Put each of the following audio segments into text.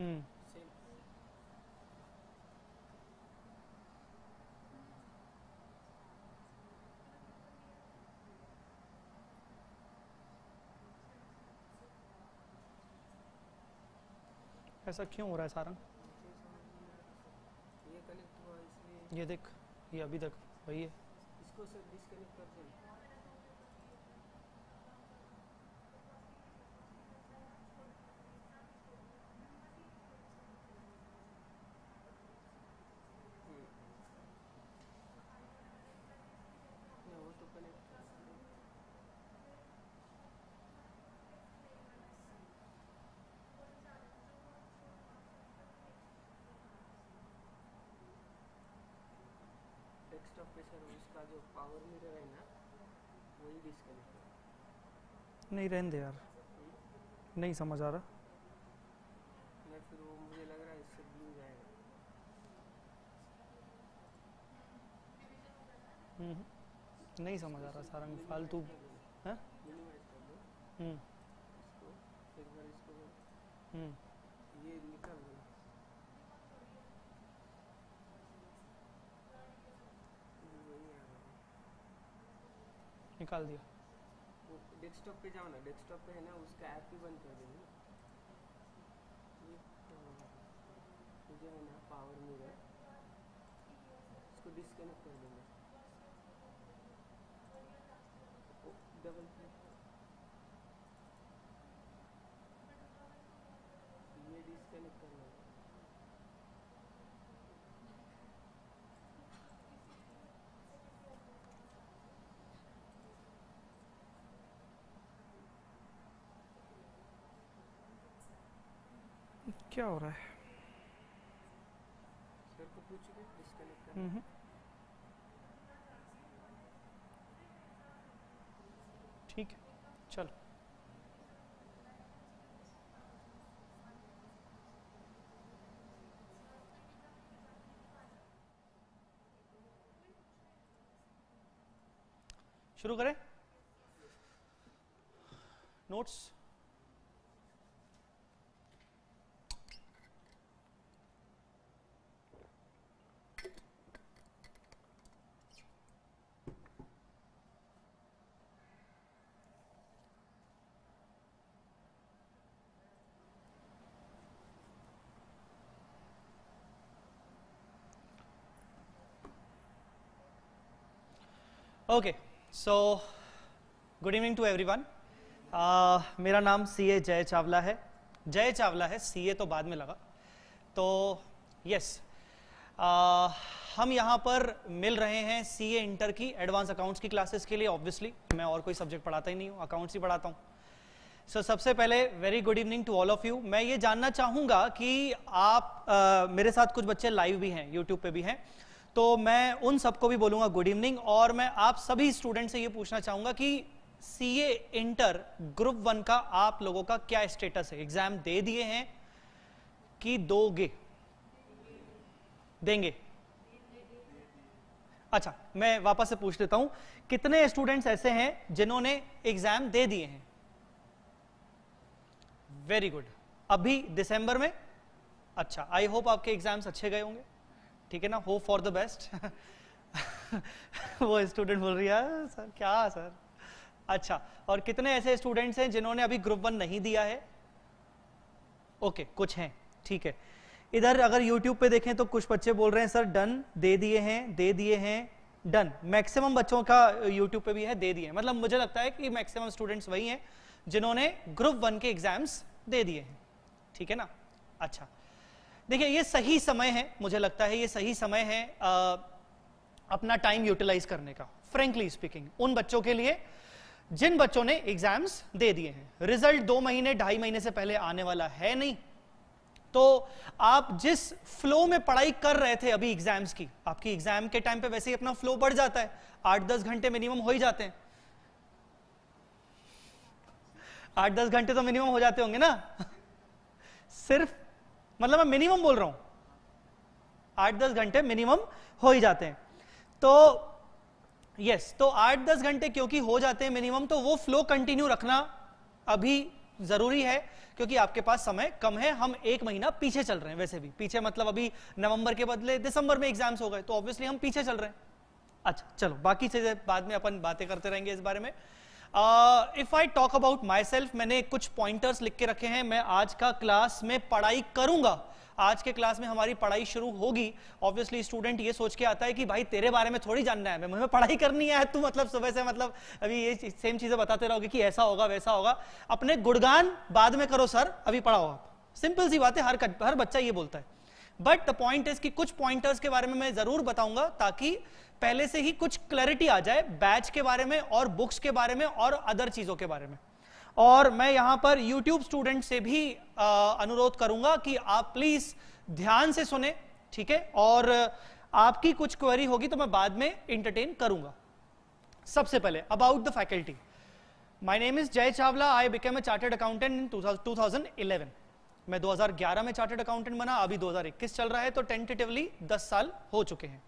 हम्म। ऐसा क्यों हो रहा है सारा ये देख ये अभी तक वही है इसको सर डिस्कनेक्ट कर दें प्रेशर उसका जो पावर है ना वही डिस्कनेक्ट नहीं रहने दे यार नहीं समझ आ रहा नहीं फिर वो मुझे लग रहा है इससे जाएगा हम्म, हम्म। नहीं समझ आ रहा सारंग फालतू हम्म हम्म निकाल दिया डेस्कटॉप पे जाओ ना डेस्कटॉप पे है ना उसका ऐप भी बंद कर देंगे मुझे है ना पावर है उसको डिस्कनेक्ट कर देंगे डबल क्या हो रहा है सर को डिस्कनेक्ट कर ठीक है चलो शुरू करें notes okay so good evening to everyone मेरा नाम सी ए जय चावला है जय चावला है सी ए तो बाद में लगा तो यस yes, uh, हम यहाँ पर मिल रहे हैं सी ए इंटर की एडवांस अकाउंट्स की क्लासेस के लिए ऑब्वियसली मैं और कोई सब्जेक्ट पढ़ाता ही नहीं हूँ अकाउंट्स ही पढ़ाता हूँ सो so, सबसे पहले very good evening to all of you मैं ये जानना चाहूँगा कि आप uh, मेरे साथ कुछ बच्चे लाइव भी हैं यूट्यूब पर भी हैं तो मैं उन सबको भी बोलूंगा गुड इवनिंग और मैं आप सभी स्टूडेंट से ये पूछना चाहूंगा कि C A inter group one का आप लोगों का क्या स्टेटस है एग्जाम दे दिए हैं कि दोगे देंगे अच्छा मैं वापस से पूछ लेता हूं कितने स्टूडेंट्स ऐसे हैं जिन्होंने एग्जाम दे दिए हैं वेरी गुड अभी दिसंबर में अच्छा आई होप आपके एग्जाम्स अच्छे गए होंगे ठीक है ना होप फॉर द बेस्ट वो स्टूडेंट बोल रही है सर क्या सर अच्छा और कितने ऐसे स्टूडेंट्स हैं जिन्होंने अभी ग्रुप वन नहीं दिया है ओके okay, कुछ हैं ठीक है इधर अगर यूट्यूब पे देखें तो कुछ बच्चे बोल रहे हैं सर डन दे दिए हैं दे दिए हैं डन मैक्सिमम बच्चों का यूट्यूब पे भी है दे दिए मतलब मुझे लगता है कि मैक्सिमम स्टूडेंट्स वही हैं जिन्होंने ग्रुप वन के एग्जाम्स दे दिए हैं ठीक है ना अच्छा देखिए ये सही समय है मुझे लगता है ये सही समय है आ, अपना टाइम यूटिलाइज करने का फ्रेंकली स्पीकिंग उन बच्चों के लिए जिन बच्चों ने एग्जाम्स दे दिए हैं रिजल्ट दो महीने ढाई महीने से पहले आने वाला है नहीं तो आप जिस फ्लो में पढ़ाई कर रहे थे अभी एग्जाम्स की आपकी एग्जाम के टाइम पे वैसे ही अपना फ्लो बढ़ जाता है आठ दस घंटे मिनिमम हो ही जाते हैं आठ दस घंटे तो मिनिमम हो जाते होंगे ना सिर्फ मतलब मैं मिनिमम बोल रहा हूं आठ दस घंटे मिनिमम हो ही जाते हैं तो यस yes, तो आठ दस घंटे क्योंकि हो जाते हैं मिनिमम तो वो फ्लो कंटिन्यू रखना अभी जरूरी है क्योंकि आपके पास समय कम है हम एक महीना पीछे चल रहे हैं वैसे भी पीछे मतलब अभी नवंबर के बदले दिसंबर में एग्जाम्स हो गए तो ऑब्वियसली हम पीछे चल रहे हैं अच्छा चलो बाकी चीजें बाद में अपन बातें करते रहेंगे इस बारे में if I talk about myself मैंने कुछ पॉइंटर्स लिख के रखे हैं मैं आज का क्लास में पढ़ाई करूंगा आज के क्लास में हमारी पढ़ाई शुरू होगी ऑब्वियसली स्टूडेंट ये सोच के आता है कि भाई तेरे बारे में थोड़ी जानना है मुझे पढ़ाई करनी है तू मतलब सुबह से मतलब अभी ये सेम चीजें बताते रहोगे कि ऐसा होगा वैसा होगा अपने गुड़गान बाद में करो सर अभी पढ़ाओ आप सिंपल सी बात है हर हर बच्चा ये बोलता है बट द पॉइंट इज कि कुछ पॉइंटर्स के बारे में मैं जरूर बताऊंगा ताकि पहले से ही कुछ क्लैरिटी आ जाए बैच के बारे में और बुक्स के बारे में और अदर चीज़ों के बारे में और मैं यहां पर यूट्यूब स्टूडेंट से भी अनुरोध करूंगा कि आप प्लीज़ ध्यान से सुने ठीक है और आपकी कुछ क्वेरी होगी तो मैं बाद में इंटरटेन करूंगा सबसे पहले about the faculty my name is Jay Chawla I became a chartered accountant in 2011 मैं 2011 में चार्टेड अकाउंटेंट बना अभी 2021 चल रहा है तो टेंटेटिवली 10 साल हो चुके हैं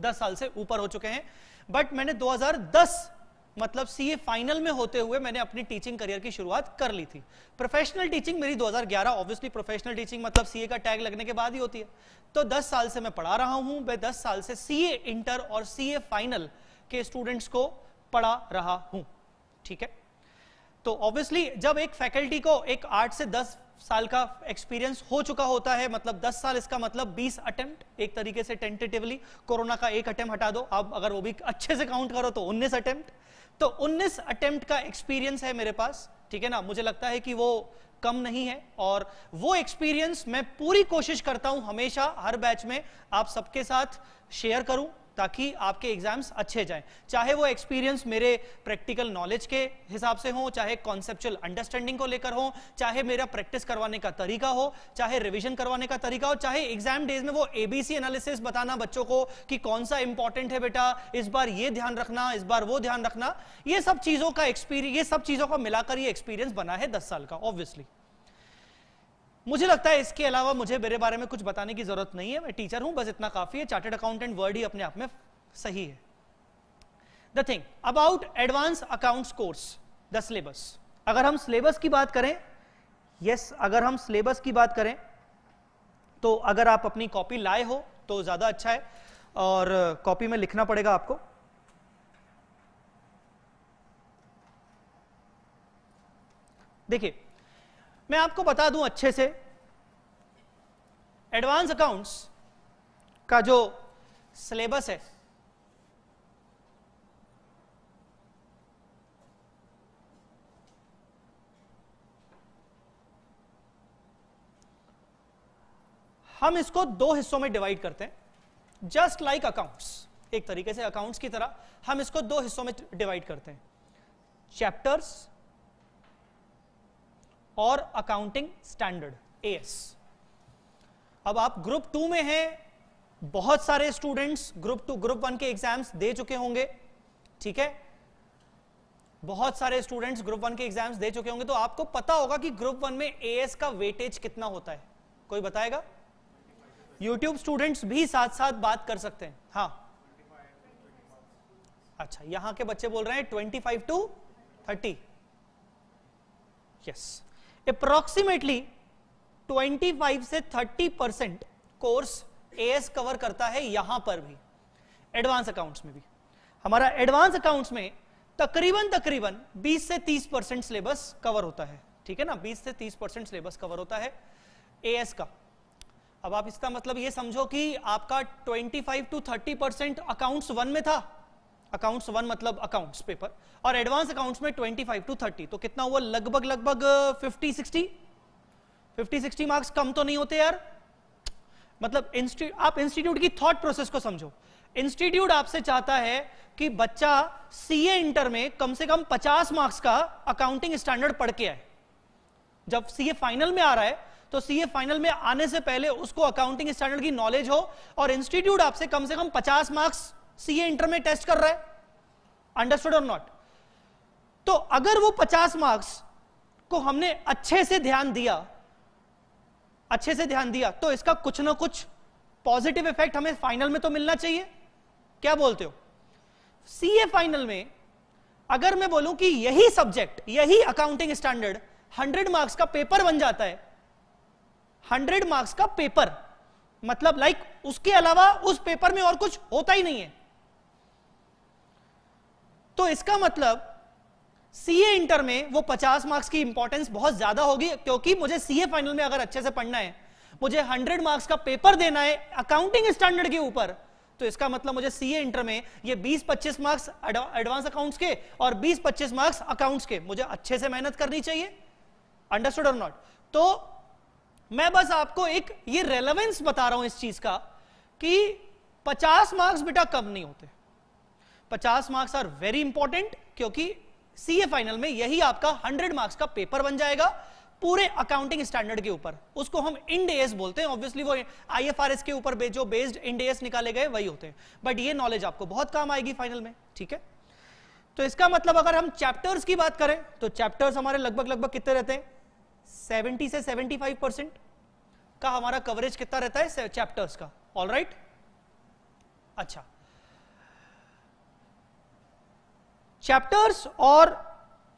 दस साल से ऊपर हो चुके हैं बट मैंने 2010 मतलब सीए फाइनल में होते हुए मैंने अपनी टीचिंग करियर की शुरुआत कर ली थी प्रोफेशनल टीचिंग मेरी 2011 ऑब्वियसली प्रोफेशनल टीचिंग मतलब सीए का टैग लगने के बाद ही होती है तो 10 साल से मैं पढ़ा रहा हूं मैं 10 साल से सीए इंटर और सीए फाइनल के स्टूडेंट्स को पढ़ा रहा हूं ठीक है तो ऑब्वियसली जब एक फैकल्टी को एक आठ से दस साल का एक्सपीरियंस हो चुका होता है मतलब 10 साल इसका मतलब 20 अटेम्प्ट एक तरीके से टेंटेटिवली कोरोना का एक अटेम्प्ट हटा दो आप अगर वो भी अच्छे से काउंट करो तो 19 अटेम्प्ट तो 19 अटेम्प्ट का एक्सपीरियंस है मेरे पास ठीक है ना मुझे लगता है कि वो कम नहीं है और वो एक्सपीरियंस मैं पूरी कोशिश करता हूं हमेशा हर बैच में आप सबके साथ शेयर करूं ताकि आपके एग्जाम्स अच्छे जाएं चाहे वो एक्सपीरियंस मेरे प्रैक्टिकल नॉलेज के हिसाब से हो चाहे कॉन्सेप्चुअल अंडरस्टैंडिंग को लेकर हो चाहे मेरा प्रैक्टिस करवाने का तरीका हो चाहे रिविजन करवाने का तरीका हो चाहे एग्जाम डेज में वो एबीसी एनालिसिस बताना बच्चों को कि कौन सा इंपॉर्टेंट है बेटा इस बार ये ध्यान रखना इस बार वो ध्यान रखना ये सब चीजों का एक्सपीरियंस ये सब चीजों को मिलाकर ये एक्सपीरियंस बना है दस साल का ऑब्वियसली मुझे लगता है इसके अलावा मुझे मेरे बारे में कुछ बताने की जरूरत नहीं है मैं टीचर हूं बस इतना काफी है चार्टेड अकाउंटेंट वर्ड ही अपने आप में सही है the thing about advance accounts course the syllabus अगर हम सिलेबस की बात करें यस yes, अगर हम सिलेबस की बात करें तो अगर आप अपनी कॉपी लाए हो तो ज्यादा अच्छा है और कॉपी uh, में लिखना पड़ेगा आपको देखिए मैं आपको बता दूं अच्छे से एडवांस अकाउंट्स का जो सिलेबस है हम इसको दो हिस्सों में डिवाइड करते हैं जस्ट लाइक अकाउंट्स एक तरीके से अकाउंट्स की तरह हम इसको दो हिस्सों में डिवाइड करते हैं चैप्टर्स और अकाउंटिंग स्टैंडर्ड एस अब आप ग्रुप टू में हैं बहुत सारे students group two group one के एग्जाम्स दे चुके होंगे ठीक है बहुत सारे स्टूडेंट्स ग्रुप वन के एग्जाम्स दे चुके होंगे तो आपको पता होगा कि ग्रुप वन में एएस का वेटेज कितना होता है कोई बताएगा यूट्यूब स्टूडेंट्स भी साथ साथ बात कर सकते हैं हाँ अच्छा यहां के बच्चे बोल रहे हैं twenty five to thirty yes approximately 25 से 30 परसेंट कोर्स एएस कवर करता है यहां पर भी एडवांस अकाउंट्स में भी हमारा एडवांस अकाउंट्स में तकरीबन तकरीबन 20 से 30 परसेंट सिलेबस कवर होता है ठीक है ना 20 से 30 परसेंट सिलेबस कवर होता है एएस का अब आप इसका मतलब ये समझो कि आपका 25 to thirty percent account one में था अकाउंट्स वन मतलब अकाउंट्स पेपर और एडवांस अकाउंट्स में 25 टू 30 तो कितना हुआ लगभग लगभग 50 60 50 60 मार्क्स कम तो नहीं होते यार मतलब आप इंस्टीट्यूट की थॉट प्रोसेस को समझो इंस्टीट्यूट आपसे चाहता है कि बच्चा सीए इंटर में कम से कम 50 मार्क्स का अकाउंटिंग स्टैंडर्ड पढ़ के आए जब सीए फाइनल में आ रहा है तो सीए फाइनल में आने से पहले उसको अकाउंटिंग स्टैंडर्ड की नॉलेज हो और इंस्टीट्यूट आपसे कम से कम 50 मार्क्स सीए इंटर में टेस्ट कर रहा है अंडरस्टूड और नॉट तो अगर वो 50 मार्क्स को हमने अच्छे से ध्यान दिया अच्छे से ध्यान दिया तो इसका कुछ ना कुछ पॉजिटिव इफेक्ट हमें फाइनल में तो मिलना चाहिए क्या बोलते हो सीए फाइनल में अगर मैं बोलूं कि यही सब्जेक्ट यही अकाउंटिंग स्टैंडर्ड 100 मार्क्स का पेपर बन जाता है 100 मार्क्स का पेपर मतलब लाइक like, उसके अलावा उस पेपर में और कुछ होता ही नहीं है तो इसका मतलब सीए इंटर में वो 50 मार्क्स की इंपॉर्टेंस बहुत ज्यादा होगी क्योंकि मुझे सीए फाइनल में अगर अच्छे से पढ़ना है मुझे 100 मार्क्स का पेपर देना है अकाउंटिंग स्टैंडर्ड के ऊपर तो इसका मतलब मुझे सीए इंटर में ये 20-25 मार्क्स एडवांस अकाउंट्स के और 20-25 मार्क्स अकाउंट्स के मुझे अच्छे से मेहनत करनी चाहिए अंडरस्टूड और नॉट तो मैं बस आपको एक ये रेलेवेंस बता रहा हूं इस चीज का कि 50 मार्क्स बेटा कम नहीं होते पचास मार्क्स आर वेरी इंपॉर्टेंट क्योंकि सीए फाइनल में यही आपका हंड्रेड मार्क्स का पेपर बन जाएगा पूरे अकाउंटिंग स्टैंडर्ड के ऊपर उसको हम इंडेस बोलते हैं ऑब्वियसली वो आईएफआरएस के ऊपर जो बेस्ड इंडेस निकाले गए वही होते हैं बट ये नॉलेज आपको बहुत काम आएगी फाइनल में ठीक है तो इसका मतलब अगर हम चैप्टर्स की बात करें तो चैप्टर्स हमारे लगभग लगभग कितने रहते हैं सेवेंटी से सेवेंटी परसेंट का हमारा कवरेज कितना रहता है चैप्टर्स का ऑल right? अच्छा चैप्टर्स और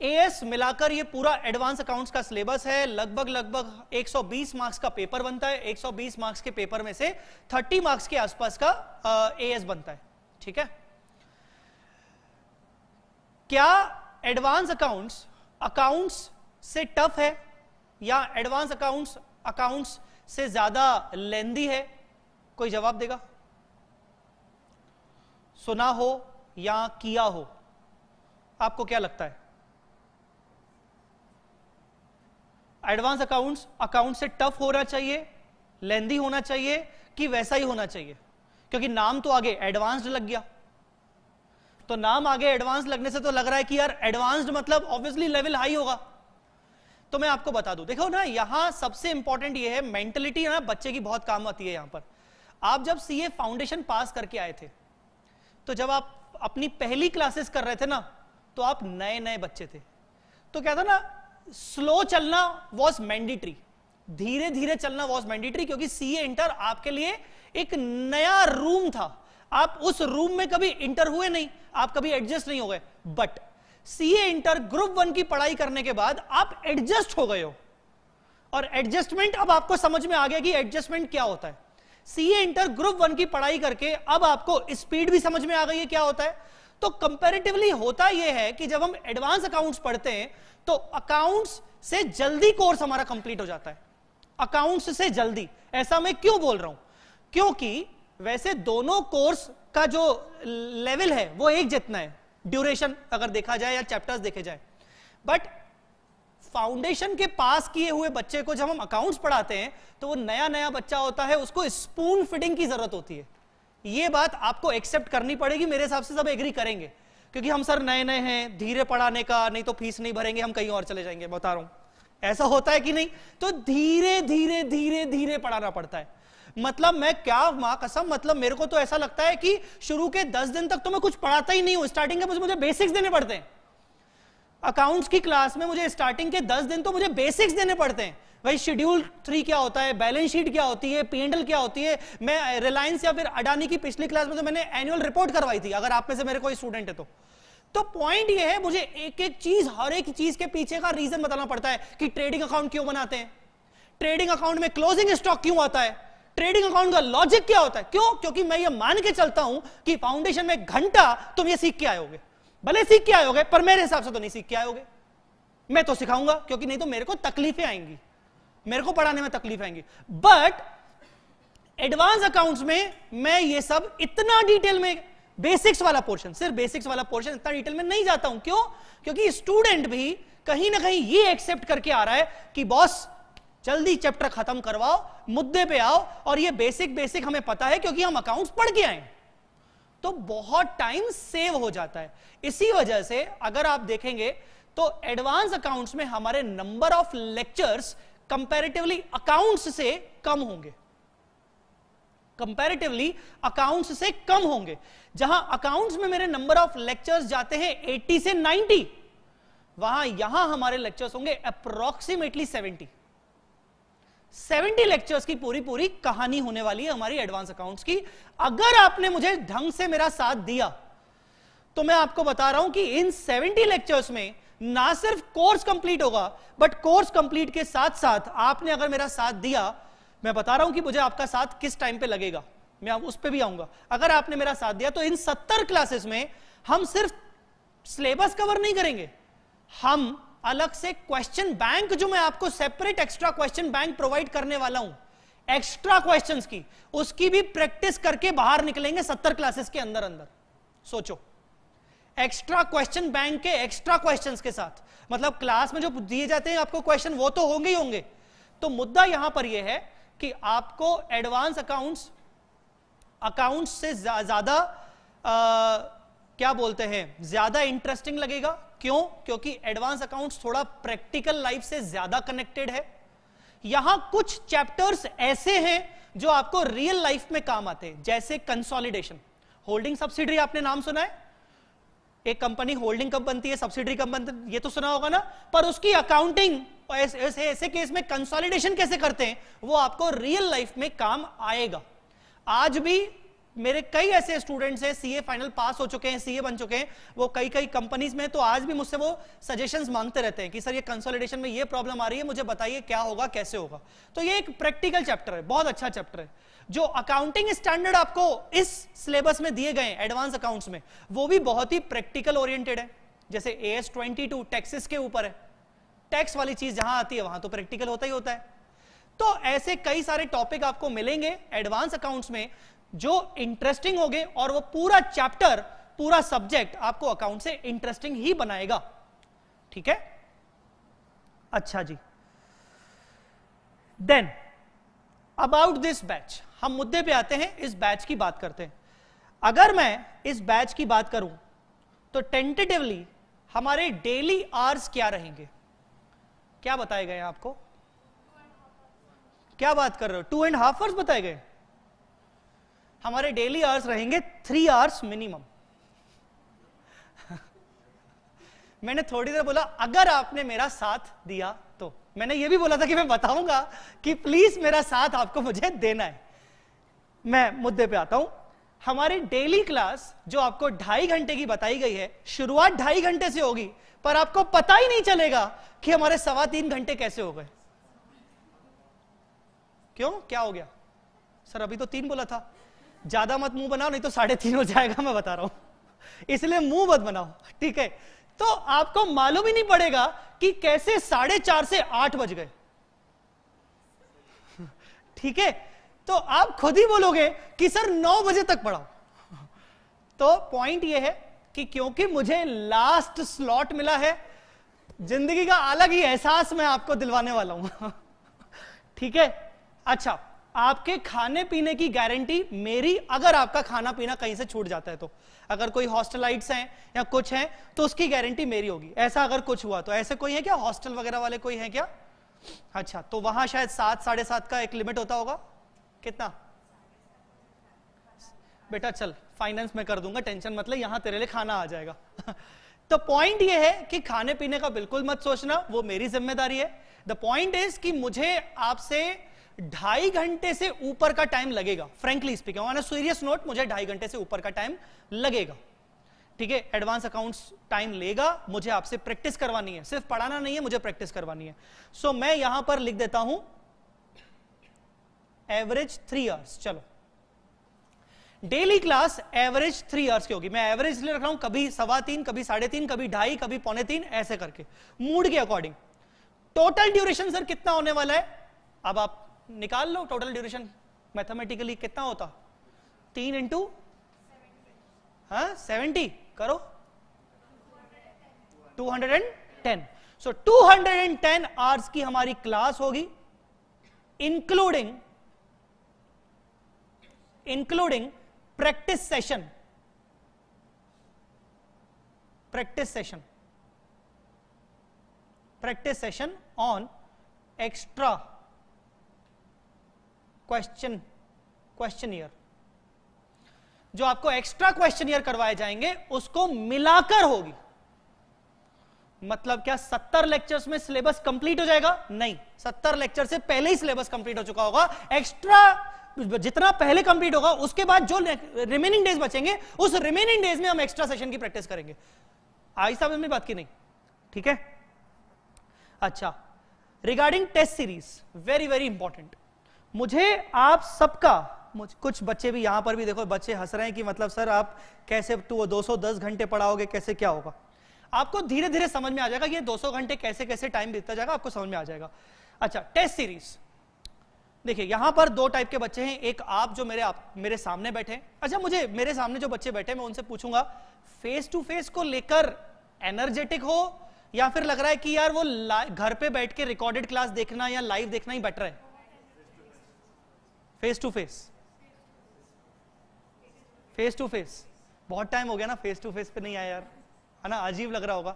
एएस मिलाकर ये पूरा एडवांस अकाउंट्स का सिलेबस है लगभग लगभग 120 मार्क्स का पेपर बनता है 120 मार्क्स के पेपर में से 30 मार्क्स के आसपास का एएस बनता है ठीक है क्या एडवांस अकाउंट्स अकाउंट्स से टफ है या एडवांस अकाउंट्स अकाउंट्स से ज्यादा लेंदी है कोई जवाब देगा सुना हो या किया हो आपको क्या लगता है एडवांस अकाउंट्स अकाउंट से टफ होना चाहिए लेंदी होना चाहिए कि वैसा ही होना चाहिए क्योंकि नाम तो आगे एडवांस्ड लग गया तो नाम आगे एडवांस लगने से तो लग रहा है कि यार एडवांस्ड मतलब ऑब्वियसली लेवल हाई होगा तो मैं आपको बता दूं देखो ना यहां सबसे इंपॉर्टेंट ये है मेंटेलिटी ना बच्चे की बहुत काम आती है यहां पर आप जब सीए फाउंडेशन पास करके आए थे तो जब आप अपनी पहली क्लासेस कर रहे थे ना तो आप नए नए बच्चे थे तो क्या था ना स्लो चलना वॉज मैंडेटरी धीरे धीरे चलना वॉज मैंडेटरी क्योंकि सीए इंटर आपके लिए एक नया रूम था आप उस रूम में कभी इंटर हुए नहीं आप कभी एडजस्ट नहीं हो गए but CA inter group one की पढ़ाई करने के बाद आप एडजस्ट हो गए हो और एडजस्टमेंट अब आपको समझ में आ गया कि एडजस्टमेंट क्या होता है सीए इंटर ग्रुप वन की पढ़ाई करके अब आपको स्पीड भी समझ में आ गई है क्या होता है तो कंपेरेटिवली होता यह है कि जब हम एडवांस अकाउंट्स पढ़ते हैं तो अकाउंट्स से जल्दी कोर्स हमारा कंप्लीट हो जाता है अकाउंट्स से जल्दी ऐसा मैं क्यों बोल रहा हूं क्योंकि वैसे दोनों कोर्स का जो लेवल है वो एक जितना है ड्यूरेशन अगर देखा जाए या चैप्टर्स देखे जाए बट फाउंडेशन के पास किए हुए बच्चे को जब हम अकाउंट्स पढ़ाते हैं तो वो नया नया बच्चा होता है उसको स्पून फिटिंग की जरूरत होती है ये बात आपको एक्सेप्ट करनी पड़ेगी मेरे हिसाब से सब एग्री करेंगे क्योंकि हम सर नए नए हैं धीरे पढ़ाने का नहीं तो फीस नहीं भरेंगे हम कहीं और चले जाएंगे बता रहा हूं ऐसा होता है कि नहीं तो धीरे धीरे धीरे धीरे पढ़ाना पड़ता है मतलब मैं क्या माँ कसम मतलब मेरे को तो ऐसा लगता है कि शुरू के दस दिन तक तो मैं कुछ पढ़ाता ही नहीं हूं स्टार्टिंग मुझे, मुझे बेसिक्स देने पड़ते हैं अकाउंट्स की क्लास में मुझे स्टार्टिंग के दस दिन तो मुझे बेसिक्स देने पड़ते हैं भाई शेड्यूल थ्री क्या होता है बैलेंस शीट क्या होती है पीएनडल क्या होती है मैं रिलायंस uh, या फिर अडानी की पिछली क्लास में तो मैंने एनुअल रिपोर्ट करवाई थी अगर आप में से मेरे कोई स्टूडेंट है तो तो पॉइंट ये है मुझे एक एक चीज हर एक चीज के पीछे का रीजन बताना पड़ता है कि ट्रेडिंग अकाउंट क्यों बनाते हैं ट्रेडिंग अकाउंट में क्लोजिंग स्टॉक क्यों आता है ट्रेडिंग अकाउंट का लॉजिक क्या होता है क्यों क्योंकि मैं ये मान के चलता हूं कि फाउंडेशन में घंटा तुम ये सीख के आयोगे भले सीख के आयोगे पर मेरे हिसाब से तो नहीं सीख के आयोगे मैं तो सिखाऊंगा क्योंकि नहीं तो मेरे को तकलीफें आएंगी मेरे को पढ़ाने में तकलीफ आएंगी बट एडवांस अकाउंट्स में मैं ये सब इतना डिटेल में बेसिक्स वाला पोर्शन सिर्फ बेसिक्स वाला पोर्शन इतना डिटेल में नहीं जाता हूं क्यों क्योंकि स्टूडेंट भी कहीं ना कहीं ये एक्सेप्ट करके आ रहा है कि बॉस जल्दी चैप्टर खत्म करवाओ मुद्दे पे आओ और ये बेसिक बेसिक हमें पता है क्योंकि हम अकाउंट्स पढ़ के आए तो बहुत टाइम सेव हो जाता है इसी वजह से अगर आप देखेंगे तो एडवांस अकाउंट्स में हमारे number of lectures comparatively accounts से कम होंगे कंपैरेटिवली अकाउंट्स से कम होंगे जहां अकाउंट्स में मेरे नंबर ऑफ लेक्चर्स जाते हैं 80 से 90 वहां यहां हमारे लेक्चर्स होंगे अप्रोक्सीमेटली 70 70 लेक्चर्स की पूरी पूरी कहानी होने वाली है हमारी एडवांस अकाउंट्स की अगर आपने मुझे ढंग से मेरा साथ दिया तो मैं आपको बता रहा हूं कि इन 70 लेक्चर्स में ना सिर्फ कोर्स कंप्लीट होगा बट कोर्स कंप्लीट के साथ साथ आपने अगर मेरा साथ दिया मैं बता रहा हूं कि मुझे आपका साथ किस टाइम पे लगेगा मैं उस पर भी आऊंगा अगर आपने मेरा साथ दिया तो इन सत्तर क्लासेस में हम सिर्फ सिलेबस कवर नहीं करेंगे हम अलग से क्वेश्चन बैंक जो मैं आपको separate extra question bank provide करने वाला हूं एक्स्ट्रा क्वेश्चंस की उसकी भी प्रैक्टिस करके बाहर निकलेंगे सत्तर क्लासेस के अंदर अंदर सोचो एक्स्ट्रा क्वेश्चन बैंक के एक्स्ट्रा क्वेश्चंस के साथ मतलब क्लास में जो दिए जाते हैं आपको क्वेश्चन वो तो होंगे ही होंगे तो मुद्दा यहां पर यह है कि आपको एडवांस अकाउंट्स अकाउंट्स से ज्यादा क्या बोलते हैं ज्यादा इंटरेस्टिंग लगेगा क्यों क्योंकि एडवांस अकाउंट्स थोड़ा प्रैक्टिकल लाइफ से ज्यादा कनेक्टेड है यहां कुछ चैप्टर्स ऐसे हैं जो आपको रियल लाइफ में काम आते हैं जैसे कंसोलिडेशन होल्डिंग सब्सिडी आपने नाम सुना है एक कंपनी होल्डिंग कब बनती है सब्सिडी कब बनती है ये तो सुना होगा ना पर उसकी अकाउंटिंग ऐसे ऐसे केस में कंसोलिडेशन कैसे करते हैं वो आपको रियल लाइफ में काम आएगा आज भी मेरे कई ऐसे स्टूडेंट्स हैं सीए फाइनल पास हो चुके हैं सीए बन चुके हैं वो कई कई कंपनीज में तो आज भी मुझसे वो सजेशंस मांगते रहते हैं कि सर ये कंसोलिडेशन में ये प्रॉब्लम आ रही है मुझे बताइए क्या होगा कैसे होगा तो ये एक प्रैक्टिकल चैप्टर है बहुत अच्छा चैप्टर है जो अकाउंटिंग स्टैंडर्ड आपको इस सिलेबस में दिए गए एडवांस अकाउंट्स में वो भी बहुत ही प्रैक्टिकल ओरिएंटेड है जैसे A S twenty two taxes के ऊपर है टैक्स वाली चीज जहां आती है वहां तो प्रैक्टिकल होता ही होता है तो ऐसे कई सारे टॉपिक आपको मिलेंगे एडवांस अकाउंट्स में जो इंटरेस्टिंग हो और वो पूरा चैप्टर पूरा सब्जेक्ट आपको अकाउंट से इंटरेस्टिंग ही बनाएगा ठीक है अच्छा जी देन अबाउट दिस बैच हम मुद्दे पे आते हैं इस बैच की बात करते हैं अगर मैं इस बैच की बात करूं तो टेंटेटिवली हमारे डेली आवर्स क्या रहेंगे क्या बताए गए आपको क्या बात कर रहे हो टू एंड हाफ आवर्स बताए गए हमारे डेली आवर्स रहेंगे थ्री आवर्स मिनिमम मैंने थोड़ी देर बोला अगर आपने मेरा साथ दिया तो मैंने ये भी बोला था कि मैं बताऊंगा कि प्लीज मेरा साथ आपको मुझे देना है मैं मुद्दे पे आता हूं हमारी डेली क्लास जो आपको ढाई घंटे की बताई गई है शुरुआत ढाई घंटे से होगी पर आपको पता ही नहीं चलेगा कि हमारे सवा तीन घंटे कैसे हो गए क्यों क्या हो गया सर अभी तो तीन बोला था ज्यादा मत मुंह बनाओ नहीं तो साढ़े तीन हो जाएगा मैं बता रहा हूं इसलिए मुंह मत बनाओ ठीक है तो आपको मालूम ही नहीं पड़ेगा कि कैसे साढ़े चार से आठ बज गए ठीक है तो आप खुद ही बोलोगे कि सर नौ बजे तक पढ़ाओ तो पॉइंट यह है कि क्योंकि मुझे लास्ट स्लॉट मिला है जिंदगी का अलग ही एहसास मैं आपको दिलवाने वाला हूं ठीक है अच्छा आपके खाने पीने की गारंटी मेरी अगर आपका खाना पीना कहीं से छूट जाता है तो अगर कोई हॉस्टलाइट्स हैं या कुछ हैं तो उसकी गारंटी मेरी होगी ऐसा अगर कुछ हुआ तो ऐसे कोई है क्या हॉस्टल वगैरह वाले कोई है क्या अच्छा तो वहां शायद सात साढ़े सात का एक लिमिट होता होगा कितना बेटा चल फाइनेंस में कर दूंगा टेंशन मतलब यहां तेरे लिए खाना आ जाएगा तो पॉइंट ये है कि खाने पीने का बिल्कुल मत सोचना वो मेरी जिम्मेदारी है द पॉइंट इज कि मुझे आपसे ढाई घंटे से ऊपर का टाइम लगेगा frankly speaking on serious note मुझे ढाई घंटे से ऊपर का टाइम लगेगा ठीक है एडवांस अकाउंट्स टाइम लेगा मुझे आपसे प्रैक्टिस करवानी है सिर्फ पढ़ाना नहीं है मुझे प्रैक्टिस करवानी है सो so, मैं यहां पर लिख देता हूं एवरेज थ्री आवर्स चलो daily class average three hours की होगी मैं एवरेज इसलिए रख रहा हूं कभी सवा तीन कभी साढ़े तीन कभी ढाई कभी पौने तीन ऐसे करके मूड के अकॉर्डिंग टोटल ड्यूरेशन सर कितना होने वाला है अब आप निकाल लो टोटल ड्यूरेशन मैथमेटिकली कितना होता तीन इंटू हा सेवेंटी करो two hundred and ten so two hundred and ten hours की हमारी क्लास होगी including including practice session practice session practice session on extra question question year जो आपको एक्स्ट्रा क्वेश्चन ईयर करवाए जाएंगे उसको मिलाकर होगी मतलब क्या सत्तर लेक्चर्स में सिलेबस कंप्लीट हो जाएगा नहीं सत्तर लेक्चर से पहले ही सिलेबस कंप्लीट हो चुका होगा एक्स्ट्रा जितना पहले कंप्लीट होगा उसके बाद जो रिमेनिंग डेज बचेंगे उस रिमेनिंग डेज में हम एक्स्ट्रा सेशन की प्रैक्टिस करेंगे आई साहब में बात की नहीं ठीक है अच्छा regarding test series very very important मुझे आप सबका कुछ बच्चे भी यहां पर भी देखो बच्चे हंस रहे हैं कि मतलब सर आप कैसे सौ 210 घंटे पढ़ाओगे कैसे क्या होगा आपको धीरे धीरे समझ में आ जाएगा ये 200 घंटे कैसे कैसे टाइम बीतता जाएगा आपको समझ में आ जाएगा अच्छा टेस्ट सीरीज देखिए यहां पर दो टाइप के बच्चे हैं एक आप जो मेरे आप मेरे सामने बैठे हैं अच्छा मुझे मेरे सामने जो बच्चे बैठे मैं उनसे पूछूंगा फेस टू फेस को लेकर एनर्जेटिक हो या फिर लग रहा है कि यार वो घर पे बैठ के रिकॉर्डेड क्लास देखना या लाइव देखना ही बेटर है face to face face to face बहुत टाइम हो गया ना फेस टू फेस पे नहीं आया यार है ना अजीब लग रहा होगा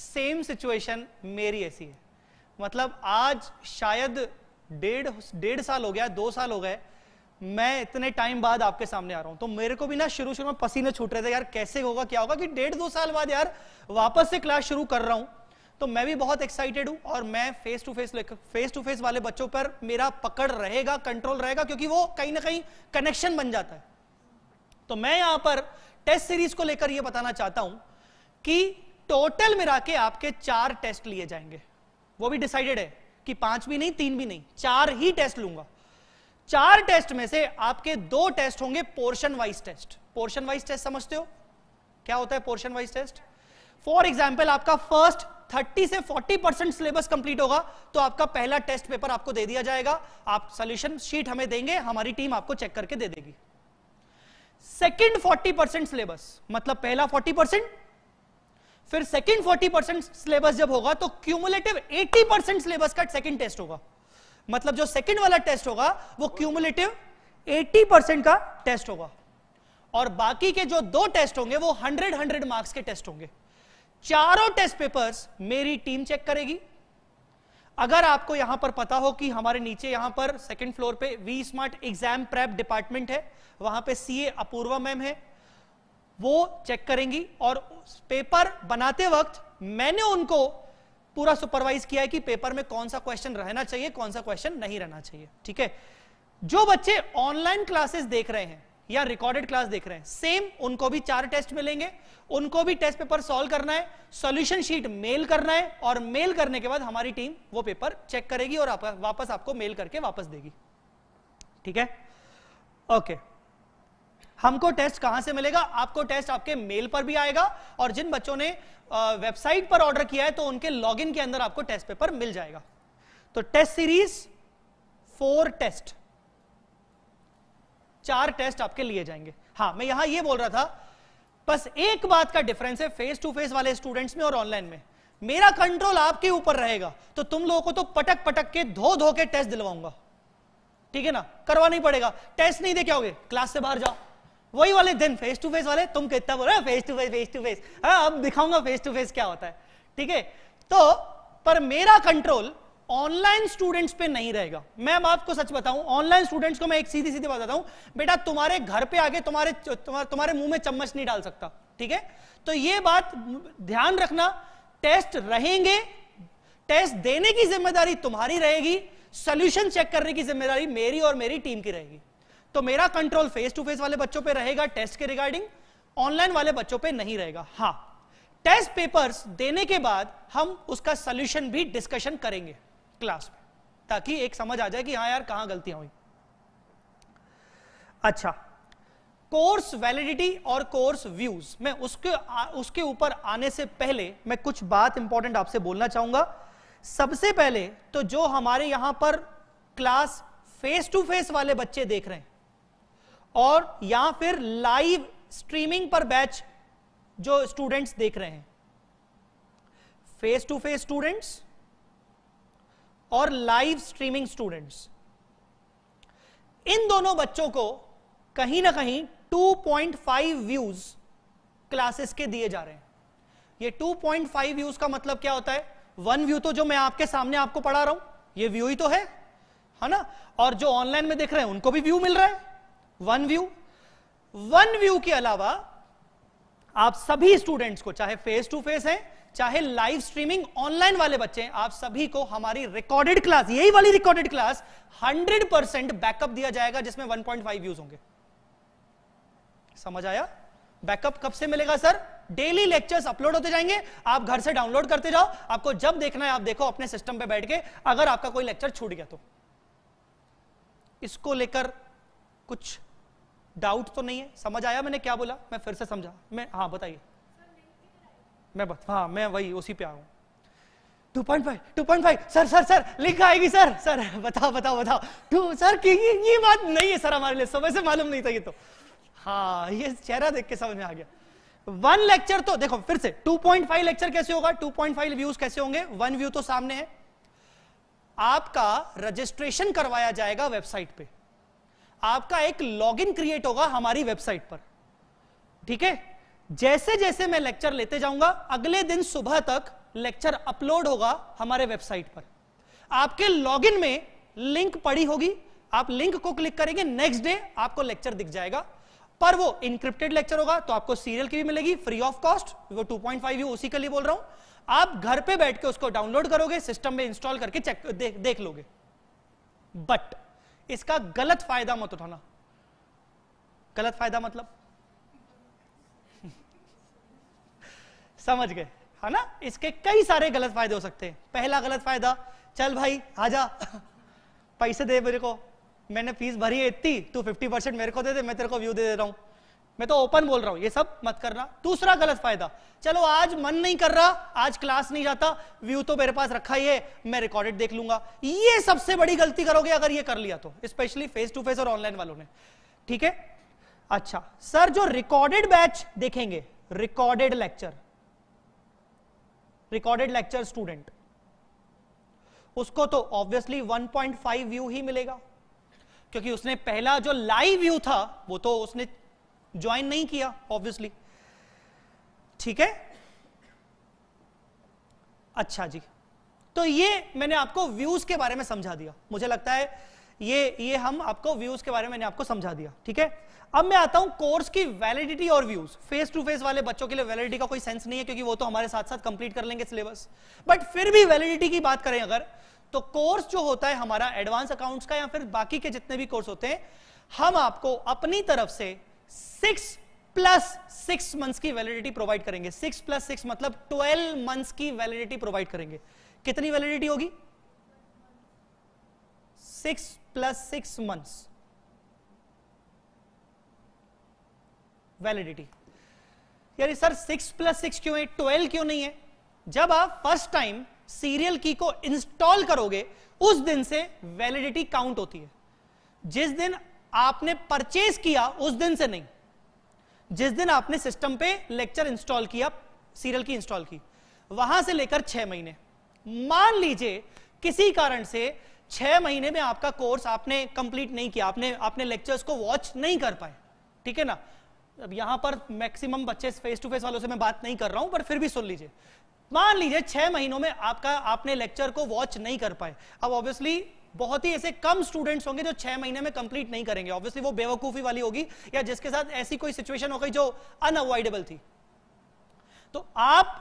सेम सिचुएशन मेरी ऐसी है मतलब आज शायद डेढ़ डेढ़ साल हो गया दो साल हो गए मैं इतने टाइम बाद आपके सामने आ रहा हूं तो मेरे को भी ना शुरू शुरू में पसीने छूट रहे थे यार कैसे होगा क्या होगा कि डेढ़ दो साल बाद यार वापस से क्लास शुरू कर रहा हूं तो मैं भी बहुत एक्साइटेड हूं और मैं face to face face to face वाले बच्चों पर मेरा पकड़ रहेगा कंट्रोल रहेगा क्योंकि वो कहीं ना कहीं कनेक्शन बन जाता है तो मैं यहां पर टेस्ट सीरीज को लेकर यह बताना चाहता हूं कि टोटल मिला के आपके चार टेस्ट लिए जाएंगे वो भी डिसाइडेड है कि पांच भी नहीं तीन भी नहीं चार ही टेस्ट लूंगा चार टेस्ट में से आपके दो टेस्ट होंगे portion wise test portion wise test समझते हो क्या होता है portion wise test for example आपका फर्स्ट 30 से 40 परसेंट सिलेबस कंप्लीट होगा तो आपका पहला टेस्ट पेपर आपको दे दिया जाएगा आप सोल्यूशन शीट हमें देंगे हमारी टीम आपको चेक करके दे देगी सेकेंड फोर्टी परसेंट सिलेबस मतलब पहला फोर्टी परसेंट फिर सेकेंड फोर्टी परसेंट सिलेबस जब होगा तो क्यूमुलेटिव एटी परसेंट सिलेबस का सेकेंड टेस्ट होगा मतलब जो सेकेंड वाला टेस्ट होगा वो क्यूमुलेटिव 80 परसेंट का टेस्ट होगा और बाकी के जो दो टेस्ट होंगे वो 100 100 मार्क्स के टेस्ट होंगे चारों टेस्ट पेपर्स मेरी टीम चेक करेगी अगर आपको यहां पर पता हो कि हमारे नीचे यहां पर सेकंड फ्लोर पे V smart exam prep department है वहां पे सीए अपूर्वा मैम है वो चेक करेंगी और पेपर बनाते वक्त मैंने उनको पूरा सुपरवाइज किया है कि पेपर में कौन सा क्वेश्चन रहना चाहिए कौन सा क्वेश्चन नहीं रहना चाहिए ठीक है जो बच्चे ऑनलाइन क्लासेस देख रहे हैं या रिकॉर्डेड क्लास देख रहे हैं सेम उनको भी चार टेस्ट मिलेंगे उनको भी टेस्ट पेपर सॉल्व करना है सॉल्यूशन शीट मेल करना है और मेल करने के बाद हमारी टीम वो पेपर चेक करेगी और आप, वापस आपको मेल करके वापस देगी ठीक है ओके हमको टेस्ट कहां से मिलेगा आपको टेस्ट आपके मेल पर भी आएगा और जिन बच्चों ने वेबसाइट पर ऑर्डर किया है तो उनके लॉग के अंदर आपको टेस्ट पेपर मिल जाएगा तो टेस्ट सीरीज फोर टेस्ट चार टेस्ट आपके लिए जाएंगे हाँ मैं यहां ये बोल रहा था बस एक बात का डिफरेंस है फेस टू फेस वाले स्टूडेंट्स में और ऑनलाइन में मेरा कंट्रोल आपके ऊपर रहेगा तो तुम लोगों को तो पटक पटक के धो धो के टेस्ट दिलवाऊंगा ठीक है ना करवा नहीं पड़ेगा टेस्ट नहीं दे क्या होगे क्लास से बाहर जाओ वही वाले दिन फेस टू फेस वाले तुम कितना बोल रहे face to face face to face अब दिखाऊंगा फेस टू फेस क्या होता है ठीक है तो पर मेरा कंट्रोल ऑनलाइन स्टूडेंट्स पे नहीं रहेगा मैम आपको सच बताऊं ऑनलाइन स्टूडेंट्स को मैं एक सीधी सीधी बताता हूं बेटा तुम्हारे घर पे आगे तुम्हारे तुम्हारे, मुंह में चम्मच नहीं डाल सकता ठीक है तो ये बात ध्यान रखना टेस्ट रहेंगे टेस्ट देने की जिम्मेदारी तुम्हारी रहेगी सोल्यूशन चेक करने की जिम्मेदारी मेरी और मेरी टीम की रहेगी तो मेरा कंट्रोल फेस टू फेस वाले बच्चों पे रहेगा टेस्ट के रिगार्डिंग ऑनलाइन वाले बच्चों पे नहीं रहेगा हाँ टेस्ट पेपर्स देने के बाद हम उसका सोल्यूशन भी डिस्कशन करेंगे क्लास में ताकि एक समझ आ जाए कि हाँ यार कहा गलतियां हुई अच्छा कोर्स वैलिडिटी और कोर्स व्यूज मैं उसके उसके ऊपर आने से पहले मैं कुछ बात इंपॉर्टेंट आपसे बोलना चाहूंगा सबसे पहले तो जो हमारे यहां पर क्लास फेस टू फेस वाले बच्चे देख रहे हैं और या फिर लाइव स्ट्रीमिंग पर बैच जो स्टूडेंट्स देख रहे हैं फेस टू फेस स्टूडेंट्स और लाइव स्ट्रीमिंग स्टूडेंट्स इन दोनों बच्चों को कहीं ना कहीं 2.5 व्यूज क्लासेस के दिए जा रहे हैं ये 2.5 व्यूज का मतलब क्या होता है वन व्यू तो जो मैं आपके सामने आपको पढ़ा रहा हूं ये व्यू ही तो है है ना और जो ऑनलाइन में देख रहे हैं उनको भी व्यू मिल रहा है वन व्यू वन व्यू के अलावा आप सभी स्टूडेंट्स को चाहे फेस टू फेस है चाहे लाइव स्ट्रीमिंग ऑनलाइन वाले बच्चे आप सभी को हमारी रिकॉर्डेड क्लास यही वाली रिकॉर्डेड क्लास 100 परसेंट बैकअप दिया जाएगा जिसमें 1.5 व्यूज होंगे समझ आया बैकअप कब से मिलेगा सर डेली लेक्चर्स अपलोड होते जाएंगे आप घर से डाउनलोड करते जाओ आपको जब देखना है आप देखो अपने सिस्टम पर बैठ के अगर आपका कोई लेक्चर छूट गया तो इसको लेकर कुछ डाउट तो नहीं है समझ आया मैंने क्या बोला मैं फिर से समझा मैं हाँ बताइए मैं बस हाँ मैं वही उसी पे आऊ two point five two point five sir sir sir लिख आएगी सर सर बताओ बताओ बताओ टू सर की ये, ये बात नहीं है सर हमारे लिए समय से मालूम नहीं था ये तो हाँ ये चेहरा देख के समझ में आ गया वन लेक्चर तो देखो फिर से 2.5 लेक्चर कैसे होगा 2.5 व्यूज कैसे होंगे वन व्यू तो सामने है आपका रजिस्ट्रेशन करवाया जाएगा वेबसाइट पे आपका एक लॉगिन क्रिएट होगा हमारी वेबसाइट पर ठीक है जैसे जैसे मैं लेक्चर लेते जाऊंगा अगले दिन सुबह तक लेक्चर अपलोड होगा हमारे वेबसाइट पर आपके लॉगिन में लिंक पड़ी होगी आप लिंक को क्लिक करेंगे नेक्स्ट डे आपको लेक्चर दिख जाएगा पर वो इनक्रिप्टेड लेक्चर होगा तो आपको सीरियल की भी मिलेगी फ्री ऑफ कॉस्ट वो 2.5 पॉइंट फाइव उसी के लिए बोल रहा हूं आप घर पे बैठ के उसको डाउनलोड करोगे सिस्टम में इंस्टॉल करके चेक दे, देख लोगे बट इसका गलत फायदा मत उठाना गलत फायदा मतलब समझ गए है हाँ ना इसके कई सारे गलत फायदे हो सकते हैं पहला गलत फायदा चल भाई आ जा पैसे दे मेरे को मैंने फीस भरी है इतनी तू फिफ्टी परसेंट मेरे को दे दे मैं तेरे को व्यू दे दे रहा हूं मैं तो ओपन बोल रहा हूं ये सब मत करना दूसरा गलत फायदा चलो आज मन नहीं कर रहा आज क्लास नहीं जाता व्यू तो मेरे पास रखा ही है मैं रिकॉर्डेड देख लूंगा ये सबसे बड़ी गलती करोगे अगर ये कर लिया तो स्पेशली फेस टू फेस और ऑनलाइन वालों ने ठीक है अच्छा सर जो रिकॉर्डेड बैच देखेंगे recorded lecture recorded lecture student उसको तो ऑब्वियसली 1.5 व्यू ही मिलेगा क्योंकि उसने पहला जो लाइव व्यू था वो तो उसने ज्वाइन नहीं किया ऑब्वियसली ठीक है अच्छा जी तो ये मैंने आपको व्यूज के बारे में समझा दिया मुझे लगता है ये ये हम आपको व्यूज के बारे में मैंने आपको समझा दिया ठीक है अब मैं आता हूं कोर्स की वैलिडिटी और व्यूज फेस टू फेस वाले बच्चों के लिए वैलिडिटी का कोई सेंस नहीं है क्योंकि वो तो हमारे साथ साथ कंप्लीट कर लेंगे सिलेबस बट फिर भी वैलिडिटी की बात करें अगर तो कोर्स जो होता है हमारा एडवांस अकाउंट्स का या फिर बाकी के जितने भी कोर्स होते हैं हम आपको अपनी तरफ से सिक्स प्लस सिक्स मंथ्स की वैलिडिटी प्रोवाइड करेंगे सिक्स प्लस सिक्स मतलब ट्वेल्व मंथ्स की वैलिडिटी प्रोवाइड करेंगे कितनी वैलिडिटी होगी सिक्स plus 6 months वैलिडिटी यानी सर 6 प्लस सिक्स क्यों है 12 क्यों नहीं है जब आप फर्स्ट टाइम सीरियल की को इंस्टॉल करोगे उस दिन से वैलिडिटी काउंट होती है जिस दिन आपने परचेज किया उस दिन से नहीं जिस दिन आपने सिस्टम पे लेक्चर इंस्टॉल किया सीरियल की इंस्टॉल की वहां से लेकर छह महीने मान लीजिए किसी कारण से छह महीने में आपका कोर्स आपने कंप्लीट नहीं किया आपने आपने लेक्चर्स को वॉच नहीं कर पाए ठीक है ना अब यहां पर मैक्सिमम बच्चे फेस टू फेस वालों से मैं बात नहीं कर रहा हूं पर फिर भी सुन लीजिए मान लीजिए छह महीनों में आपका आपने लेक्चर को वॉच नहीं कर पाए अब ऑब्वियसली बहुत ही ऐसे कम स्टूडेंट्स होंगे जो छह महीने में कंप्लीट नहीं करेंगे ऑब्वियसली वो बेवकूफी वाली होगी या जिसके साथ ऐसी कोई सिचुएशन हो गई जो अनअवॉइडेबल थी तो आप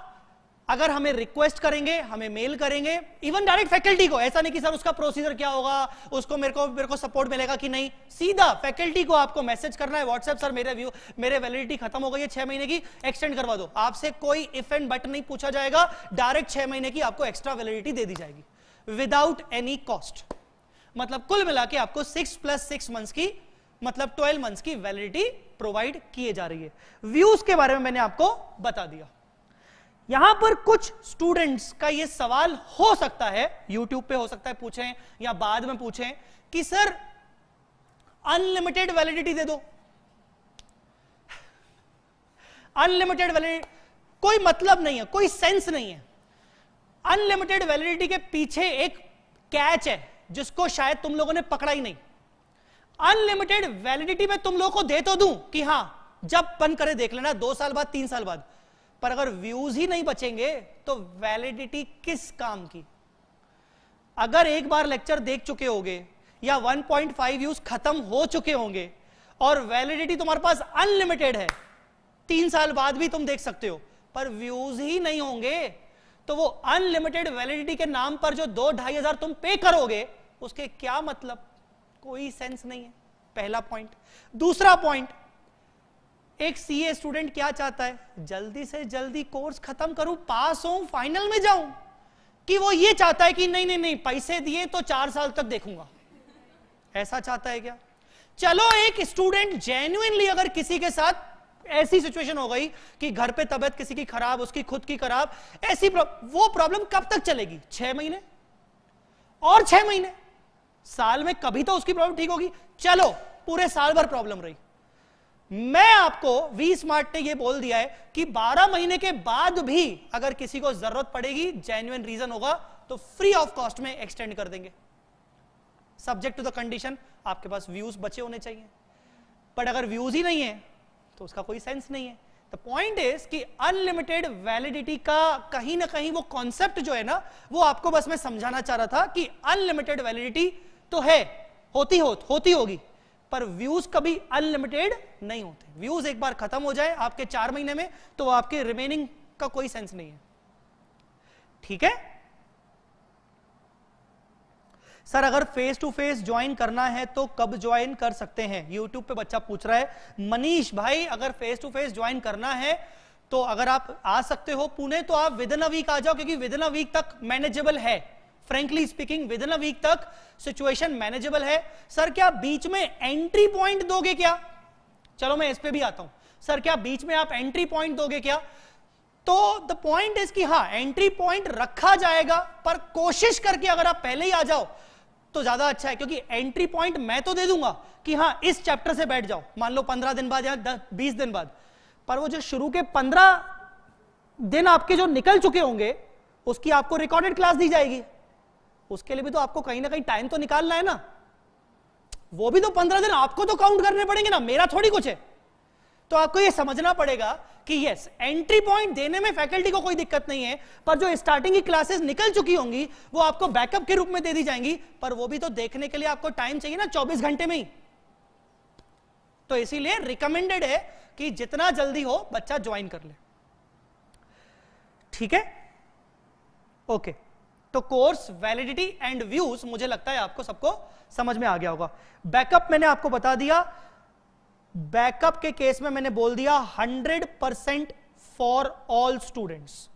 अगर हमें रिक्वेस्ट करेंगे हमें मेल करेंगे इवन डायरेक्ट फैकल्टी को ऐसा नहीं कि सर उसका प्रोसीजर क्या होगा उसको मेरे को मेरे को सपोर्ट मिलेगा कि नहीं सीधा फैकल्टी को आपको मैसेज करना है व्हाट्सएप सर मेरे व्यू मेरे वैलिडिटी खत्म हो गई है छह महीने की एक्सटेंड करवा दो आपसे कोई इफ एंड बट नहीं पूछा जाएगा डायरेक्ट छह महीने की आपको एक्स्ट्रा वैलिडिटी दे दी जाएगी विदाउट एनी कॉस्ट मतलब कुल मिला के आपको सिक्स प्लस सिक्स मंथ्स की मतलब ट्वेल्व मंथ्स की वैलिडिटी प्रोवाइड किए जा रही है व्यूज के बारे में मैंने आपको बता दिया यहां पर कुछ स्टूडेंट्स का ये सवाल हो सकता है यूट्यूब पे हो सकता है पूछें या बाद में पूछें कि सर अनलिमिटेड वैलिडिटी दे दो अनलिमिटेड वैलिडिटी कोई मतलब नहीं है कोई सेंस नहीं है अनलिमिटेड वैलिडिटी के पीछे एक कैच है जिसको शायद तुम लोगों ने पकड़ा ही नहीं अनलिमिटेड वैलिडिटी में तुम लोगों को दे तो दूं कि हां जब बन करे देख लेना दो साल बाद तीन साल बाद पर अगर व्यूज ही नहीं बचेंगे तो वैलिडिटी किस काम की अगर एक बार लेक्चर देख चुके होंगे या 1.5 व्यूज खत्म हो चुके होंगे और वैलिडिटी तुम्हारे पास अनलिमिटेड है तीन साल बाद भी तुम देख सकते हो पर व्यूज ही नहीं होंगे तो वो अनलिमिटेड वैलिडिटी के नाम पर जो दो ढाई हजार तुम पे करोगे उसके क्या मतलब कोई सेंस नहीं है पहला पॉइंट दूसरा पॉइंट एक सीए स्टूडेंट क्या चाहता है जल्दी से जल्दी कोर्स खत्म करूं पास हो फाइनल में जाऊं कि वो ये चाहता है कि नहीं नहीं नहीं पैसे दिए तो चार साल तक देखूंगा ऐसा चाहता है क्या चलो एक स्टूडेंट जेन्युनली अगर किसी के साथ ऐसी सिचुएशन हो गई कि घर पे तबियत किसी की खराब उसकी खुद की खराब ऐसी वो प्रॉब्लम कब तक चलेगी छह महीने और छह महीने साल में कभी तो उसकी प्रॉब्लम ठीक होगी चलो पूरे साल भर प्रॉब्लम रही मैं आपको वी स्मार्ट ने ये बोल दिया है कि 12 महीने के बाद भी अगर किसी को जरूरत पड़ेगी जेन्युन रीजन होगा तो फ्री ऑफ कॉस्ट में एक्सटेंड कर देंगे सब्जेक्ट टू द कंडीशन आपके पास व्यूज बचे होने चाहिए बट अगर व्यूज ही नहीं है तो उसका कोई सेंस नहीं है द पॉइंट इज कि अनलिमिटेड वैलिडिटी का कहीं ना कहीं वो कॉन्सेप्ट जो है ना वो आपको बस मैं समझाना चाह रहा था कि अनलिमिटेड वैलिडिटी तो है होती हो होती होगी पर व्यूज कभी अनलिमिटेड नहीं होते व्यूज एक बार खत्म हो जाए आपके चार महीने में तो आपके रिमेनिंग का कोई सेंस नहीं है ठीक है सर अगर फेस टू फेस ज्वाइन करना है तो कब ज्वाइन कर सकते हैं यूट्यूब पे बच्चा पूछ रहा है मनीष भाई अगर फेस टू फेस ज्वाइन करना है तो अगर आप आ सकते हो पुणे तो आप विद इन अ वीक आ जाओ क्योंकि विद इन अ वीक तक मैनेजेबल है frankly speaking within a week तक सिचुएशन मैनेजेबल है सर क्या बीच में एंट्री पॉइंट दोगे क्या चलो मैं इस पे भी आता हूं सर क्या बीच में आप एंट्री पॉइंट दोगे क्या तो द पॉइंट इज कि हाँ एंट्री पॉइंट रखा जाएगा पर कोशिश करके अगर आप पहले ही आ जाओ तो ज्यादा अच्छा है क्योंकि एंट्री पॉइंट मैं तो दे दूंगा कि हाँ इस चैप्टर से बैठ जाओ मान लो पंद्रह दिन बाद या बीस दिन बाद पर वो जो शुरू के पंद्रह दिन आपके जो निकल चुके होंगे उसकी आपको रिकॉर्डेड क्लास दी जाएगी उसके लिए भी तो आपको कहीं ना कहीं टाइम तो निकालना है ना वो भी तो पंद्रह दिन आपको तो काउंट करने पड़ेंगे ना मेरा थोड़ी कुछ है तो आपको यह समझना पड़ेगा कि यस एंट्री पॉइंट देने में फैकल्टी को कोई दिक्कत नहीं है पर जो स्टार्टिंग की क्लासेस निकल चुकी होंगी वो आपको बैकअप के रूप में दे दी जाएंगी पर वो भी तो देखने के लिए आपको टाइम चाहिए ना 24 घंटे में ही तो इसीलिए रिकमेंडेड है कि जितना जल्दी हो बच्चा ज्वाइन कर ले ठीक है ओके okay. तो कोर्स वैलिडिटी एंड व्यूज मुझे लगता है आपको सबको समझ में आ गया होगा बैकअप मैंने आपको बता दिया बैकअप के केस में मैंने बोल दिया 100 percent for all students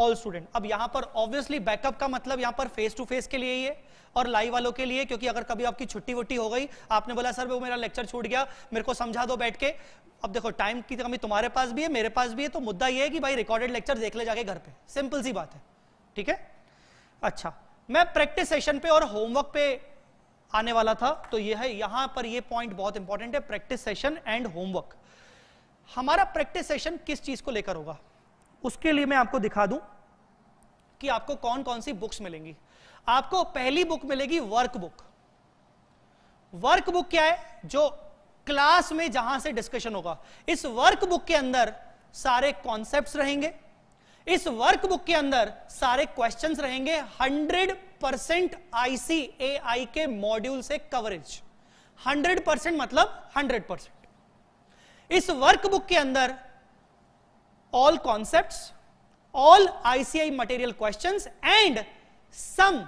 all student अब यहां पर ऑब्वियसली बैकअप का मतलब यहां पर फेस टू फेस के लिए ही है और लाइव वालों के लिए क्योंकि अगर कभी आपकी छुट्टी वुट्टी हो गई आपने बोला सर वो मेरा लेक्चर छूट गया मेरे को समझा दो बैठ के अब देखो टाइम की कमी तुम्हारे पास भी है मेरे पास भी है तो मुद्दा यह है कि भाई रिकॉर्डेड लेक्चर देख ले जाके घर पे सिंपल सी बात है ठीक है अच्छा मैं प्रैक्टिस सेशन पे और होमवर्क पे आने वाला था तो यह है यहां पर यह पॉइंट बहुत इंपॉर्टेंट है प्रैक्टिस सेशन एंड होमवर्क हमारा प्रैक्टिस सेशन किस चीज को लेकर होगा उसके लिए मैं आपको दिखा दूं कि आपको कौन कौन सी बुक्स मिलेंगी आपको पहली बुक मिलेगी वर्क बुक वर्क बुक क्या है जो क्लास में जहां से डिस्कशन होगा इस वर्क बुक के अंदर सारे कॉन्सेप्ट्स रहेंगे इस वर्क बुक के अंदर सारे क्वेश्चंस रहेंगे 100 परसेंट आईसीएआई के मॉड्यूल से कवरेज 100 परसेंट मतलब 100 परसेंट इस वर्क बुक के अंदर all concepts, all ICI material questions and some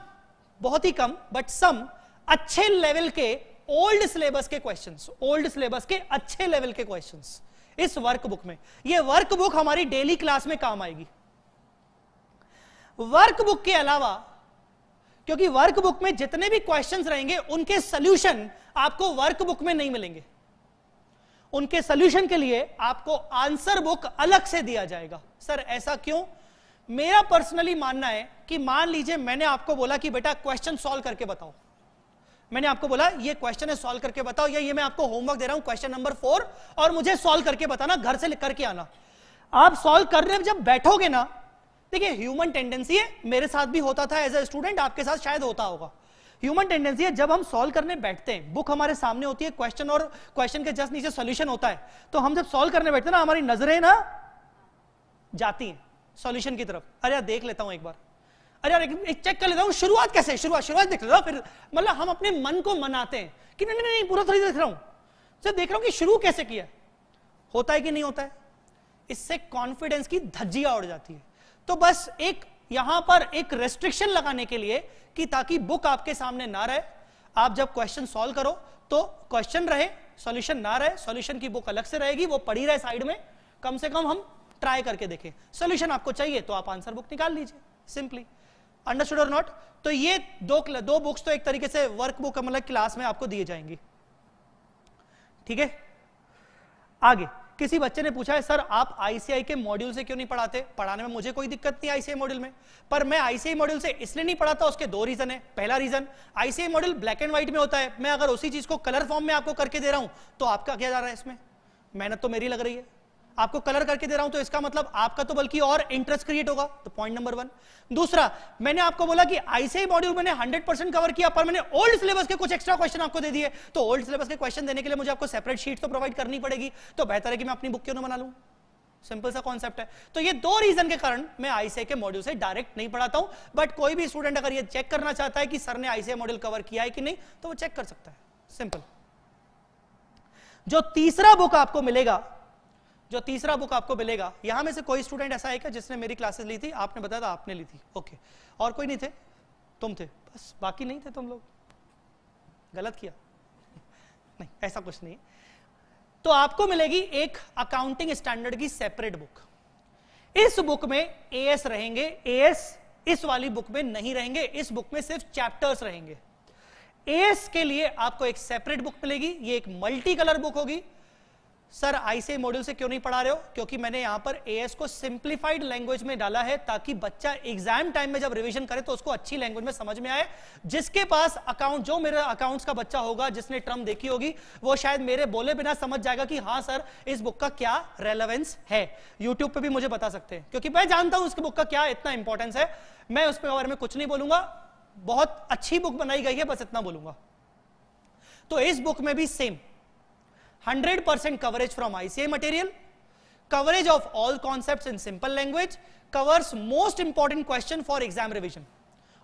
बहुत ही कम बट सम अच्छे लेवल के ओल्ड सिलेबस के questions ओल्ड सिलेबस के अच्छे लेवल के questions इस वर्क बुक में यह वर्क बुक हमारी डेली क्लास में काम आएगी वर्क बुक के अलावा क्योंकि वर्क बुक में जितने भी क्वेश्चंस रहेंगे उनके सोल्यूशन आपको वर्क बुक में नहीं मिलेंगे उनके सोल्यूशन के लिए आपको आंसर बुक अलग से दिया जाएगा सर ऐसा क्यों मेरा पर्सनली मानना है कि मान लीजिए मैंने आपको बोला कि बेटा क्वेश्चन सॉल्व करके बताओ मैंने आपको बोला ये क्वेश्चन है सॉल्व करके बताओ या ये मैं आपको होमवर्क दे रहा हूं क्वेश्चन नंबर फोर और मुझे सॉल्व करके बताना घर से करके आना आप सॉल्व करने जब बैठोगे ना देखिए ह्यूमन टेंडेंसी है मेरे साथ भी होता था एज ए स्टूडेंट आपके साथ शायद होता होगा ह्यूमन टेंडेंसी है जब हम सॉल्व करने बैठते हैं बुक हमारे सामने होती है क्वेश्चन और क्वेश्चन के जस्ट नीचे सोल्यूशन होता है तो हम जब सॉल्व करने बैठते हैं ना हमारी नजरें ना जाती हैं सॉल्यूशन की तरफ अरे यार देख लेता हूं एक बार अरे यार एक चेक कर लेता हूं शुरुआत कैसे शुरुआत शुरुआत देख लेता हूं फिर मतलब हम अपने मन को मनाते हैं कि नहीं नहीं नहीं पूरा थोड़ी देख रहा हूं सर तो देख रहा हूं कि शुरू कैसे किया होता है कि नहीं होता है इससे कॉन्फिडेंस की धज्जिया उड़ जाती है तो बस एक यहां पर एक रेस्ट्रिक्शन लगाने के लिए कि ताकि बुक आपके सामने ना रहे आप जब क्वेश्चन सॉल्व करो तो क्वेश्चन रहे सॉल्यूशन ना रहे सॉल्यूशन की बुक अलग से रहेगी वो पढ़ी रहे साइड में कम से कम हम ट्राई करके देखें सॉल्यूशन आपको चाहिए तो आप आंसर बुक निकाल लीजिए सिंपली अंडरस्टूड और नॉट तो ये दो दो बुक्स तो एक तरीके से वर्क बुक मतलब क्लास में आपको दिए जाएंगे ठीक है आगे किसी बच्चे ने पूछा है सर आप आईसीआई के मॉड्यूल से क्यों नहीं पढ़ाते पढ़ाने में मुझे कोई दिक्कत नहीं आईसीआई मॉड्यूल में पर मैं आईसीआई मॉड्यूल से इसलिए नहीं पढ़ाता उसके दो रीजन है पहला reason ICAI module black and white में होता है मैं अगर उसी चीज को कलर फॉर्म में आपको करके दे रहा हूं तो आपका क्या जा रहा है इसमें मेहनत तो मेरी लग रही है आपको कलर करके दे रहा हूं तो इसका मतलब आपका तो बल्कि और इंटरेस्ट क्रिएट होगा तो पॉइंट नंबर वन दूसरा मैंने आपको बोला कि आईसीआई मॉड्यूल मैंने 100 कवर किया पर मैंने ओल्ड सिलेबस के कुछ एक्स्ट्रा क्वेश्चन आपको दे दिए तो ओल्ड सिलेबस के क्वेश्चन देने के लिए मुझे आपको सेपरेट शीट तो प्रोवाइड करनी पड़ेगी तो बेहतर है कि मैं अपनी बुक क्यों ना बना लू सिंपल सा कॉन्सेप्ट है तो ये दो रीजन के कारण मैं आईसीआई के मॉड्यूल से डायरेक्ट नहीं पढ़ाता हूं बट कोई भी स्टूडेंट अगर ये चेक करना चाहता है कि सर ने आईसीआई मॉड्यूल कवर किया है कि नहीं तो वो चेक कर सकता है सिंपल जो तीसरा बुक आपको मिलेगा जो तीसरा बुक आपको मिलेगा यहां में से कोई स्टूडेंट ऐसा है क्या जिसने मेरी क्लासेस ली थी आपने बताया था आपने ली थी ओके और कोई नहीं थे तुम थे बस बाकी नहीं थे तुम लोग गलत किया नहीं ऐसा कुछ नहीं तो आपको मिलेगी एक अकाउंटिंग स्टैंडर्ड की सेपरेट बुक इस बुक में एस रहेंगे एएस इस वाली बुक में नहीं रहेंगे इस बुक में सिर्फ चैप्टर्स रहेंगे एस के लिए आपको एक सेपरेट बुक मिलेगी ये एक मल्टी कलर बुक होगी सर आईसी मॉड्यूल से क्यों नहीं पढ़ा रहे हो क्योंकि मैंने यहां पर एएस को सिंप्लीफाइड लैंग्वेज में डाला है ताकि बच्चा एग्जाम टाइम में जब रिवीजन करे तो उसको अच्छी लैंग्वेज में समझ में आए जिसके पास अकाउंट जो मेरे अकाउंट्स का बच्चा होगा जिसने टर्म देखी होगी वो शायद मेरे बोले बिना समझ जाएगा कि हाँ सर इस बुक का क्या रेलिवेंस है यूट्यूब पर भी मुझे बता सकते हैं क्योंकि मैं जानता हूं उसकी बुक का क्या इतना इंपॉर्टेंस है मैं उसके बारे में कुछ नहीं बोलूंगा बहुत अच्छी बुक बनाई गई है बस इतना बोलूंगा तो इस बुक में भी same 100% coverage from ICA material, coverage of all concepts in simple language, covers most important question for exam revision.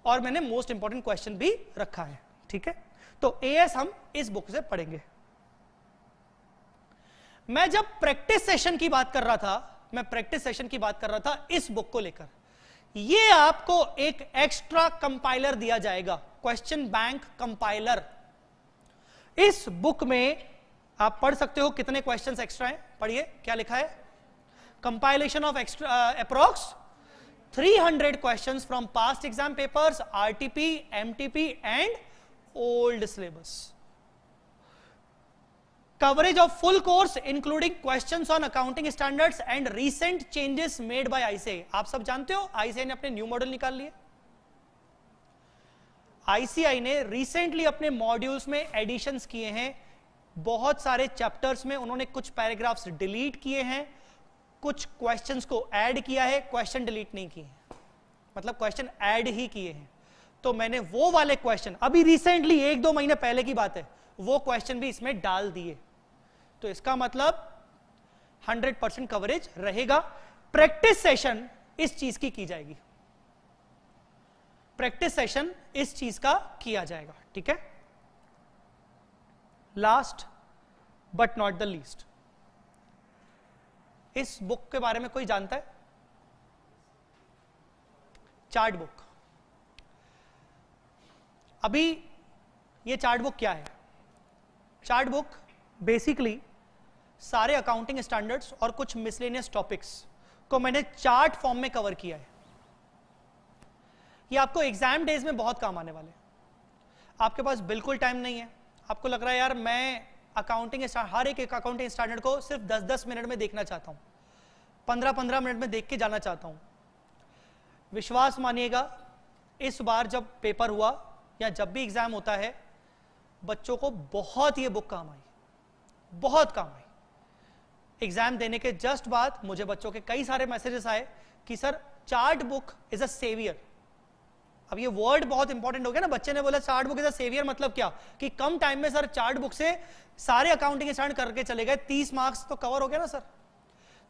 और मैंने मोस्ट इंपॉर्टेंट क्वेश्चन भी रखा है ठीक है तो एस हम इस बुक से पढ़ेंगे मैं जब प्रैक्टिस सेशन की बात कर रहा था मैं प्रैक्टिस सेशन की बात कर रहा था इस बुक को लेकर ये आपको एक एक्स्ट्रा कंपाइलर दिया जाएगा क्वेश्चन बैंक कंपाइलर इस बुक में आप पढ़ सकते हो कितने क्वेश्चन एक्स्ट्रा हैं पढ़िए क्या लिखा है compilation of extra approx 300 question from past exam paper R M T P and old syllabus coverage of full course including question on accounting standard and recent changes made by ICAI आप सब जानते हो ICAI ने अपने new model निकाल लिए ICI ने recently अपने मॉड्यूल्स में एडिशन किए हैं बहुत सारे चैप्टर्स में उन्होंने कुछ पैराग्राफ्स डिलीट किए हैं कुछ क्वेश्चंस को ऐड किया है क्वेश्चन डिलीट नहीं किए मतलब क्वेश्चन ऐड ही किए हैं तो मैंने वो वाले क्वेश्चन अभी रिसेंटली एक दो महीने पहले की बात है वो क्वेश्चन भी इसमें डाल दिए तो इसका मतलब 100 परसेंट कवरेज रहेगा प्रैक्टिस सेशन इस चीज की की जाएगी प्रैक्टिस सेशन इस चीज का किया जाएगा ठीक है last but not the least इस बुक के बारे में कोई जानता है चार्ट बुक अभी ये चार्ट बुक क्या है चार्ट बुक बेसिकली सारे अकाउंटिंग स्टैंडर्ड्स और कुछ मिसलेनियस टॉपिक्स को मैंने चार्ट फॉर्म में कवर किया है ये आपको एग्जाम डेज में बहुत काम आने वाले आपके पास बिल्कुल टाइम नहीं है आपको लग रहा है यार मैं अकाउंटिंग हर एक अकाउंटिंग स्टैंडर्ड को सिर्फ दस दस मिनट में देखना चाहता हूं पंद्रह पंद्रह मिनट में देख के जाना चाहता हूं विश्वास मानिएगा इस बार जब पेपर हुआ या जब भी एग्जाम होता है बच्चों को बहुत ये बुक काम आई बहुत काम आई एग्जाम देने के जस्ट बाद मुझे बच्चों के कई सारे मैसेजेस आए कि sir chart book is a saviour अब ये वर्ड बहुत इंपॉर्टेंट हो गया ना बच्चे ने बोला चार्ट बुक इज सेवियर मतलब क्या कि कम टाइम में सर चार्ट बुक से सारे अकाउंटिंग स्टैंड करके चले गए तीस मार्क्स तो कवर हो गया ना सर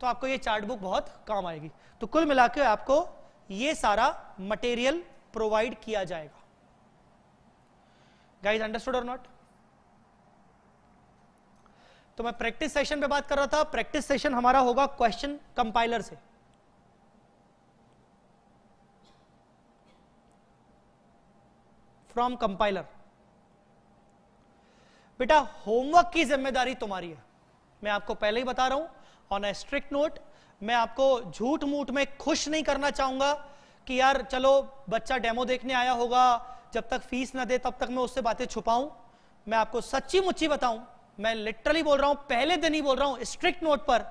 तो आपको ये चार्ट बुक बहुत काम आएगी तो कुल मिला के आपको ये सारा मटेरियल प्रोवाइड किया जाएगा गाइज अंडरस्टूड और नॉट तो मैं प्रैक्टिस सेशन पे बात कर रहा था प्रैक्टिस सेशन हमारा होगा क्वेश्चन कंपाइलर से फ्रॉम कंपाइलर बेटा होमवर्क की जिम्मेदारी तुम्हारी है मैं आपको पहले ही बता रहा हूं ऑन ए स्ट्रिक्ट नोट मैं आपको झूठ मूठ में खुश नहीं करना चाहूंगा कि यार चलो बच्चा डेमो देखने आया होगा जब तक फीस ना दे तब तक मैं उससे बातें छुपाऊं मैं आपको सच्ची मुच्ची बताऊं मैं लिटरली बोल रहा हूं पहले दिन ही बोल रहा हूं स्ट्रिक्ट नोट पर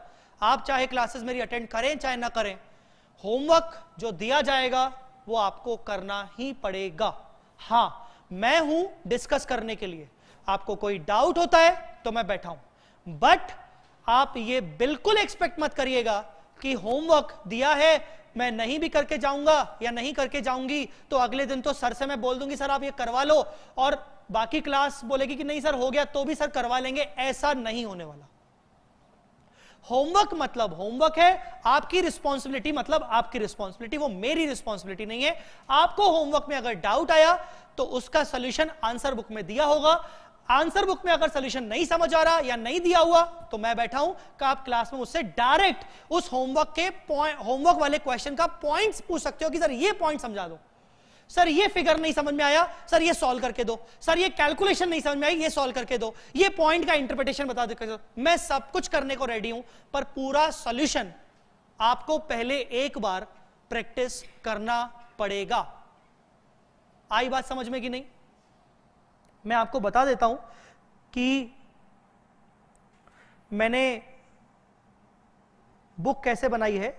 आप चाहे क्लासेस मेरी अटेंड करें चाहे ना करें होमवर्क जो दिया जाएगा वो आपको करना ही पड़ेगा हां मैं हूं डिस्कस करने के लिए आपको कोई डाउट होता है तो मैं बैठा हूं बट आप ये बिल्कुल एक्सपेक्ट मत करिएगा कि होमवर्क दिया है मैं नहीं भी करके जाऊंगा या नहीं करके जाऊंगी तो अगले दिन तो सर से मैं बोल दूंगी सर आप ये करवा लो और बाकी क्लास बोलेगी कि नहीं सर हो गया तो भी सर करवा लेंगे ऐसा नहीं होने वाला होमवर्क मतलब होमवर्क है आपकी रिस्पॉन्सिबिलिटी मतलब आपकी रिस्पॉन्सिबिलिटी वो मेरी रिस्पॉन्सिबिलिटी नहीं है आपको होमवर्क में अगर डाउट आया तो उसका सोल्यूशन आंसर बुक में दिया होगा आंसर बुक में अगर सोल्यूशन नहीं समझ आ रहा या नहीं दिया हुआ तो मैं बैठा हूं कि आप क्लास में उससे डायरेक्ट उस होमवर्क के होमवर्क वाले क्वेश्चन का पॉइंट पूछ सकते हो कि सर ये पॉइंट समझा दो सर ये फिगर नहीं समझ में आया सर ये सॉल्व करके दो सर ये कैलकुलेशन नहीं समझ में आई ये सॉल्व करके दो ये पॉइंट का इंटरप्रिटेशन बता देकर मैं सब कुछ करने को रेडी हूं पर पूरा सॉल्यूशन आपको पहले एक बार प्रैक्टिस करना पड़ेगा आई बात समझ में कि नहीं मैं आपको बता देता हूं कि मैंने बुक कैसे बनाई है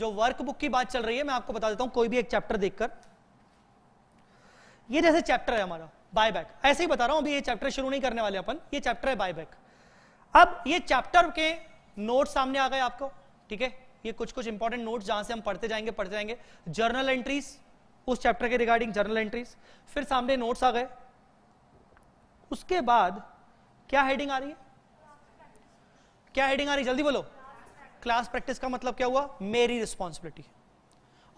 जो वर्कबुक की बात चल रही है मैं आपको बता देता हूं कोई भी एक चैप्टर देखकर ये जैसे चैप्टर है हमारा बायबैक ऐसे ही बता रहा हूं अभी ये चैप्टर शुरू नहीं करने वाले अपन ये चैप्टर है बायबैक अब ये चैप्टर के नोट सामने आ गए आपको ठीक है ये कुछ कुछ इंपॉर्टेंट नोट जहां से हम पढ़ते जाएंगे पढ़ते जाएंगे जर्नल एंट्रीज उस चैप्टर के रिगार्डिंग जर्नल एंट्रीज फिर सामने नोट्स आ गए उसके बाद क्या हेडिंग आ रही है क्या हेडिंग आ रही है जल्दी बोलो क्लास प्रैक्टिस का मतलब क्या हुआ मेरी रिस्पॉन्सिबिलिटी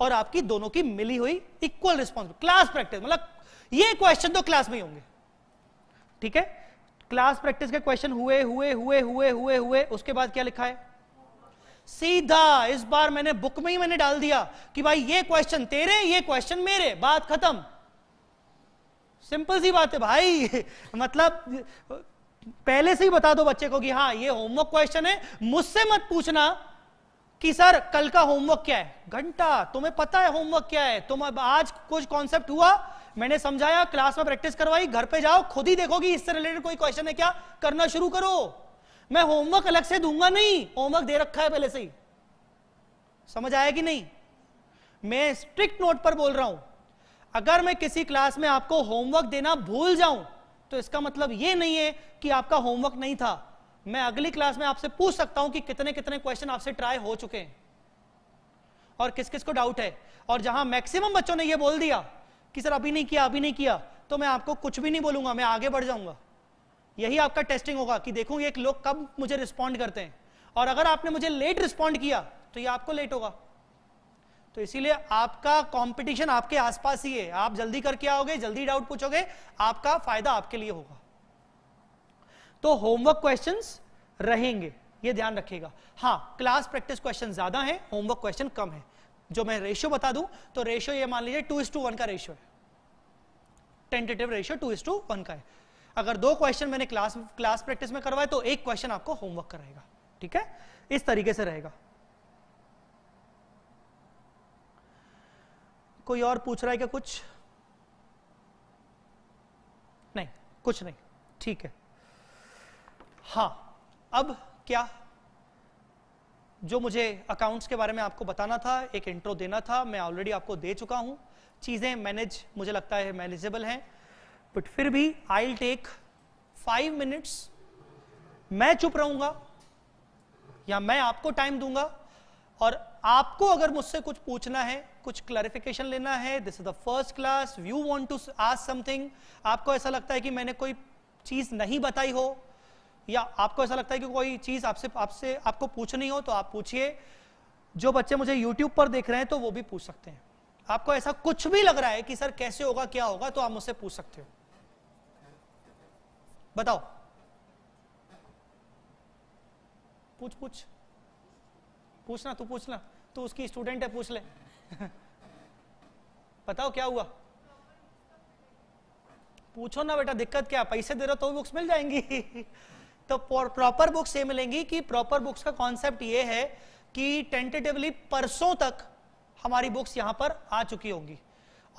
और आपकी दोनों की मिली हुई इक्वल रिस्पॉन्सिबिलिटी क्लास प्रैक्टिस मतलब ये क्वेश्चन तो क्लास में ही होंगे ठीक है क्लास प्रैक्टिस के क्वेश्चन हुए हुए हुए हुए हुए हुए उसके बाद क्या लिखा है सीधा इस बार मैंने बुक में ही मैंने डाल दिया कि भाई ये क्वेश्चन तेरे ये क्वेश्चन मेरे बात खत्म सिंपल सी बात है भाई मतलब पहले से ही बता दो बच्चे को कि हाँ ये होमवर्क क्वेश्चन है मुझसे मत पूछना कि सर कल का होमवर्क क्या है घंटा तुम्हें पता है होमवर्क क्या है तुम अब आज कुछ कॉन्सेप्ट हुआ मैंने समझाया क्लास में प्रैक्टिस करवाई घर पे जाओ खुद ही देखो कि इससे रिलेटेड कोई क्वेश्चन है क्या करना शुरू करो मैं होमवर्क अलग से दूंगा नहीं होमवर्क दे रखा है पहले से ही समझ आया कि नहीं मैं स्ट्रिक्ट नोट पर बोल रहा हूं अगर मैं किसी क्लास में आपको होमवर्क देना भूल जाऊं तो इसका मतलब ये नहीं है कि आपका होमवर्क नहीं था मैं अगली क्लास में आपसे पूछ सकता हूं कि कितने कितने क्वेश्चन आपसे ट्राई हो चुके हैं और किस किस को डाउट है और जहां मैक्सिमम बच्चों ने यह बोल दिया कि सर अभी नहीं किया अभी नहीं किया तो मैं आपको कुछ भी नहीं बोलूंगा मैं आगे बढ़ जाऊंगा यही आपका टेस्टिंग होगा कि देखूं ये लोग कब मुझे रिस्पॉन्ड करते हैं और अगर आपने मुझे लेट रिस्पॉन्ड किया तो ये आपको लेट होगा तो इसीलिए आपका कंपटीशन आपके आसपास ही है आप जल्दी करके आओगे जल्दी डाउट पूछोगे आपका फायदा आपके लिए होगा तो होमवर्क क्वेश्चंस रहेंगे ये ध्यान रखिएगा हाँ क्लास प्रैक्टिस क्वेश्चन ज्यादा है होमवर्क क्वेश्चन कम है जो मैं रेशियो बता दूं तो रेशियो ये मान लीजिए टू इज टू वन का रेशियो है tentative ratio two is to one का है अगर दो क्वेश्चन मैंने क्लास क्लास प्रैक्टिस में करवाए तो एक क्वेश्चन आपको होमवर्क रहेगा ठीक है इस तरीके से रहेगा कोई और पूछ रहा है क्या कुछ नहीं कुछ नहीं ठीक है हाँ अब क्या जो मुझे अकाउंट्स के बारे में आपको बताना था एक इंट्रो देना था मैं ऑलरेडी आपको दे चुका हूं चीज़ें मैनेज मुझे लगता है मैनेजेबल हैं बट फिर भी आई टेक फाइव मिनट्स मैं चुप रहूंगा या मैं आपको टाइम दूंगा और आपको अगर मुझसे कुछ पूछना है कुछ क्लैरिफिकेशन लेना है this is the first class you want to ask something आपको ऐसा लगता है कि मैंने कोई चीज़ नहीं बताई हो या आपको ऐसा लगता है कि कोई चीज़ आपसे आपसे आपको पूछनी हो तो आप पूछिए जो बच्चे मुझे यूट्यूब पर देख रहे हैं तो वो भी पूछ सकते हैं आपको ऐसा कुछ भी लग रहा है कि सर कैसे होगा क्या होगा तो आप मुझसे पूछ सकते हो बताओ पूछ पूछ पूछना तू पूछना तू उसकी स्टूडेंट है पूछ ले बताओ क्या हुआ पूछो ना बेटा दिक्कत क्या पैसे दे रहे हो तो बुक्स मिल जाएंगी तो प्रॉपर बुक्स ये मिलेंगी कि प्रॉपर बुक्स का कॉन्सेप्ट ये है कि टेंटेटिवली परसों तक हमारी बुक्स यहां पर आ चुकी होंगी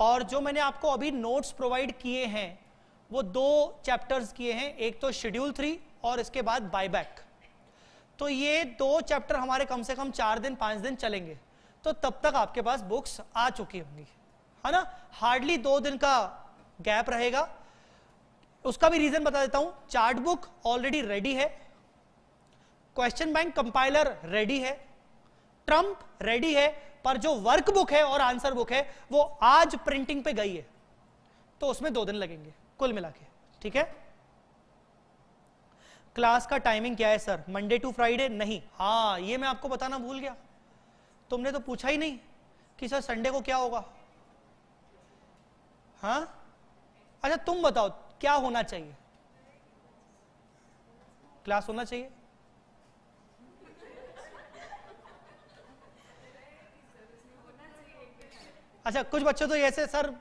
और जो मैंने आपको अभी नोट्स प्रोवाइड किए हैं वो दो चैप्टर्स किए हैं एक तो शेड्यूल थ्री और इसके बाद बाय तो ये दो चैप्टर हमारे कम से कम चार दिन पांच दिन चलेंगे तो तब तक आपके पास बुक्स आ चुकी होंगी है ना हार्डली दो दिन का गैप रहेगा उसका भी रीजन बता देता हूं चार्ट बुक ऑलरेडी रेडी है क्वेश्चन बैंक कंपाइलर रेडी है ट्रम्प रेडी है पर जो वर्क बुक है और आंसर बुक है वो आज प्रिंटिंग पे गई है तो उसमें दो दिन लगेंगे कुल मिला के ठीक है क्लास का टाइमिंग क्या है सर मंडे टू फ्राइडे नहीं हाँ ये मैं आपको बताना भूल गया तुमने तो पूछा ही नहीं कि सर संडे को क्या होगा हाँ अच्छा तुम बताओ क्या होना चाहिए क्लास होना चाहिए अच्छा कुछ बच्चों तो ऐसे सर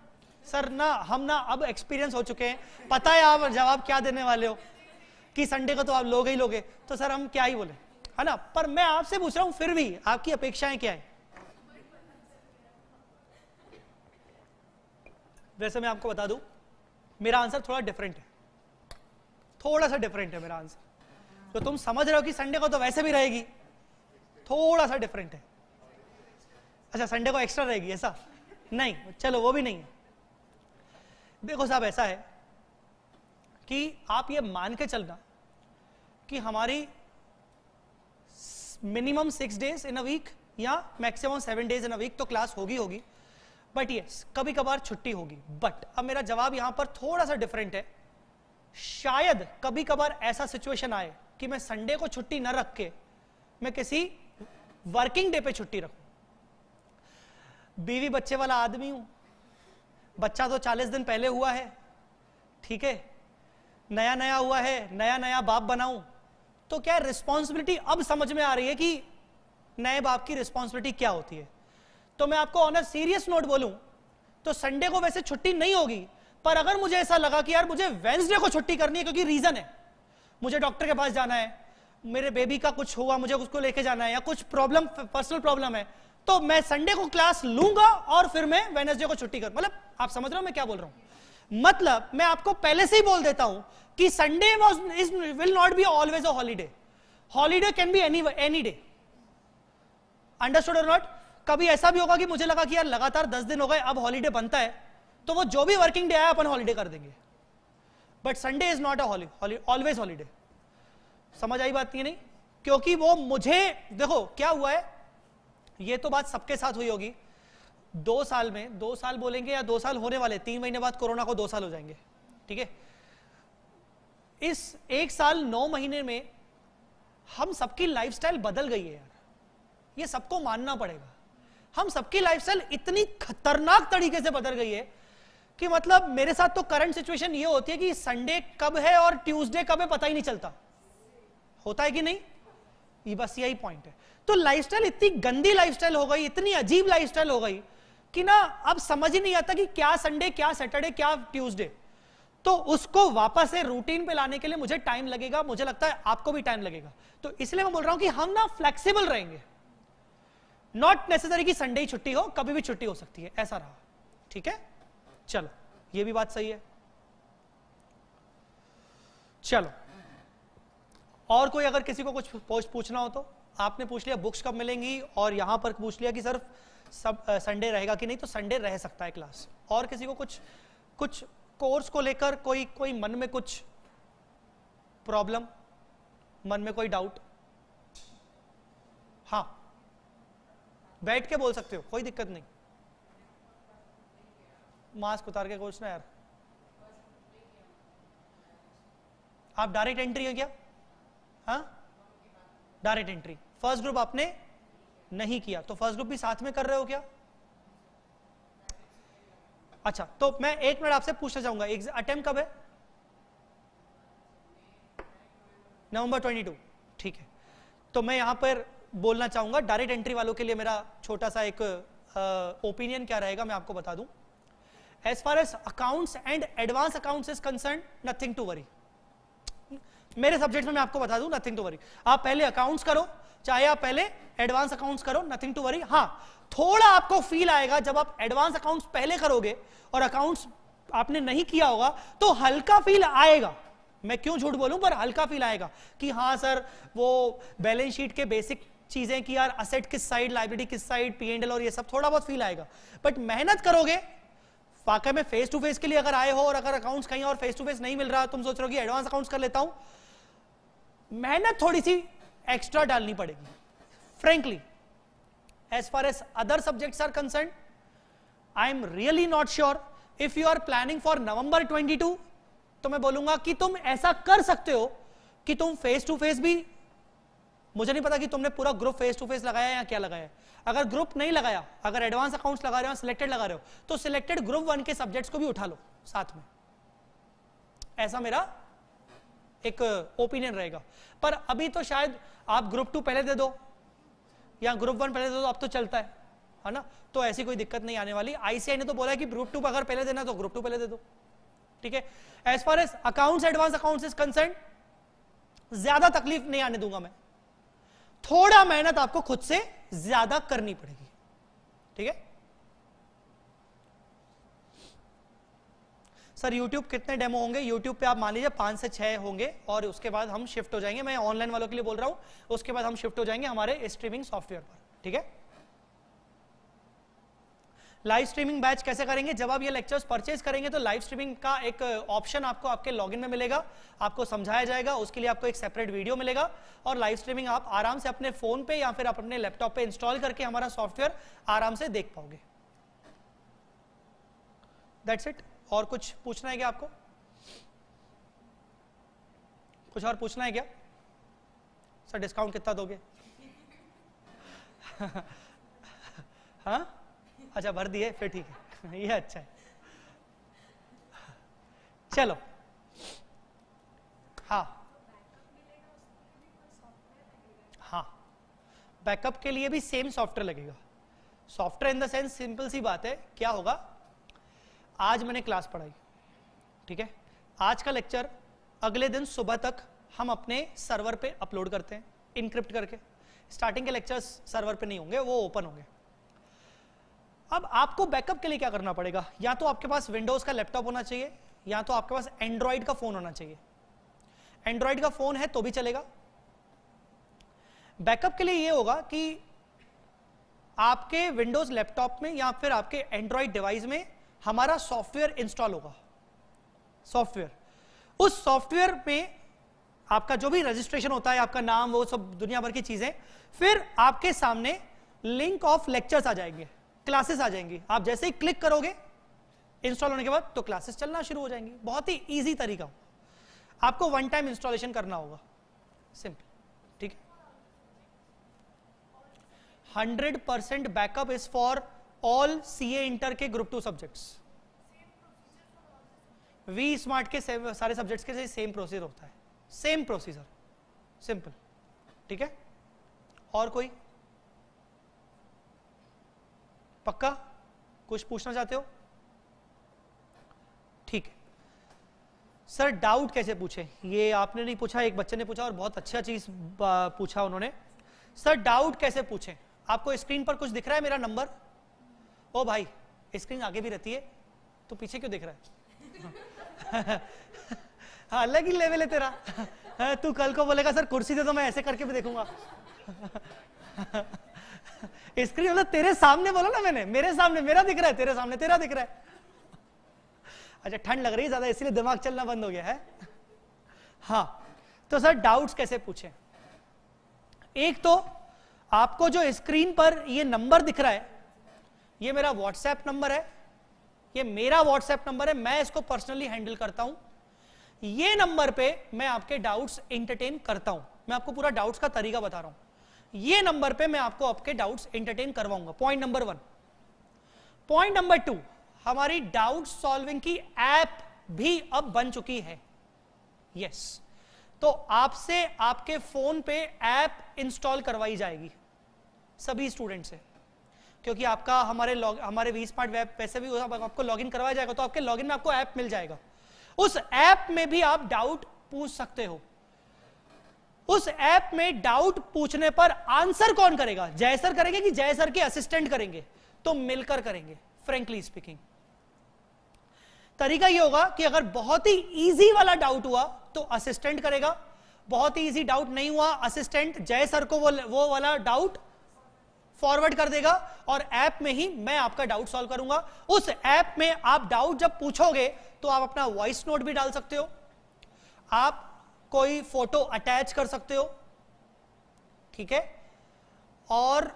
सर ना हम ना अब एक्सपीरियंस हो चुके हैं पता है आप जवाब क्या देने वाले हो कि संडे को तो आप लोगे ही लोगे तो सर हम क्या ही बोले है ना पर मैं आपसे पूछ रहा हूं फिर भी आपकी अपेक्षाएं क्या है वैसे मैं आपको बता दू मेरा आंसर थोड़ा डिफरेंट है थोड़ा सा डिफरेंट है मेरा आंसर तो तुम समझ रहे हो कि संडे को तो वैसे भी रहेगी थोड़ा सा डिफरेंट है अच्छा संडे को एक्स्ट्रा रहेगी ऐसा नहीं चलो वो भी नहीं है देखो साहब ऐसा है कि आप ये मान के चलना कि हमारी minimum six days in a week या maximum seven days in a week तो क्लास होगी होगी बट यस कभी कभार छुट्टी होगी बट अब मेरा जवाब यहां पर थोड़ा सा डिफरेंट है शायद कभी कभार ऐसा सिचुएशन आए कि मैं संडे को छुट्टी न रख के मैं किसी वर्किंग डे पे छुट्टी रखू बीवी बच्चे वाला आदमी हूं बच्चा तो 40 दिन पहले हुआ है ठीक है नया नया हुआ है नया नया बाप बनाऊं तो क्या रिस्पॉन्सिबिलिटी अब समझ में आ रही है कि नए बाप की रिस्पॉन्सिबिलिटी क्या होती है तो मैं आपको ऑन अ सीरियस नोट बोलूं तो संडे को वैसे छुट्टी नहीं होगी पर अगर मुझे ऐसा लगा कि यार मुझे वेंसडे को छुट्टी करनी है क्योंकि रीजन है मुझे डॉक्टर के पास जाना है मेरे बेबी का कुछ हुआ मुझे उसको लेके जाना है या कुछ प्रॉब्लम पर्सनल प्रॉब्लम है तो मैं संडे को क्लास लूंगा और फिर मैं वेनेसडे को छुट्टी करूं मतलब आप समझ रहे हो मैं क्या बोल रहा हूं मतलब मैं आपको पहले से ही बोल देता हूं कि Sunday was is will not be always a holiday holiday can be any any day understood और नॉट कभी ऐसा भी होगा कि मुझे लगा कि यार लगातार दस दिन हो गए अब हॉलीडे बनता है तो वो जो भी वर्किंग डे आया अपन हॉलीडे कर देंगे but Sunday is not a always holiday समझ आई बात की नहीं क्योंकि वो मुझे देखो क्या हुआ है ये तो बात सबके साथ हुई होगी दो साल में दो साल बोलेंगे या दो साल होने वाले तीन महीने बाद कोरोना को दो साल हो जाएंगे ठीक है इस एक साल नौ महीने में हम सबकी लाइफस्टाइल बदल गई है यार ये सबको मानना पड़ेगा हम सबकी लाइफस्टाइल इतनी खतरनाक तरीके से बदल गई है कि मतलब मेरे साथ तो करंट सिचुएशन ये होती है कि संडे कब है और ट्यूसडे कब है पता ही नहीं चलता होता है कि नहीं ये बस यही पॉइंट है तो लाइफस्टाइल इतनी गंदी लाइफस्टाइल हो गई इतनी अजीब लाइफस्टाइल हो गई कि ना अब समझ ही नहीं आता कि क्या संडे क्या सैटरडे क्या ट्यूसडे तो उसको वापस से रूटीन पे लाने के लिए मुझे टाइम लगेगा मुझे लगता है आपको भी टाइम लगेगा तो इसलिए मैं बोल रहा हूं कि हम ना फ्लेक्सिबल रहेंगे नॉट नेसेसरी कि संडे ही छुट्टी हो कभी भी छुट्टी हो सकती है ऐसा रहा ठीक है चलो ये भी बात सही है चलो और कोई अगर किसी को कुछ पूछना हो तो आपने पूछ लिया बुक्स कब मिलेंगी और यहां पर पूछ लिया कि सर सब संडे रहेगा कि नहीं तो संडे रह सकता है क्लास और किसी को कुछ कुछ कोर्स को लेकर कोई कोई मन में कुछ प्रॉब्लम मन में कोई डाउट हाँ बैठ के बोल सकते हो कोई दिक्कत नहीं मास्क उतार के कोचना ना यार आप डायरेक्ट एंट्री हो क्या हाँ डायरेक्ट एंट्री फर्स्ट ग्रुप आपने नहीं किया तो फर्स्ट ग्रुप भी साथ में कर रहे हो क्या अच्छा तो मैं एक मिनट आपसे पूछना चाहूंगा अटेम्प्ट कब है नवंबर 22 ठीक है तो मैं यहां पर बोलना चाहूंगा डायरेक्ट एंट्री वालों के लिए मेरा छोटा सा एक ओपिनियन क्या रहेगा मैं आपको बता दूं as far as accounts and advance accounts is concern nothing to worry मेरे सब्जेक्ट में मैं आपको बता दूं नथिंग टू वरी आप पहले अकाउंट्स करो चाहे आप पहले एडवांस अकाउंट्स करो नथिंग टू वरी हाँ थोड़ा आपको फील आएगा जब आप एडवांस अकाउंट्स पहले करोगे और अकाउंट्स आपने नहीं किया होगा तो हल्का फील आएगा मैं क्यों झूठ बोलूं पर हल्का फील आएगा कि हाँ सर वो बैलेंस शीट के बेसिक चीजें कि यार असेट किस साइड लाइब्रेरी किस साइड पीएनडल और ये सब थोड़ा बहुत फील आएगा बट मेहनत करोगे वाकई में फेस टू फेस के लिए अगर आए हो और अगर अकाउंट्स कहीं और फेस टू फेस नहीं मिल रहा तुम सोच रहे हो कि एडवांस अकाउंट्स कर लेता हूं मेहनत थोड़ी सी एक्स्ट्रा डालनी पड़ेगी frankly as far as other subject are concern I am really not sure if you are planning for November 22 तो मैं बोलूंगा कि तुम ऐसा कर सकते हो कि तुम फेस टू फेस भी मुझे नहीं पता कि तुमने पूरा ग्रुप फेस टू फेस लगाया या क्या लगाया अगर ग्रुप नहीं लगाया अगर एडवांस अकाउंट्स लगा रहे हो सिलेक्टेड लगा रहे हो तो सिलेक्टेड ग्रुप वन के सब्जेक्ट्स को भी उठा लो साथ में ऐसा मेरा एक ओपिनियन रहेगा पर अभी तो शायद आप ग्रुप टू पहले दे दो या ग्रुप वन पहले दे दो तो अब तो चलता है है ना तो ऐसी कोई दिक्कत नहीं आने वाली आईसीआई ने तो बोला कि ग्रुप टू अगर पहले देना तो ग्रुप टू पहले दे दो ठीक है as far as account advance accounts is concern ज्यादा तकलीफ नहीं आने दूंगा मैं थोड़ा मेहनत आपको खुद से ज्यादा करनी पड़ेगी ठीक है सर यूट्यूब कितने डेमो होंगे यूट्यूब पे आप मान लीजिए पाँच से छः होंगे और उसके बाद हम शिफ्ट हो जाएंगे मैं ऑनलाइन वालों के लिए बोल रहा हूँ उसके बाद हम शिफ्ट हो जाएंगे हमारे स्ट्रीमिंग सॉफ्टवेयर पर ठीक है लाइव स्ट्रीमिंग बैच कैसे करेंगे जब आप ये लेक्चर्स परचेज करेंगे तो लाइव स्ट्रीमिंग का एक ऑप्शन uh, आपको आपके लॉगिन में मिलेगा आपको समझाया जाएगा उसके लिए आपको एक सेपरेट वीडियो मिलेगा और लाइव स्ट्रीमिंग आप आराम से अपने फोन पे या फिर आप अपने लैपटॉप पे इंस्टॉल करके हमारा सॉफ्टवेयर आराम से देख पाओगे दैट्स इट और कुछ पूछना है क्या आपको कुछ और पूछना है क्या सर डिस्काउंट कितना दोगे हाँ अच्छा भर दिए फिर ठीक है ये अच्छा है चलो हाँ हाँ बैकअप के लिए भी सेम सॉफ्टवेयर लगेगा software in the sense simple सी बात है क्या होगा आज मैंने क्लास पढ़ाई ठीक है आज का लेक्चर अगले दिन सुबह तक हम अपने सर्वर पे अपलोड करते हैं इनक्रिप्ट करके स्टार्टिंग के लेक्चर्स सर्वर पे नहीं होंगे वो ओपन होंगे अब आपको बैकअप के लिए क्या करना पड़ेगा या तो आपके पास विंडोज का लैपटॉप होना चाहिए या तो आपके पास एंड्रॉयड का फोन होना चाहिए एंड्रॉयड का फोन है तो भी चलेगा बैकअप के लिए ये होगा कि आपके विंडोज लैपटॉप में या फिर आपके एंड्रॉयड डिवाइस में हमारा सॉफ्टवेयर इंस्टॉल होगा सॉफ्टवेयर उस सॉफ्टवेयर में आपका जो भी रजिस्ट्रेशन होता है आपका नाम वो सब दुनिया भर की चीजें फिर आपके सामने लिंक ऑफ लेक्चर्स आ जाएंगे क्लासेस आ जाएंगी आप जैसे ही क्लिक करोगे इंस्टॉल होने के बाद तो क्लासेस चलना शुरू हो जाएंगी बहुत ही ईजी तरीका होगा आपको वन टाइम इंस्टॉलेशन करना होगा सिंपल ठीक है hundred percent backup is for all CA inter के group two subjects V Smart के सारे सब्जेक्ट्स के सेम प्रोसीजर होता है सेम प्रोसीजर सिंपल ठीक है और कोई पक्का कुछ पूछना चाहते हो ठीक है सर डाउट कैसे पूछे ये आपने नहीं पूछा एक बच्चे ने पूछा और बहुत अच्छा चीज पूछा उन्होंने सर डाउट कैसे पूछे आपको स्क्रीन पर कुछ दिख रहा है मेरा नंबर ओ भाई स्क्रीन आगे भी रहती है तो पीछे क्यों देख रहा है हाँ अलग ही लेवल है तेरा हाँ, तू कल को बोलेगा सर कुर्सी दे तो मैं ऐसे करके भी देखूंगा स्क्रीन बोला मतलब तेरे सामने बोला ना मैंने मेरे सामने मेरा दिख रहा है तेरे सामने तेरा दिख रहा है अच्छा ठंड लग रही है ज्यादा इसलिए दिमाग चलना बंद हो गया है हाँ तो सर डाउट्स कैसे पूछे एक तो आपको जो स्क्रीन पर ये नंबर दिख रहा है ये मेरा व्हाट्सएप नंबर है ये मेरा व्हाट्सएप नंबर है मैं इसको पर्सनली हैंडल करता हूं ये नंबर पे मैं आपके डाउट्स एंटरटेन करता हूं मैं आपको पूरा डाउट्स का तरीका बता रहा हूं ये नंबर पे मैं आपको आपके डाउट्स एंटरटेन करवाऊंगा point number one point number two हमारी डाउट सॉल्विंग की ऐप भी अब बन चुकी है यस yes. तो आपसे आपके फोन पे ऐप इंस्टॉल करवाई जाएगी सभी स्टूडेंट से क्योंकि आपका हमारे लॉग हमारे वी स्मार्ट वेब पैसे भी आपको लॉगिन करवाया जाएगा तो आपके लॉगिन में आपको ऐप मिल जाएगा उस ऐप में भी आप डाउट पूछ सकते हो उस ऐप में डाउट पूछने पर आंसर कौन करेगा जय सर करेंगे कि जय सर के असिस्टेंट करेंगे तो मिलकर करेंगे फ्रेंकली स्पीकिंग तरीका यह होगा कि अगर बहुत ही इजी वाला डाउट हुआ तो असिस्टेंट करेगा बहुत ही इजी डाउट नहीं हुआ असिस्टेंट जय सर को वो वो वाला डाउट फॉरवर्ड कर देगा और ऐप में ही मैं आपका डाउट सॉल्व करूंगा उस ऐप में आप डाउट जब पूछोगे तो आप अपना वॉइस नोट भी डाल सकते हो आप कोई फोटो अटैच कर सकते हो ठीक है और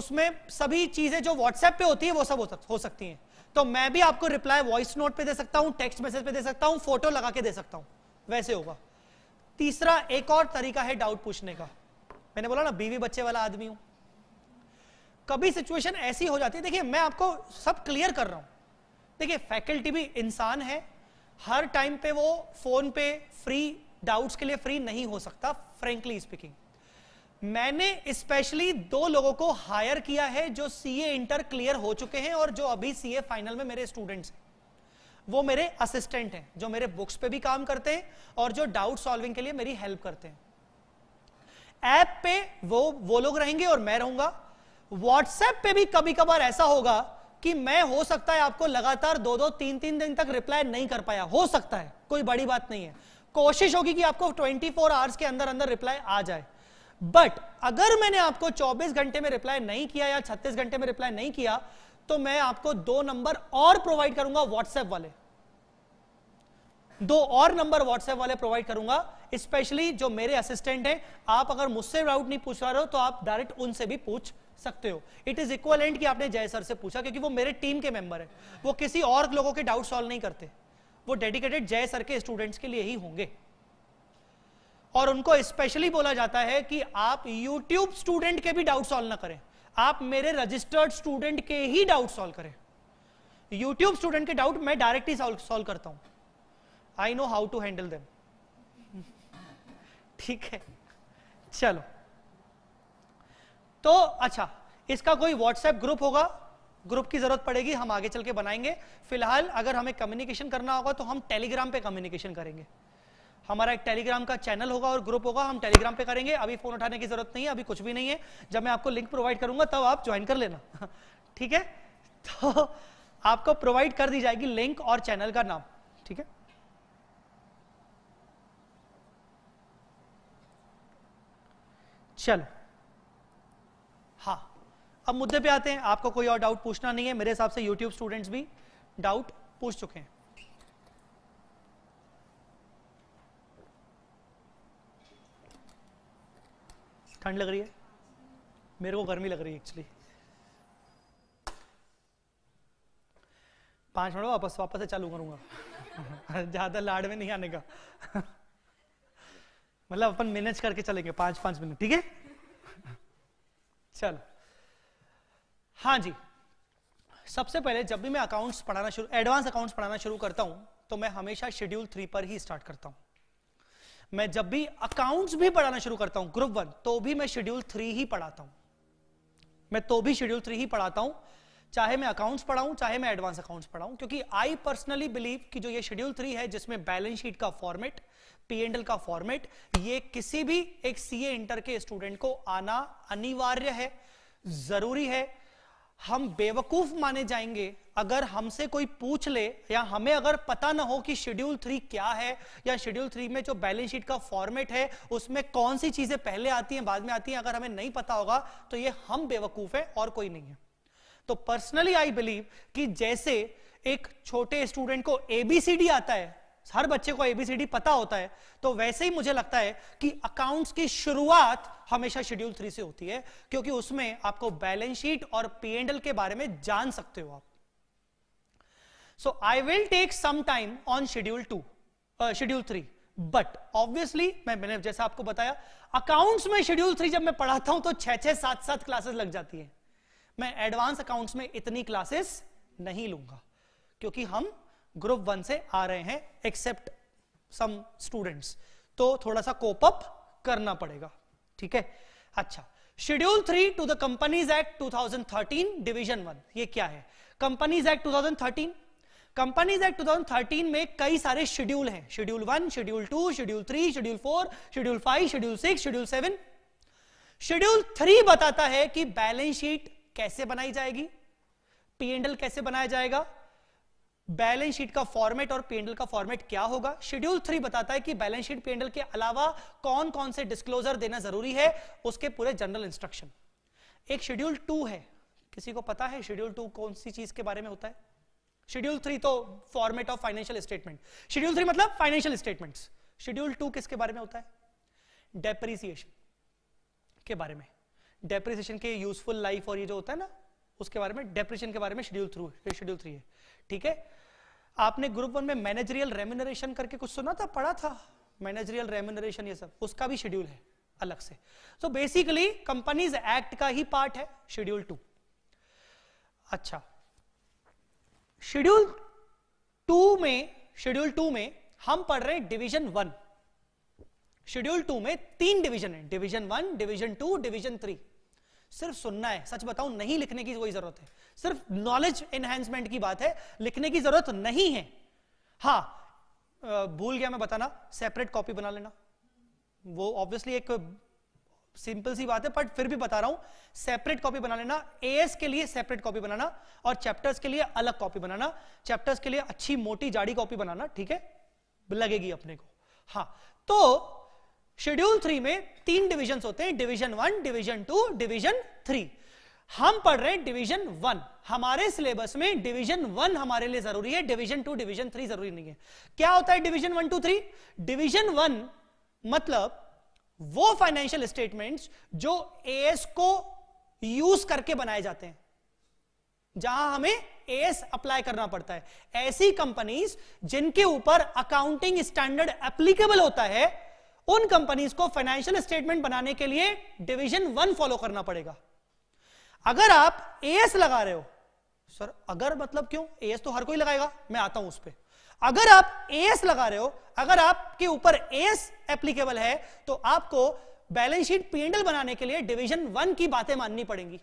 उसमें सभी चीजें जो व्हाट्सएप पे होती है वो सब हो, सकती हैं तो मैं भी आपको रिप्लाई वॉइस नोट पे दे सकता हूं टेक्स्ट मैसेज पे दे सकता हूं फोटो लगा के दे सकता हूं वैसे होगा तीसरा एक और तरीका है डाउट पूछने का मैंने बोला ना बीवी बच्चे वाला आदमी हूं कभी सिचुएशन ऐसी हो जाती है देखिए मैं आपको सब क्लियर कर रहा हूं देखिए फैकल्टी भी इंसान है हर टाइम पे वो फोन पे फ्री डाउट्स के लिए फ्री नहीं हो सकता फ्रेंकली स्पीकिंग मैंने स्पेशली दो लोगों को हायर किया है जो सीए इंटर क्लियर हो चुके हैं और जो अभी सीए फाइनल में मेरे स्टूडेंट्स हैं वो मेरे असिस्टेंट हैं जो मेरे बुक्स पे भी काम करते हैं और जो डाउट सॉल्विंग के लिए मेरी हेल्प करते हैं ऐप पे वो वो लोग रहेंगे और मैं रहूंगा व्हाट्सएप पे भी कभी कभार ऐसा होगा कि मैं हो सकता है आपको लगातार दो दो तीन तीन दिन तक रिप्लाई नहीं कर पाया हो सकता है कोई बड़ी बात नहीं है कोशिश होगी कि आपको 24 फोर आवर्स के अंदर अंदर रिप्लाई आ जाए बट अगर मैंने आपको 24 घंटे में रिप्लाई नहीं किया या 36 घंटे में रिप्लाई नहीं किया तो मैं आपको दो नंबर और प्रोवाइड करूंगा व्हाट्सएप वाले दो और नंबर व्हाट्सएप वाले प्रोवाइड करूंगा स्पेशली जो मेरे असिस्टेंट हैं आप अगर मुझसे राउट नहीं पूछ रहे हो तो आप डायरेक्ट उनसे भी पूछ सकते हो इट इज इक्वलेंट कि आपने जय सर से पूछा क्योंकि वो मेरे टीम के मेंबर है वो किसी और लोगों के डाउट सॉल्व नहीं करते वो डेडिकेटेड जय सर के स्टूडेंट्स के लिए ही होंगे और उनको स्पेशली बोला जाता है कि आप यूट्यूब स्टूडेंट के भी डाउट सॉल्व ना करें आप मेरे रजिस्टर्ड स्टूडेंट के ही डाउट सॉल्व करें यूट्यूब स्टूडेंट के डाउट मैं डायरेक्ट ही सॉल्व करता हूं I know how to handle them ठीक है चलो तो अच्छा इसका कोई व्हाट्सएप ग्रुप होगा ग्रुप की जरूरत पड़ेगी हम आगे चल के बनाएंगे फिलहाल अगर हमें कम्युनिकेशन करना होगा तो हम टेलीग्राम पे कम्युनिकेशन करेंगे हमारा एक टेलीग्राम का चैनल होगा और ग्रुप होगा हम टेलीग्राम पे करेंगे अभी फोन उठाने की जरूरत नहीं है अभी कुछ भी नहीं है जब मैं आपको लिंक प्रोवाइड करूंगा तब आप ज्वाइन कर लेना ठीक है तो आपको प्रोवाइड कर दी जाएगी लिंक और चैनल का नाम ठीक है चलो अब मुद्दे पे आते हैं आपको कोई और डाउट पूछना नहीं है मेरे हिसाब से यूट्यूब स्टूडेंट्स भी डाउट पूछ चुके हैं ठंड लग रही है मेरे को गर्मी लग रही है एक्चुअली पांच मिनट वापस वापस से चालू करूंगा ज्यादा लाड में नहीं आने का मतलब अपन मैनेज करके चलेंगे पांच पांच मिनट ठीक है चलो हाँ जी सबसे पहले जब भी मैं अकाउंट्स पढ़ाना शुरू एडवांस अकाउंट्स पढ़ाना शुरू करता हूं तो मैं हमेशा शेड्यूल थ्री पर ही स्टार्ट करता हूं मैं जब भी अकाउंट्स भी पढ़ाना शुरू करता हूं ग्रुप वन तो भी मैं शेड्यूल थ्री ही पढ़ाता हूं मैं तो भी शेड्यूल थ्री ही पढ़ाता हूं चाहे मैं अकाउंट्स पढ़ाऊं चाहे मैं एडवांस अकाउंट्स पढ़ाऊं क्योंकि आई पर्सनली बिलीव कि जो ये शेड्यूल थ्री है जिसमें बैलेंस शीट का फॉर्मेट पीएनएल का फॉर्मेट ये किसी भी एक सीए इंटर के स्टूडेंट को आना अनिवार्य है जरूरी है हम बेवकूफ माने जाएंगे अगर हमसे कोई पूछ ले या हमें अगर पता ना हो कि शेड्यूल थ्री क्या है या शेड्यूल थ्री में जो बैलेंस शीट का फॉर्मेट है उसमें कौन सी चीजें पहले आती हैं बाद में आती हैं अगर हमें नहीं पता होगा तो ये हम बेवकूफ है और कोई नहीं है तो पर्सनली आई बिलीव कि जैसे एक छोटे स्टूडेंट को एबीसीडी आता है हर बच्चे को एबीसीडी पता होता है तो वैसे ही मुझे लगता है कि अकाउंट्स की शुरुआत हमेशा शेड्यूल थ्री से होती है क्योंकि उसमें आपको बैलेंस शीट और पीएनडल के बारे में जान सकते हो आप so I will take some time on schedule two schedule three but obviously मैं मैंने जैसा आपको बताया अकाउंट्स में शेड्यूल थ्री जब मैं पढ़ाता हूं तो छह छह सात सात क्लासेस लग जाती है मैं एडवांस अकाउंट्स में इतनी क्लासेस नहीं लूंगा क्योंकि हम ग्रुप वन से आ रहे हैं एक्सेप्ट सम स्टूडेंट्स तो थोड़ा सा कोप अप करना पड़ेगा ठीक है अच्छा schedule three to the companies act 2013 division one ये क्या है कंपनीज एक्ट 2013 कंपनीज एक्ट 2013 में कई सारे शेड्यूल हैं schedule one schedule two schedule three schedule four schedule five schedule six schedule seven schedule three बताता है कि बैलेंस शीट कैसे बनाई जाएगी पीएनडल कैसे बनाया जाएगा बैलेंस शीट का फॉर्मेट और पेंडल का फॉर्मेट क्या होगा शेड्यूल थ्री बताता है कि बैलेंस शीट पेंडल के अलावा कौन कौन से डिस्क्लोजर देना जरूरी है उसके पूरे जनरल इंस्ट्रक्शन एक शेड्यूल टू है किसी को पता है शेड्यूल टू कौन सी चीज के बारे में होता है शेड्यूल थ्री तो format of financial statement schedule three मतलब फाइनेंशियल स्टेटमेंट शेड्यूल टू किसके बारे में होता है डेप्रिसिएशन के बारे में डेप्रिसिएशन के यूजफुल लाइफ और ये जो होता है ना उसके बारे में डेप्रिसिएशन के बारे में शेड्यूल थ्रू शेड्यूल थ्री है ठीक है आपने ग्रुप वन में मैनेजरियल रेम्यूनरेशन करके कुछ सुना था पढ़ा था मैनेजरियल रेम्यूनरेशन ये सब उसका भी शेड्यूल है अलग से सो बेसिकली कंपनीज एक्ट का ही पार्ट है शेड्यूल टू अच्छा शेड्यूल टू में शेड्यूल टू में हम पढ़ रहे हैं डिवीजन वन शेड्यूल टू में तीन डिवीजन है division one division two division three सिर्फ सुनना है सच बताऊं नहीं लिखने की कोई जरूरत है सिर्फ नॉलेज एनहेंसमेंट की बात है लिखने की जरूरत नहीं है हाँ भूल गया मैं बताना सेपरेट कॉपी बना लेना वो ऑब्वियसली एक सिंपल सी बात है बट फिर भी बता रहा हूं सेपरेट कॉपी बना लेना एएस के लिए सेपरेट कॉपी बनाना और चैप्टर्स के लिए अलग कॉपी बनाना चैप्टर्स के लिए अच्छी मोटी जाड़ी कॉपी बनाना ठीक है लगेगी अपने को हाँ तो शेड्यूल थ्री में तीन डिविजन होते हैं division one division two division three हम पढ़ रहे हैं डिवीजन वन हमारे सिलेबस में डिवीजन वन हमारे लिए जरूरी है डिवीजन टू डिवीजन थ्री जरूरी नहीं है क्या होता है division one two three division one मतलब वो फाइनेंशियल स्टेटमेंट्स जो एएस को यूज करके बनाए जाते हैं जहां हमें एएस अप्लाई करना पड़ता है ऐसी कंपनीज जिनके ऊपर अकाउंटिंग स्टैंडर्ड एप्लीकेबल होता है उन कंपनीज को फाइनेंशियल स्टेटमेंट बनाने के लिए डिवीजन वन फॉलो करना पड़ेगा अगर आप एएस लगा रहे हो सर अगर मतलब क्यों एएस तो हर कोई लगाएगा मैं आता हूं उस पर अगर आप एएस लगा रहे हो अगर आपके ऊपर एएस एप्लीकेबल है तो आपको बैलेंस शीट पीएनएल बनाने के लिए डिवीजन वन की बातें माननी पड़ेंगी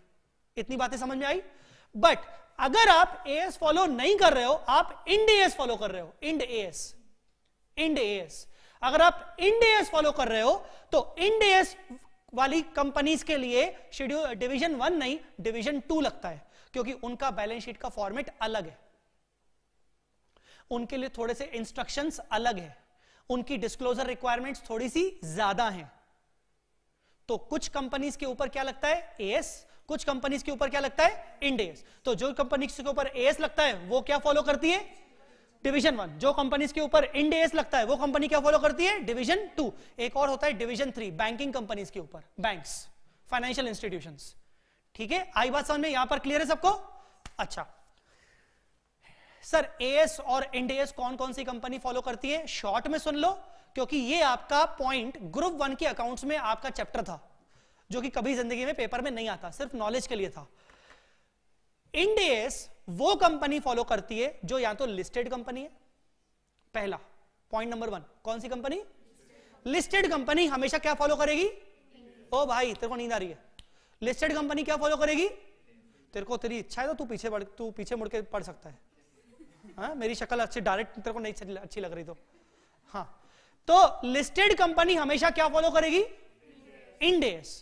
इतनी बातें समझ में आई बट अगर आप एएस फॉलो नहीं कर रहे हो आप इंड एएस फॉलो कर रहे हो इंड एएस इंड एएस अगर आप इंडेस फॉलो कर रहे हो तो इंडेस वाली कंपनीज के लिए शेड्यूल डिवीजन वन नहीं डिवीजन टू लगता है क्योंकि उनका बैलेंस शीट का फॉर्मेट अलग है उनके लिए थोड़े से इंस्ट्रक्शंस अलग है उनकी डिस्क्लोजर रिक्वायरमेंट्स थोड़ी सी ज्यादा हैं तो कुछ कंपनीज के ऊपर क्या लगता है एस कुछ कंपनीज के ऊपर क्या लगता है इंडेस तो जो कंपनी के ऊपर एस लगता है वो क्या फॉलो करती है डिवीजन वन जो कंपनीज के ऊपर इंडेस लगता है वो कंपनी क्या फॉलो करती है डिवीजन टू एक और होता है डिवीजन थ्री बैंकिंग कंपनीज के ऊपर बैंक फाइनेंशियल इंस्टीट्यूशन ठीक है आई बात समझ में यहां पर क्लियर है सबको अच्छा सर एएस और इंडेस कौन कौन सी कंपनी फॉलो करती है शॉर्ट में सुन लो क्योंकि ये आपका पॉइंट ग्रुप वन के अकाउंट्स में आपका चैप्टर था जो कि कभी जिंदगी में पेपर में नहीं आता सिर्फ नॉलेज के लिए था इंडेस वो कंपनी फॉलो करती है जो या तो लिस्टेड कंपनी है पहला पॉइंट नंबर वन कौन सी कंपनी लिस्टेड कंपनी हमेशा क्या फॉलो करेगी ओ भाई तेरे को नींद आ रही है लिस्टेड कंपनी क्या फॉलो करेगी तेरे को तेरी इच्छा है तो तू पीछे तू पीछे मुड़ के पढ़ सकता है हा? मेरी शक्ल अच्छी डायरेक्ट तेरे को नहीं अच्छी लग रही तो हाँ तो लिस्टेड कंपनी हमेशा क्या फॉलो करेगी इंडेस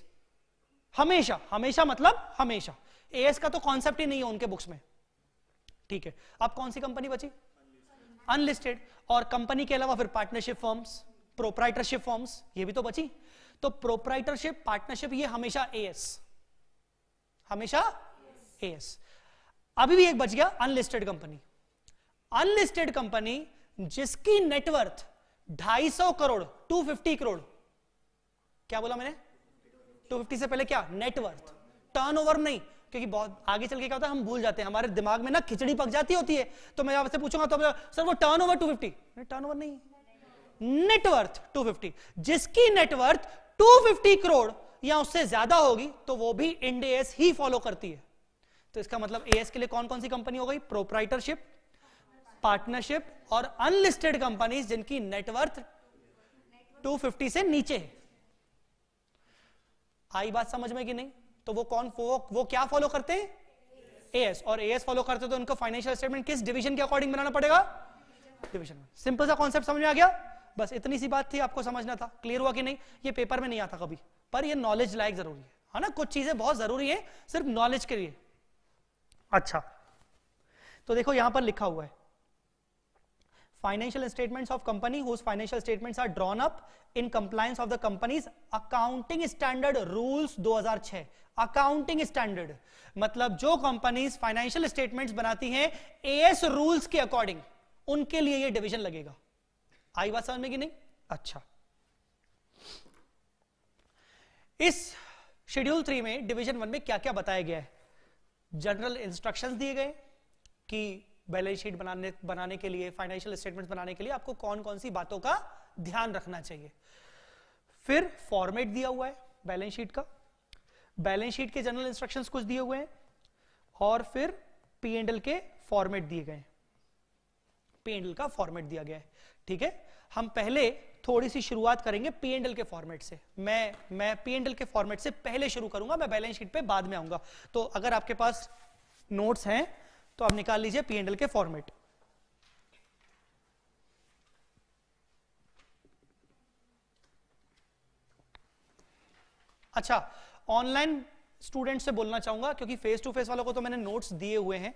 हमेशा हमेशा मतलब हमेशा एएस का तो कॉन्सेप्ट ही नहीं है उनके बुक्स में ठीक है अब कौन सी कंपनी बची अनलिस्टेड और कंपनी के अलावा फिर पार्टनरशिप फॉर्म्स प्रोपराइटरशिप फॉर्म्स ये भी तो बची तो प्रोपराइटरशिप पार्टनरशिप ये हमेशा एएस हमेशा एएस अभी भी एक बच गया अनलिस्टेड कंपनी अनलिस्टेड कंपनी जिसकी नेटवर्थ 250 करोड़ 250 करोड़ क्या बोला मैंने 250 से पहले क्या नेटवर्थ टर्नओवर नहीं क्योंकि बहुत आगे चल के क्या होता है हम भूल जाते हैं हमारे दिमाग में ना खिचड़ी पक जाती होती है तो मैं आपसे पूछूंगा तो सर वो turnover two fifty turnover नहीं नेटवर्थ फिफ्टी जिसकी नेटवर्थ फिफ्टी करोड़ या उससे ज्यादा होगी तो वो भी इंडेस ही फॉलो करती है तो इसका मतलब एएस के लिए कौन कौन सी कंपनी हो गई प्रोपराइटरशिप पार्टनरशिप और अनलिस्टेड कंपनीज जिनकी नेटवर्थ 250 से नीचे है आई बात समझ में कि नहीं तो वो कौन वो, वो क्या फॉलो करते हैं एएस और एएस फॉलो करते तो उनको फाइनेंशियल स्टेटमेंट किस डिवीजन के अकॉर्डिंग बनाना पड़ेगा डिवीजन सिंपल सा कॉन्सेप्ट समझ में आ गया बस इतनी सी बात थी आपको समझना था क्लियर हुआ कि नहीं ये पेपर में नहीं आता कभी पर ये नॉलेज लायक जरूरी है है हाँ ना कुछ चीजें बहुत जरूरी है सिर्फ नॉलेज के लिए अच्छा तो देखो यहां पर लिखा हुआ है financial statements of company whose financial statements are drawn up in compliance of the company's accounting standard rules 2006 accounting standard मतलब जो कंपनीज फाइनेंशियल स्टेटमेंट्स बनाती हैं एएस रूल्स के अकॉर्डिंग उनके लिए ये डिवीजन लगेगा आई बात समझ में कि नहीं अच्छा इस शेड्यूल थ्री में डिवीजन वन में क्या क्या बताया गया है जनरल इंस्ट्रक्शंस दिए गए कि बैलेंस शीट बनाने बनाने के लिए फाइनेंशियल स्टेटमेंट बनाने के लिए आपको कौन कौन सी बातों का ध्यान रखना चाहिए फिर फॉर्मेट दिया हुआ है बैलेंस शीट का बैलेंस शीट के जनरल इंस्ट्रक्शंस कुछ दिए हुए हैं और फिर पी एंडल के फॉर्मेट दिए गए पी एंडल का फॉर्मेट दिया गया है ठीक है हम पहले थोड़ी सी शुरुआत करेंगे पी एंडल के फॉर्मेट से मैं मैं पी एंडल के फॉर्मेट से पहले शुरू करूंगा मैं बैलेंस शीट पे बाद में आऊंगा तो अगर आपके पास नोट्स हैं तो आप निकाल लीजिए पी के फॉर्मेट अच्छा ऑनलाइन स्टूडेंट से बोलना चाहूंगा क्योंकि फेस टू फेस वालों को तो मैंने नोट्स दिए हुए हैं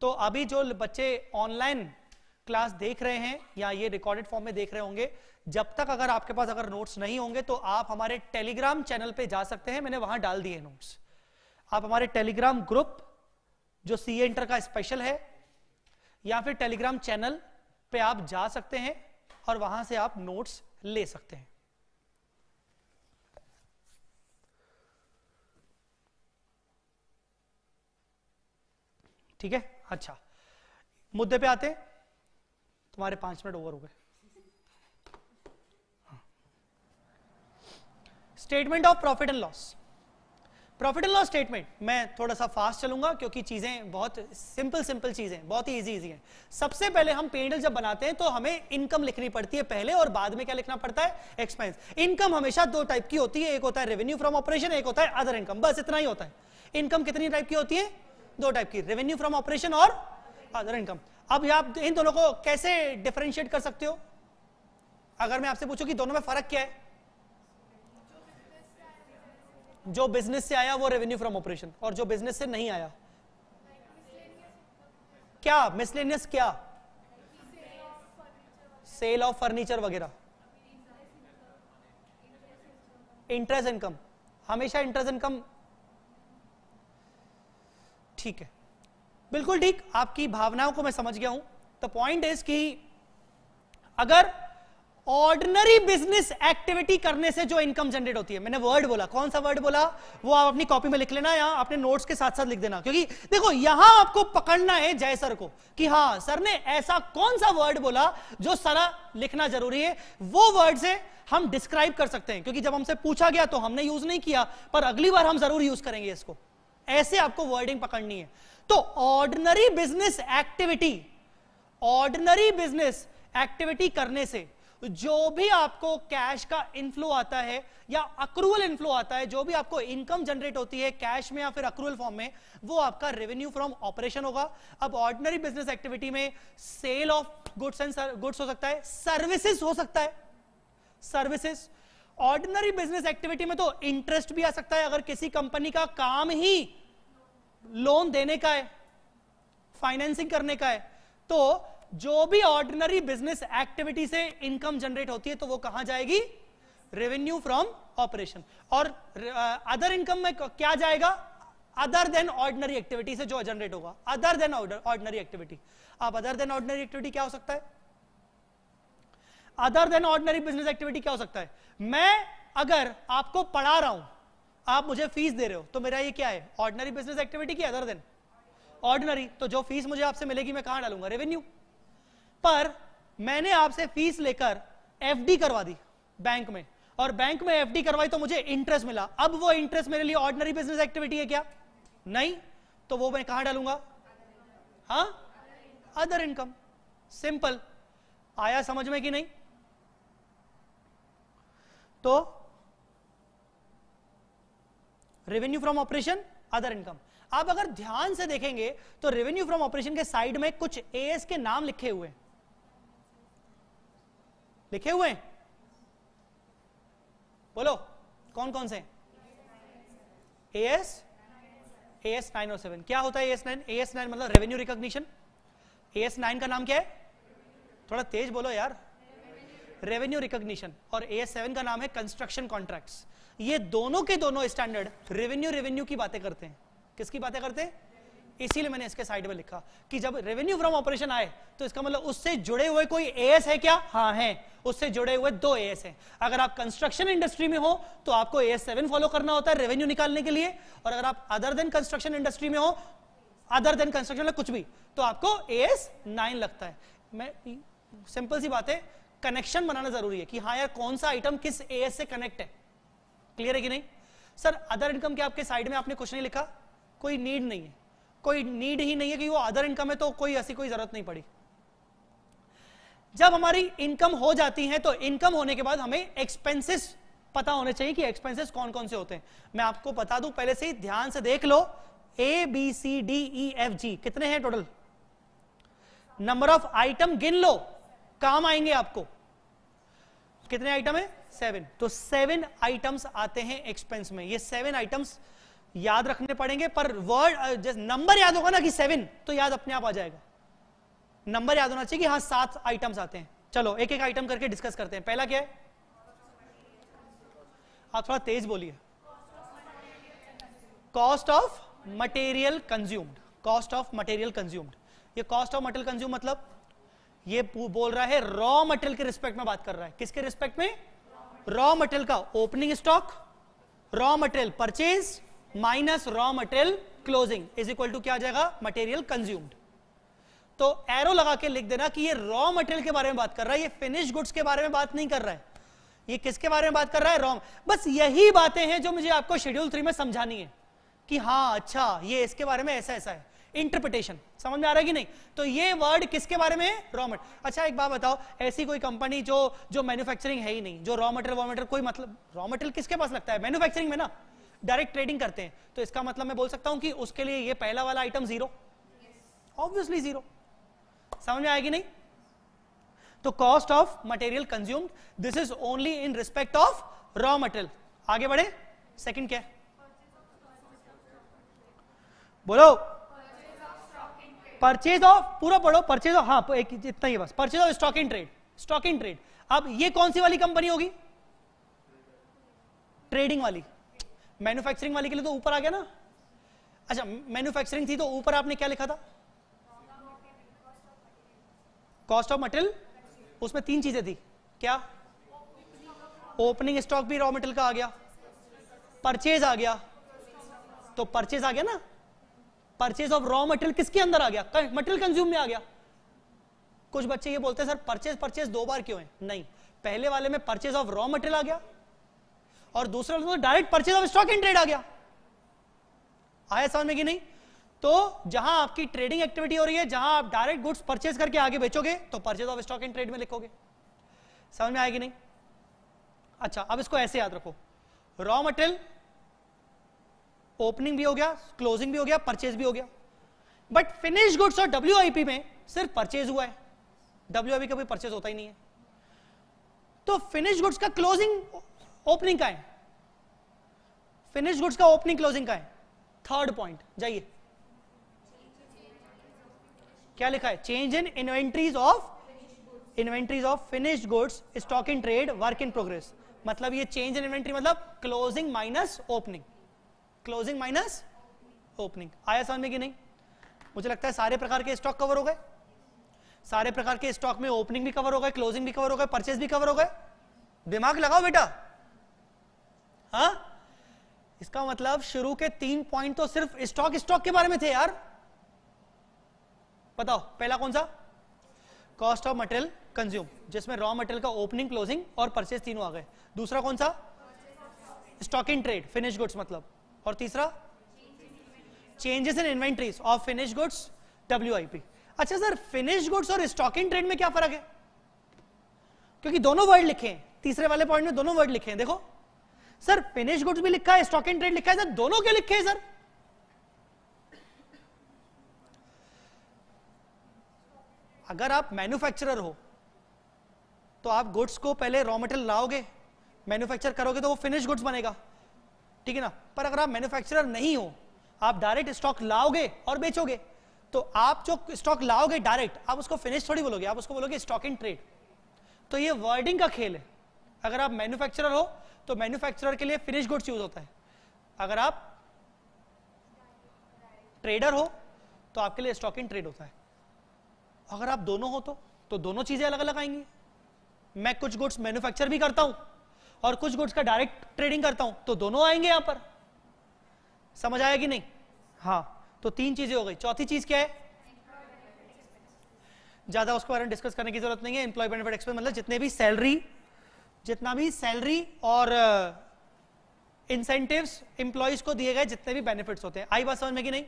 तो अभी जो बच्चे ऑनलाइन क्लास देख रहे हैं या ये रिकॉर्डेड फॉर्म में देख रहे होंगे जब तक अगर आपके पास अगर नोट्स नहीं होंगे तो आप हमारे टेलीग्राम चैनल पे जा सकते हैं मैंने वहां डाल दिए नोट्स आप हमारे टेलीग्राम ग्रुप जो सी एंटर का स्पेशल है या फिर टेलीग्राम चैनल पे आप जा सकते हैं और वहां से आप नोट्स ले सकते हैं ठीक है अच्छा मुद्दे पे आते तुम्हारे पांच मिनट ओवर हो गए statement of profit and loss profit and loss statement मैं थोड़ा सा फास्ट चलूंगा क्योंकि चीजें बहुत सिंपल सिंपल चीजें बहुत ही इजी इजी हैं सबसे पहले हम पेंडल जब बनाते हैं तो हमें इनकम लिखनी पड़ती है पहले और बाद में क्या लिखना पड़ता है एक्सपेंस इनकम हमेशा दो टाइप की होती है एक होता है रेवेन्यू फ्रॉम ऑपरेशन एक होता है अदर इनकम बस इतना ही होता है इनकम कितनी टाइप की होती है दो टाइप की रेवेन्यू फ्रॉम ऑपरेशन और अदर इनकम अब आप इन दोनों को कैसे डिफ्रेंशिएट कर सकते हो अगर मैं आपसे पूछूं कि दोनों में फर्क क्या है जो बिजनेस से आया वो रेवेन्यू फ्रॉम ऑपरेशन और जो बिजनेस से नहीं आया क्या मिसलेनियस क्या सेल ऑफ फर्नीचर वगैरह इंटरेस्ट इनकम हमेशा इंटरेस्ट इनकम ठीक है बिल्कुल ठीक आपकी भावनाओं को मैं समझ गया हूं द पॉइंट इज कि अगर ऑर्डनरी बिजनेस एक्टिविटी करने से जो इनकम जनरेट होती है मैंने वर्ड बोला कौन सा वर्ड बोला वो आप अपनी कॉपी में लिख लेना या अपने नोट्स के साथ साथ लिख देना क्योंकि देखो यहां आपको पकड़ना है जय सर को कि हाँ सर ने ऐसा कौन सा वर्ड बोला जो सरा लिखना जरूरी है वो वर्ड से हम डिस्क्राइब कर सकते हैं क्योंकि जब हमसे पूछा गया तो हमने यूज नहीं किया पर अगली बार हम जरूर यूज करेंगे इसको ऐसे आपको वर्डिंग पकड़नी है तो ordinary business activity ordinary business activity करने से तो जो भी आपको कैश का इनफ्लो आता है या अक्रूवल इनफ्लो आता है जो भी आपको इनकम जनरेट होती है कैश में या फिर अक्रूवल फॉर्म में वो आपका रेवेन्यू फ्रॉम ऑपरेशन होगा अब ऑर्डिनरी बिजनेस एक्टिविटी में sale of goods and goods हो सकता है सर्विसेज हो सकता है सर्विसेज ऑर्डिनरी बिजनेस एक्टिविटी में तो इंटरेस्ट भी आ सकता है अगर किसी कंपनी का काम ही लोन देने का है फाइनेंसिंग करने का है तो जो भी ऑर्डिनरी बिजनेस एक्टिविटी से इनकम जनरेट होती है तो वो कहां जाएगी रेवेन्यू फ्रॉम ऑपरेशन और अदर इनकम में क्या जाएगा अदर देन ऑर्डिनरी एक्टिविटी से जो जनरेट होगा अदर देन ऑर्डिनरी एक्टिविटी आप अदर देन ऑर्डिनरी एक्टिविटी क्या हो सकता है other than ordinary business activity क्या हो सकता है मैं अगर आपको पढ़ा रहा हूं आप मुझे फीस दे रहे हो तो मेरा ये क्या है ऑर्डिनरी बिजनेस एक्टिविटी की अदर देन ऑर्डिनरी तो जो फीस मुझे आपसे मिलेगी मैं कहां डालूंगा रेवेन्यू पर मैंने आपसे फीस लेकर एफडी करवा दी बैंक में और बैंक में एफडी करवाई तो मुझे इंटरेस्ट मिला अब वो इंटरेस्ट मेरे लिए ऑर्डनरी बिजनेस एक्टिविटी है क्या नहीं तो वो मैं कहां डालूंगा हाँ अदर इनकम सिंपल आया समझ में कि नहीं तो revenue from operation other income आप अगर ध्यान से देखेंगे तो रेवेन्यू फ्रॉम ऑपरेशन के साइड में कुछ एएस के नाम लिखे हुए हैं लिखे हुए हैं बोलो कौन कौन से A S A S nine और सेवन क्या होता है A S nine A S nine मतलब revenue recognition A S nine का नाम क्या है थोड़ा तेज बोलो यार रेवेन्यू रिकॉग्निशन और ए एस सेवन का नाम है कंस्ट्रक्शन कॉन्ट्रैक्ट्स ये दोनों के दोनों स्टैंडर्ड रेवेन्यू रेवेन्यू की बातें करते हैं किसकी बातें करते हैं इसीलिए मैंने इसके साइड में लिखा कि जब रेवेन्यू फ्रॉम ऑपरेशन आए तो इसका मतलब उससे जुड़े हुए कोई एएस है क्या हाँ है उससे जुड़े हुए दो एएस हैं अगर आप कंस्ट्रक्शन इंडस्ट्री में हो तो आपको एएस सेवन फॉलो करना होता है रेवेन्यू निकालने के लिए और अगर आप अदर देन कंस्ट्रक्शन इंडस्ट्री में हो अदर देन कंस्ट्रक्शन कुछ भी तो आपको एएस नाइन लगता है मैं सिंपल सी बात है कनेक्शन बनाना जरूरी है कि हाँ यार कौन सा आइटम किस एएस से कनेक्ट है क्लियर है कि नहीं सर अदर इनकम के आपके साइड में आपने कुछ नहीं लिखा कोई नीड नहीं है कोई नीड ही नहीं है कि वो अदर इनकम है तो कोई ऐसी कोई जरूरत नहीं पड़ी जब हमारी इनकम हो जाती है तो इनकम होने के बाद हमें एक्सपेंसेस पता होने चाहिए कि एक्सपेंसेस कौन कौन से होते हैं मैं आपको बता दूं पहले से ही ध्यान से देख लो A B C D E F G कितने हैं टोटल नंबर ऑफ आइटम गिन लो काम आएंगे आपको कितने आइटम है सेवन तो सेवन आइटम्स आते हैं एक्सपेंस में ये सेवन आइटम्स याद रखने पड़ेंगे पर वर्ड नंबर याद होगा ना कि सेवन तो याद अपने आप आ जाएगा नंबर याद होना चाहिए कि हाँ सात आइटम्स आते हैं चलो एक एक आइटम करके डिस्कस करते हैं पहला क्या है आप थोड़ा तेज बोलिए cost of material consumed cost of material consumed ये कॉस्ट ऑफ मटेरियल कंज्यूम मतलब ये बोल रहा है रॉ मटेरियल के रिस्पेक्ट में बात कर रहा है किसके रिस्पेक्ट में रॉ मटेरियल का opening stock raw material purchase minus raw material closing is equal to क्या आ जाएगा मटेरियल कंज्यूम्ड तो एरो लगा के लिख देना कि ये रॉ मटेरियल के बारे में बात कर रहा है ये फिनिश गुड्स के बारे में बात नहीं कर रहा है ये किसके बारे में बात कर रहा है रॉ बस यही बातें हैं जो मुझे आपको शेड्यूल थ्री में समझानी है कि हाँ अच्छा ये इसके बारे में ऐसा ऐसा है इंटरप्रिटेशन समझ में आ रहा है कि नहीं तो ये वर्ड किसके बारे में रॉ मटेरियल अच्छा एक बात बताओ ऐसी कोई कंपनी जो जो मैन्युफैक्चरिंग है ही नहीं जो रॉ मटेरियल वॉ मटेरियल कोई मतलब रॉ मटेरियल किसके पास लगता है मैन्युफैक्चरिंग में ना डायरेक्ट ट्रेडिंग करते हैं तो इसका मतलब मैं बोल सकता हूं कि उसके लिए ये पहला वाला आइटम जीरो ऑब्वियसली जीरो समझ में आएगी नहीं तो cost of material consumed this is only in respect of raw material आगे बढ़े सेकेंड क्या बोलो परचेज ऑफ पूरा पढ़ो परचेज ऑफ हाँ एक इतना ही बस purchase of stock in trade stock in trade अब ये कौन सी वाली कंपनी होगी ट्रेडिंग वाली मैन्युफैक्चरिंग वाले के लिए तो ऊपर आ गया ना अच्छा मैन्युफैक्चरिंग थी तो ऊपर आपने क्या लिखा था कॉस्ट ऑफ मटेरियल उसमें तीन चीजें थी क्या ओपनिंग स्टॉक भी रॉ मटेरियल का आ गया परचेज आ गया तो परचेज आ गया ना परचेज ऑफ रॉ मटेरियल किसके अंदर आ गया मटेरियल कंज्यूम में आ गया कुछ बच्चे ये बोलते हैं सर परचेज परचेज दो बार क्यों है नहीं पहले वाले में परचेज ऑफ रॉ मटेरियल आ गया और दूसरा तो direct purchase of stock in trade आ गया आया समझ में कि नहीं तो जहां आपकी ट्रेडिंग एक्टिविटी हो रही है जहां आप डायरेक्ट गुड्स परचेज करके आगे बेचोगे तो purchase of stock in trade में लिखोगे समझ में आएगी नहीं अच्छा अब इसको ऐसे याद रखो रॉ मटेरियल ओपनिंग भी हो गया क्लोजिंग भी हो गया परचेज भी हो गया बट फिनिश गुड्स और डब्ल्यू में सिर्फ परचेज हुआ है डब्ल्यू का कभी परचेज होता ही नहीं है तो फिनिश गुड्स का क्लोजिंग ओपनिंग का है फिनिश गुड्स का ओपनिंग क्लोजिंग का है थर्ड पॉइंट जाइए क्या लिखा है change in inventories of inventories of finish goods stock in trade work in progress मतलब ये चेंज इन इन्वेंट्री मतलब closing minus opening closing minus opening आया समझ में कि नहीं मुझे लगता है सारे प्रकार के स्टॉक कवर हो गए सारे प्रकार के स्टॉक में ओपनिंग भी कवर हो गए क्लोजिंग भी कवर हो गए परचेज भी कवर हो गए दिमाग लगाओ बेटा हा? इसका मतलब शुरू के तीन पॉइंट तो सिर्फ स्टॉक स्टॉक के बारे में थे यार बताओ पहला कौन सा कॉस्ट ऑफ मटेरियल कंज्यूम जिसमें रॉ मटेरियल का ओपनिंग क्लोजिंग और परचेज तीनों आ गए दूसरा कौन सा stock in trade finish goods मतलब और तीसरा changes in inventories of finish goods W अच्छा सर फिनिश गुड्स और स्टॉक इन ट्रेड में क्या फर्क है क्योंकि दोनों वर्ड लिखे हैं तीसरे वाले पॉइंट में दोनों वर्ड लिखे हैं देखो सर फिनिश गुड्स भी लिखा है स्टॉक एंड ट्रेड लिखा है सर दोनों के लिखे हैं सर अगर आप मैन्युफैक्चरर हो तो आप गुड्स को पहले रॉ मटेरियल लाओगे मैन्युफैक्चर करोगे तो वो फिनिश गुड्स बनेगा ठीक है ना पर अगर आप मैन्युफैक्चरर नहीं हो आप डायरेक्ट स्टॉक लाओगे और बेचोगे तो आप जो स्टॉक लाओगे डायरेक्ट आप उसको फिनिश थोड़ी बोलोगे आप उसको बोलोगे स्टॉक इन ट्रेड तो ये वर्डिंग का खेल है अगर आप मैन्युफैक्चरर हो तो मैन्युफैक्चरर के लिए फिनिश गुड्स यूज होता है अगर आप ट्रेडर हो तो आपके लिए स्टॉक इन ट्रेड होता है अगर आप दोनों हो तो तो दोनों चीजें अलग अलग आएंगी मैं कुछ गुड्स मैन्युफैक्चर भी करता हूं और कुछ गुड्स का डायरेक्ट ट्रेडिंग करता हूं तो दोनों आएंगे यहां पर समझ आया कि नहीं हाँ तो तीन चीजें हो गई चौथी चीज क्या है ज्यादा उसके बारे में डिस्कस करने की जरूरत नहीं है एम्प्लॉय बेनिफिट एक्सपेंस मतलब जितने भी सैलरी जितना भी सैलरी और इंसेंटिव्स uh, इंप्लॉइज को दिए गए जितने भी बेनिफिट्स होते हैं आई बात समझ में कि नहीं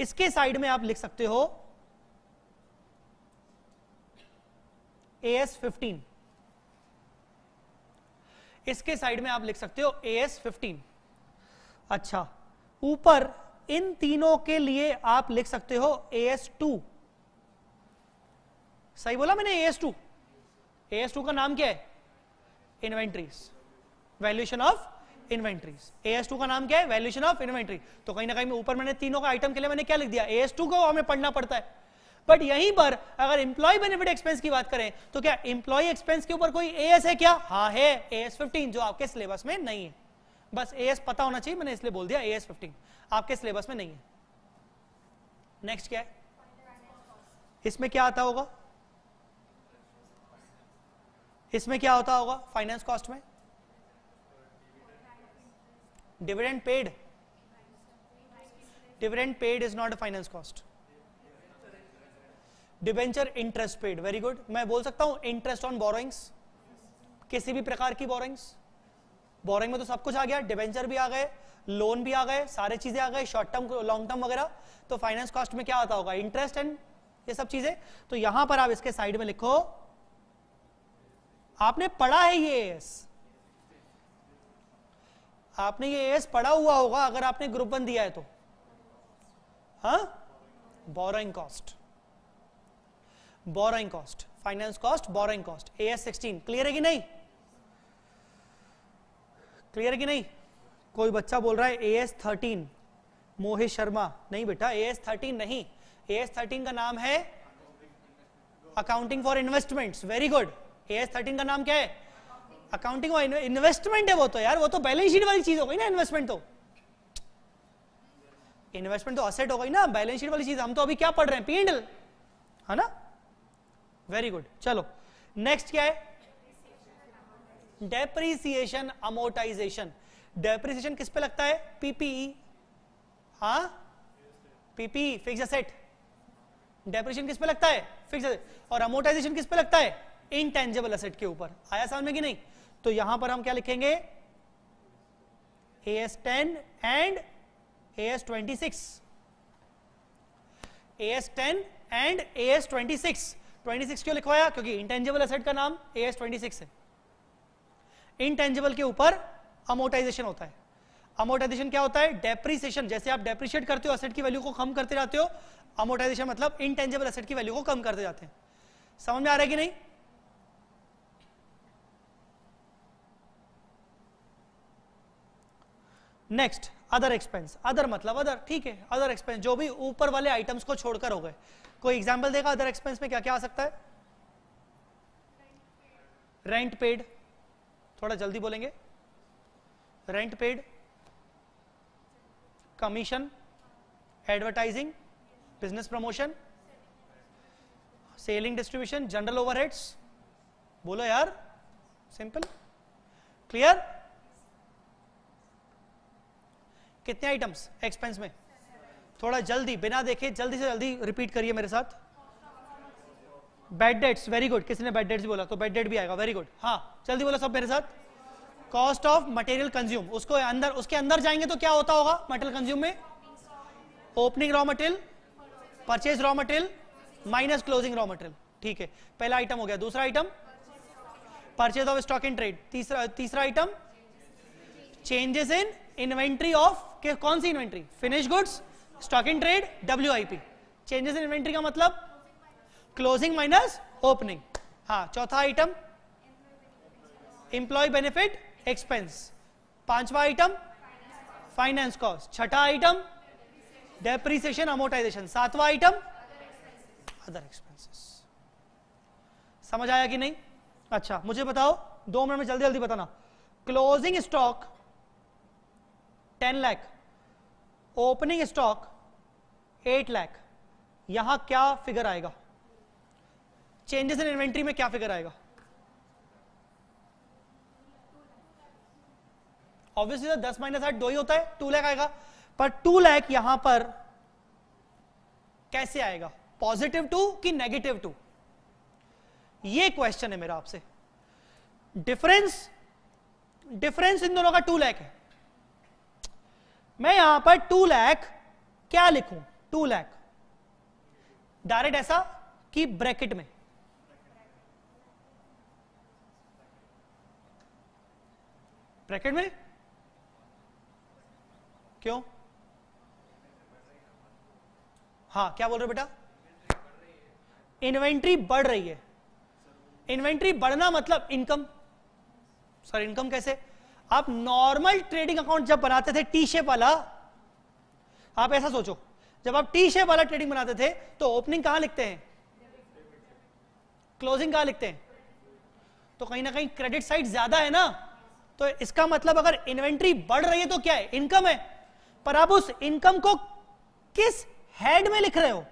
इसके साइड में आप लिख सकते हो ए एस फिफ्टीन इसके साइड में आप लिख सकते हो ए एस फिफ्टीन अच्छा ऊपर इन तीनों के लिए आप लिख सकते हो ए एस टू सही बोला मैंने A S two A S two का नाम क्या है inventories valuation of inventories A S two का नाम क्या है वैल्यूशन ऑफ इन्वेंट्री तो कहीं ना कहीं ऊपर मैंने तीनों का आइटम के लिए मैंने क्या लिख दिया ए एस टू को हमें पढ़ना पड़ता है बट यहीं पर अगर इंप्लॉय बेनिफिट एक्सपेंस की बात करें तो क्या इंप्लॉय एक्सपेंस के ऊपर कोई ए एस है क्या हाँ है ए एस फिफ्टीन जो आपके सिलेबस में नहीं है बस ए एस पता होना चाहिए मैंने इसलिए बोल दिया ए एस फिफ्टीन आपके सिलेबस में नहीं है नेक्स्ट क्या है इसमें क्या आता होगा इसमें क्या होता होगा फाइनेंस कॉस्ट में dividend paid dividend paid is not a finance cost debenture interest paid very good मैं बोल सकता हूं इंटरेस्ट ऑन बोरोइंग्स किसी भी प्रकार की बोरोइंग्स बोरोइंग में तो सब कुछ आ गया डिबेंचर भी आ गए लोन भी आ गए सारे चीजें आ गए शॉर्ट टर्म लॉन्ग टर्म वगैरह तो फाइनेंस कॉस्ट में क्या आता होगा इंटरेस्ट एंड ये सब चीजें तो यहां पर आप इसके साइड में लिखो आपने पढ़ा है ये एस आपने ये एस पढ़ा हुआ होगा अगर आपने ग्रुप वन दिया है तो हाँ borrowing cost borrowing cost finance cost borrowing cost A S sixteen clear है कि नहीं क्लियर है कि नहीं कोई बच्चा बोल रहा है A S thirteen Mohit Sharma नहीं बेटा ए एस थर्टीन नहीं ए एस थर्टीन का नाम है accounting for investments very good S thirteen का नाम क्या है अकाउंटिंग इन्वेस्टमेंट है वो तो यार वो तो बैलेंस शीट वाली चीज हो गई ना इन्वेस्टमेंट तो इन्वेस्टमेंट तो असेट हो गई ना बैलेंस शीट वाली चीज हम तो अभी क्या पढ़ रहे हैं पीएनएल है ना वेरी गुड चलो नेक्स्ट क्या है डेप्रिसिएशन अमोटाइजेशन डेप्रिसिएशन किस पे लगता है पीपीई हा पीपीई फिक्स असेट डेप्रिसिएशन किस पे लगता है फिक्स और अमोटाइजेशन किस पे लगता है इनटेंजिबल असेट के ऊपर आया समझ में कि नहीं तो यहां पर हम क्या लिखेंगे S ten and S twenty six A S ten and A S twenty six twenty six क्यों लिखवाया क्योंकि इंटेंजिबल असेट का नाम ए एस ट्वेंटी सिक्स है इंटेंजिबल के ऊपर अमोटाइजेशन होता है अमोटाइजेशन क्या होता है डेप्रिसिएशन जैसे आप डेप्रिशिएट करते हो असेट की वैल्यू को कम करते जाते हो अमोटाइजेशन मतलब इंटेंजिबल असेट की वैल्यू को कम करते जाते हैं समझ में आ रहा है कि नहीं नेक्स्ट अदर एक्सपेंस अदर मतलब अदर ठीक है अदर एक्सपेंस जो भी ऊपर वाले आइटम्स को छोड़कर हो गए कोई एग्जाम्पल देगा अदर एक्सपेंस में क्या क्या आ सकता है रेंट पेड थोड़ा जल्दी बोलेंगे rent paid commission advertising business promotion selling distribution general overheads बोलो यार सिंपल क्लियर कितने आइटम्स एक्सपेंस में थोड़ा जल्दी बिना देखे जल्दी से जल्दी रिपीट करिए मेरे साथ बेड डेट्स वेरी गुड किसी ने बेड डेट्स बोला तो बेड डेट भी आएगा वेरी गुड हाँ जल्दी बोला सब मेरे साथ कॉस्ट ऑफ मटेरियल कंज्यूम उसको अंदर उसके अंदर जाएंगे तो क्या होता होगा मटेरियल कंज्यूम में opening raw material purchase raw material minus closing raw material ठीक है पहला आइटम हो गया दूसरा item purchase of stock in trade तीसरा तीसरा item changes in inventory of के कौन सी inventory finish goods stock in trade W changes in inventory का मतलब क्लोजिंग माइनस ओपनिंग हाँ चौथा आइटम इंप्लॉय बेनिफिट एक्सपेंस पांचवा आइटम फाइनेंस कॉस्ट छठा आइटम डेप्रीसिएशन अमोटाइजेशन सातवा आइटम अदर एक्सपेंसेस समझ आया कि नहीं अच्छा मुझे बताओ दो मिनट में जल्दी जल्दी बताना closing stock ten lakh opening stock eight lakh यहां क्या फिगर आएगा चेंजेस इन इन्वेंट्री में क्या फिगर आएगा ऑब्वियसली तो दस माइनस आठ दो ही होता है टू लैख आएगा पर टू लैख यहां पर कैसे आएगा पॉजिटिव टू कि नेगेटिव टू ये क्वेश्चन है मेरा आपसे डिफरेंस डिफरेंस इन दोनों का टू लैख है मैं यहां पर टू लैख क्या लिखूं टू लैख डायरेक्ट ऐसा कि ब्रैकेट में ब्रैकेट में क्यों हाँ क्या बोल रहे हो बेटा इन्वेंट्री बढ़ रही है इन्वेंट्री बढ़ना मतलब इनकम सर इनकम कैसे आप नॉर्मल ट्रेडिंग अकाउंट जब बनाते थे टी शेप वाला आप ऐसा सोचो जब आप टी शेप वाला ट्रेडिंग बनाते थे तो ओपनिंग कहां लिखते हैं क्लोजिंग कहां लिखते हैं तो कहीं ना कहीं क्रेडिट साइड ज्यादा है ना तो इसका मतलब अगर इन्वेंट्री बढ़ रही है तो क्या है इनकम है पर आप उस इनकम को किस हेड में लिख रहे हो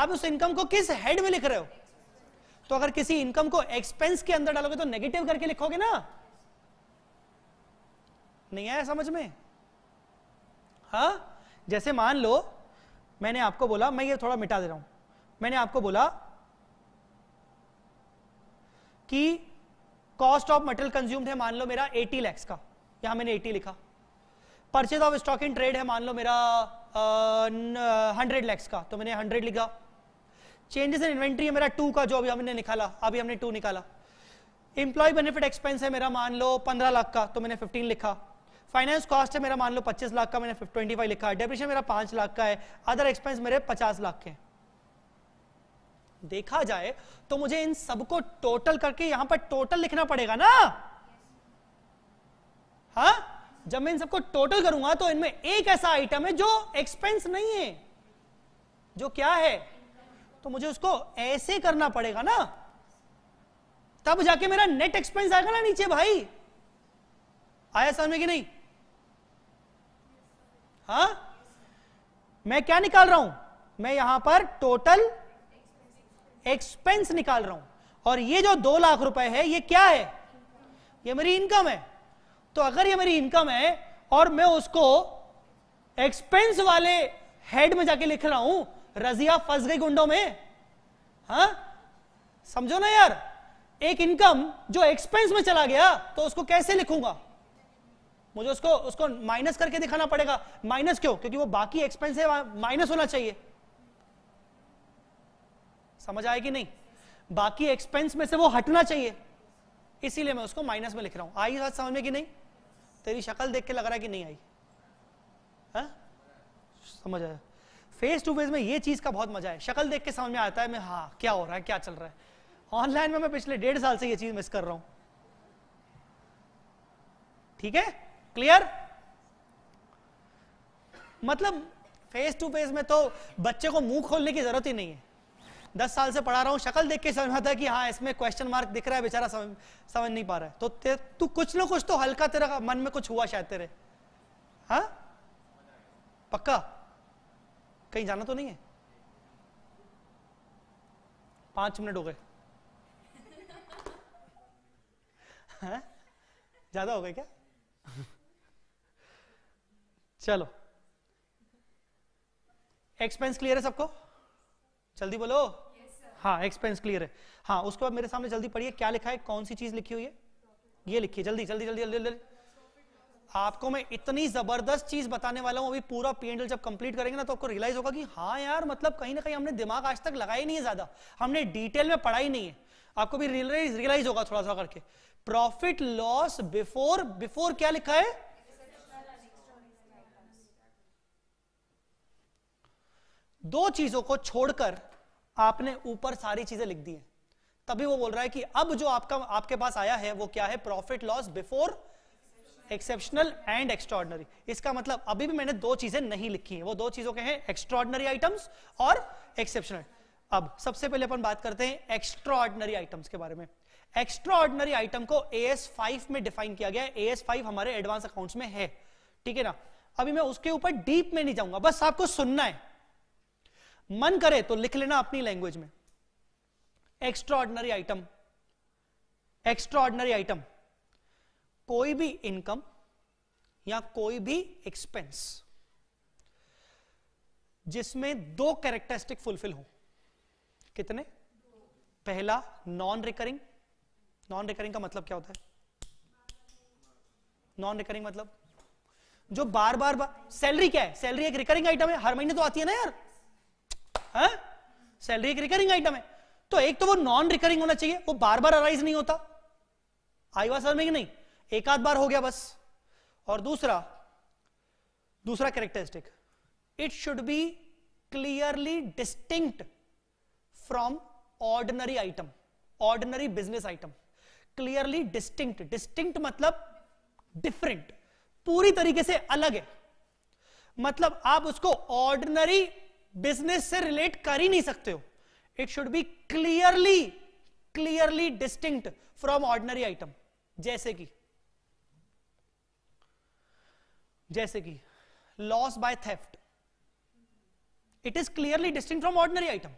आप उस इनकम को किस हेड में लिख रहे हो तो अगर किसी इनकम को एक्सपेंस के अंदर डालोगे तो नेगेटिव करके लिखोगे ना नहीं आया समझ में हा जैसे मान लो मैंने आपको बोला मैं ये थोड़ा मिटा दे रहा हूं मैंने आपको बोला कि कॉस्ट ऑफ मटेरियल कंज्यूम्ड है मान लो मेरा 80 लैक्स का यहां मैंने 80 लिखा purchase of stock in trade है मान लो मेरा हंड्रेड लैक्स का तो मैंने हंड्रेड लिखा चेंजेस इन इन्वेंट्री है मेरा टू का जो अभी हमने निकाला अभी हमने टू निकाला इंप्लॉय बेनिफिट एक्सपेंस है मेरा मान लो पंद्रह लाख का तो मैंने फिफ्टीन लिखा फाइनेंस कॉस्ट है मेरा मान लो 25 लाख का मैंने ट्वेंटी फाइव लिखा है डेप्रिशन मेरा 5 लाख का है अदर एक्सपेंस मेरे 50 लाख के देखा जाए तो मुझे इन सबको टोटल करके यहां पर टोटल लिखना पड़ेगा ना हा जब मैं इन सबको टोटल करूंगा तो इनमें एक ऐसा आइटम है जो एक्सपेंस नहीं है जो क्या है तो मुझे उसको ऐसे करना पड़ेगा ना तब जाके मेरा नेट एक्सपेंस आएगा ना नीचे भाई आया समझ में कि नहीं हा? मैं क्या निकाल रहा हूं मैं यहां पर टोटल एक्सपेंस निकाल रहा हूं और ये जो दो लाख रुपए है ये क्या है ये मेरी इनकम है तो अगर ये मेरी इनकम है और मैं उसको एक्सपेंस वाले हेड में जाके लिख रहा हूं रजिया फंस गई गुंडों में हा समझो ना यार एक इनकम जो एक्सपेंस में चला गया तो उसको कैसे लिखूंगा मुझे उसको उसको माइनस करके दिखाना पड़ेगा माइनस क्यों क्योंकि वो बाकी एक्सपेंस है माइनस होना चाहिए समझ आएगी नहीं बाकी एक्सपेंस में से वो हटना चाहिए इसीलिए मैं उसको माइनस में लिख रहा हूं आई बात समझ में कि नहीं तेरी शक्ल देख के लग रहा है कि नहीं आई है हाँ? समझ आया फेस टू फेस में ये चीज का बहुत मजा है शक्ल देख के समझ में आता है मैं हाँ क्या हो रहा है क्या चल रहा है ऑनलाइन में मैं पिछले डेढ़ साल से ये चीज मिस कर रहा हूं ठीक है क्लियर मतलब फेस टू फेस में तो बच्चे को मुंह खोलने की जरूरत ही नहीं है दस साल से पढ़ा रहा हूं शक्ल देख के समझ आता है कि हाँ इसमें क्वेश्चन मार्क दिख रहा है बेचारा समझ समझ नहीं पा रहा है तो तू कुछ ना कुछ तो हल्का तेरा मन में कुछ हुआ शायद तेरे हाँ पक्का कहीं जाना तो नहीं है पांच मिनट हो गए हाँ? ज्यादा हो गए क्या चलो एक्सपेंस क्लियर है सबको जल्दी बोलो yes, हाँ एक्सपेंस क्लियर है हाँ उसके बाद मेरे सामने जल्दी पढ़िए क्या लिखा है कौन सी चीज लिखी हुई है ये लिखिए जल्दी जल्दी जल्दी जल्दी जल्दी आपको मैं इतनी जबरदस्त चीज बताने वाला हूं अभी पूरा पीएनएल जब कंप्लीट करेंगे ना तो आपको रियलाइज होगा कि हाँ यार मतलब कहीं ना कहीं हमने दिमाग आज तक लगाया नहीं है ज्यादा हमने डिटेल में पढ़ा ही नहीं है आपको भी रियलाइज होगा थोड़ा सा करके प्रॉफिट लॉस बिफोर बिफोर क्या लिखा है दो चीजों को छोड़कर आपने ऊपर सारी चीजें लिख दी हैं तभी वो बोल रहा है कि अब जो आपका आपके पास आया है वो क्या है profit loss before exceptional and extraordinary इसका मतलब अभी भी मैंने दो चीजें नहीं लिखी हैं वो दो चीजों के हैं एक्स्ट्रॉर्डनरी आइटम्स और एक्सेप्शनल अब सबसे पहले अपन बात करते हैं एक्स्ट्रॉर्डनरी आइटम्स के बारे में एक्स्ट्रॉर्डनरी आइटम को फाइव में डिफाइन किया गया एस फाइव हमारे एडवांस अकाउंट में है ठीक है ना अभी मैं उसके ऊपर डीप में नहीं जाऊंगा बस आपको सुनना है मन करे तो लिख लेना अपनी लैंग्वेज में एक्स्ट्रॉर्डनरी आइटम एक्स्ट्रॉर्डनरी आइटम कोई भी इनकम या कोई भी एक्सपेंस जिसमें दो कैरेक्टरिस्टिक फुलफिल हो कितने पहला नॉन रिकरिंग नॉन रिकरिंग का मतलब क्या होता है नॉन रिकरिंग मतलब जो बार बार सैलरी क्या है सैलरी एक रिकरिंग आइटम है हर महीने तो आती है ना यार सैलरी हाँ? एक रिकरिंग आइटम है तो एक तो वो नॉन रिकरिंग होना चाहिए वो बार बार अराइज नहीं होता आई बात समझ में नहीं एक आध बार हो गया बस और दूसरा दूसरा characteristic it should be clearly distinct from ordinary item ordinary business item clearly distinct distinct मतलब डिफरेंट पूरी तरीके से अलग है मतलब आप उसको ऑर्डिनरी बिजनेस से रिलेट कर ही नहीं सकते हो it should be clearly clearly distinct from ordinary item जैसे कि जैसे कि loss by theft it is clearly distinct from ordinary item